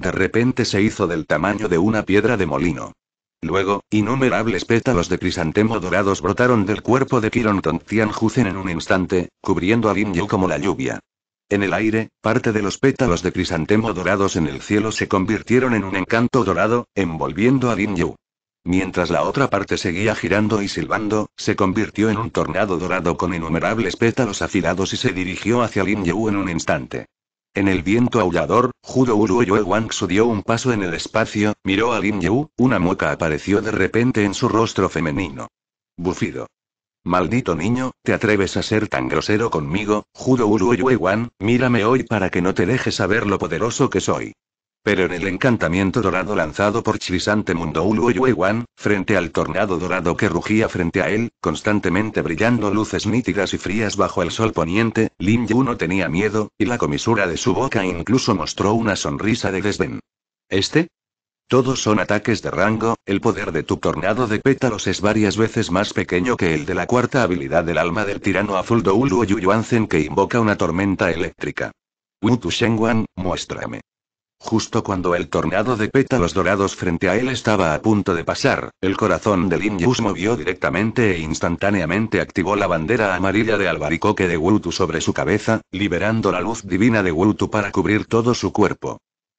Speaker 1: de repente se hizo del tamaño de una piedra de molino. Luego, innumerables pétalos de crisantemo dorados brotaron del cuerpo de Kiron Tian Juzen en un instante, cubriendo a Lin Yu como la lluvia. En el aire, parte de los pétalos de crisantemo dorados en el cielo se convirtieron en un encanto dorado, envolviendo a Lin Yu. Mientras la otra parte seguía girando y silbando, se convirtió en un tornado dorado con innumerables pétalos afilados y se dirigió hacia Lin Yu en un instante. En el viento aullador, Judo Yue Wangsu dio un paso en el espacio, miró a Lin Yu, una mueca apareció de repente en su rostro femenino. Bufido. Maldito niño, ¿te atreves a ser tan grosero conmigo? Juro Uruguayuan, mírame hoy para que no te dejes saber lo poderoso que soy. Pero en el encantamiento dorado lanzado por Chisante Mundo Uluyuewan, frente al tornado dorado que rugía frente a él, constantemente brillando luces nítidas y frías bajo el sol poniente, Lin Yu no tenía miedo, y la comisura de su boca incluso mostró una sonrisa de desdén. Este, todos son ataques de rango, el poder de tu tornado de pétalos es varias veces más pequeño que el de la cuarta habilidad del alma del tirano azul Doulu Yuyuanzen que invoca una tormenta eléctrica. Wutu Shenguan, muéstrame. Justo cuando el tornado de pétalos dorados frente a él estaba a punto de pasar, el corazón del Yus movió directamente e instantáneamente activó la bandera amarilla de albaricoque de Wutu sobre su cabeza, liberando la luz divina de Wutu para cubrir todo su cuerpo.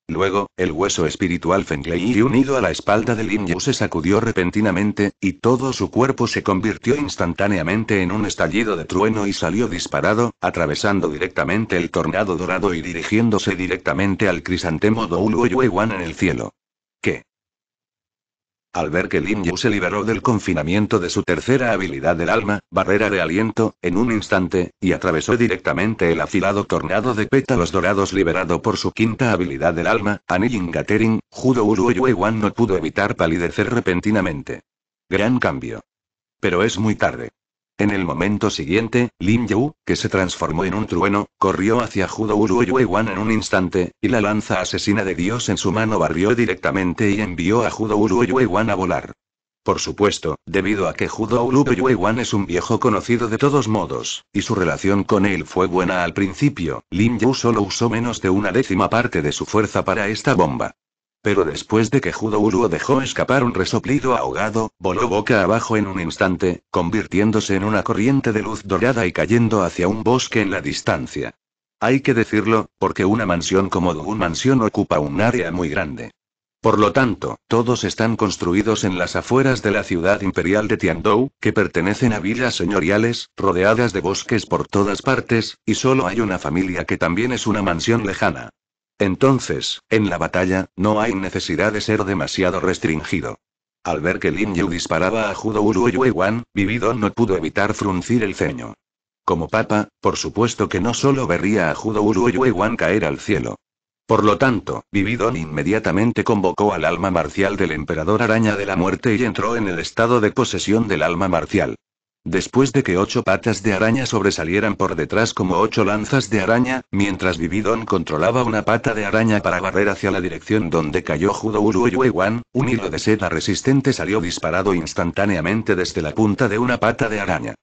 Speaker 1: Luego, el hueso espiritual Fenglei unido a la espalda del Lin se sacudió repentinamente, y todo su cuerpo se convirtió instantáneamente en un estallido de trueno y salió disparado, atravesando directamente el tornado dorado y dirigiéndose directamente al crisantemo Douluo en el cielo. Al ver que Lin Yu se liberó del confinamiento de su tercera habilidad del alma, barrera de aliento, en un instante, y atravesó directamente el afilado tornado de pétalos dorados liberado por su quinta habilidad del alma, Ying Judo Uru Wan no pudo evitar palidecer repentinamente. Gran cambio. Pero es muy tarde. En el momento siguiente, Lin Yu, que se transformó en un trueno, corrió hacia Judo Wan en un instante, y la lanza asesina de Dios en su mano barrió directamente y envió a Judo Wan a volar. Por supuesto, debido a que Judo Wan es un viejo conocido de todos modos, y su relación con él fue buena al principio, Lin Yu solo usó menos de una décima parte de su fuerza para esta bomba pero después de que Judo Uruo dejó escapar un resoplido ahogado, voló boca abajo en un instante, convirtiéndose en una corriente de luz dorada y cayendo hacia un bosque en la distancia. Hay que decirlo, porque una mansión como Dugun Mansión ocupa un área muy grande. Por lo tanto, todos están construidos en las afueras de la ciudad imperial de Tiandou, que pertenecen a villas señoriales, rodeadas de bosques por todas partes, y solo hay una familia que también es una mansión lejana. Entonces, en la batalla, no hay necesidad de ser demasiado restringido. Al ver que Lin Yu disparaba a Judo Wan, Vivido no pudo evitar fruncir el ceño. Como papa, por supuesto que no solo vería a Judo Wan caer al cielo. Por lo tanto, Vividon inmediatamente convocó al alma marcial del emperador araña de la muerte y entró en el estado de posesión del alma marcial. Después de que ocho patas de araña sobresalieran por detrás como ocho lanzas de araña, mientras Vividon controlaba una pata de araña para barrer hacia la dirección donde cayó Judo Uruewan, un hilo de seda resistente salió disparado instantáneamente desde la punta de una pata de araña.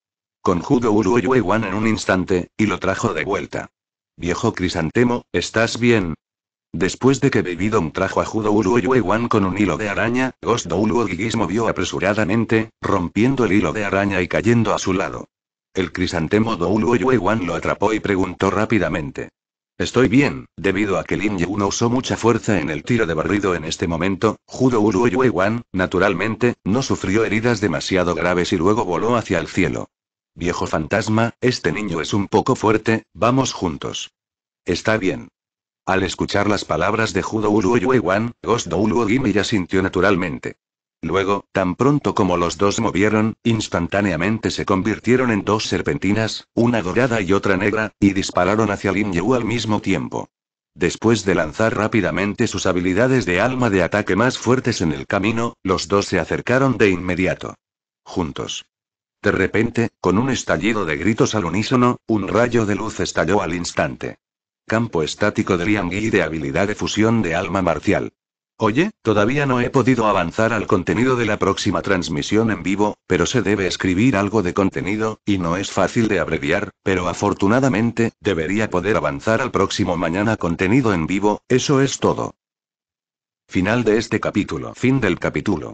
Speaker 1: Con Judo Uruewan en un instante, y lo trajo de vuelta. Viejo crisantemo, ¿estás bien? Después de que Baby Dom trajo a Judo Wan con un hilo de araña, Ghost Gigis movió apresuradamente, rompiendo el hilo de araña y cayendo a su lado. El crisantemo Yuewan lo atrapó y preguntó rápidamente. Estoy bien, debido a que Lin Yu no usó mucha fuerza en el tiro de barrido en este momento, Judo Wan, naturalmente, no sufrió heridas demasiado graves y luego voló hacia el cielo. Viejo fantasma, este niño es un poco fuerte, vamos juntos. Está bien. Al escuchar las palabras de Judo Wan, Ghost Gimi ya sintió naturalmente. Luego, tan pronto como los dos movieron, instantáneamente se convirtieron en dos serpentinas, una dorada y otra negra, y dispararon hacia Lin Yu al mismo tiempo. Después de lanzar rápidamente sus habilidades de alma de ataque más fuertes en el camino, los dos se acercaron de inmediato. Juntos. De repente, con un estallido de gritos al unísono, un rayo de luz estalló al instante. Campo estático de Liang y de habilidad de fusión de alma marcial. Oye, todavía no he podido avanzar al contenido de la próxima transmisión en vivo, pero se debe escribir algo de contenido, y no es fácil de abreviar, pero afortunadamente, debería poder avanzar al próximo mañana contenido en vivo, eso es todo. Final de este capítulo. Fin del capítulo.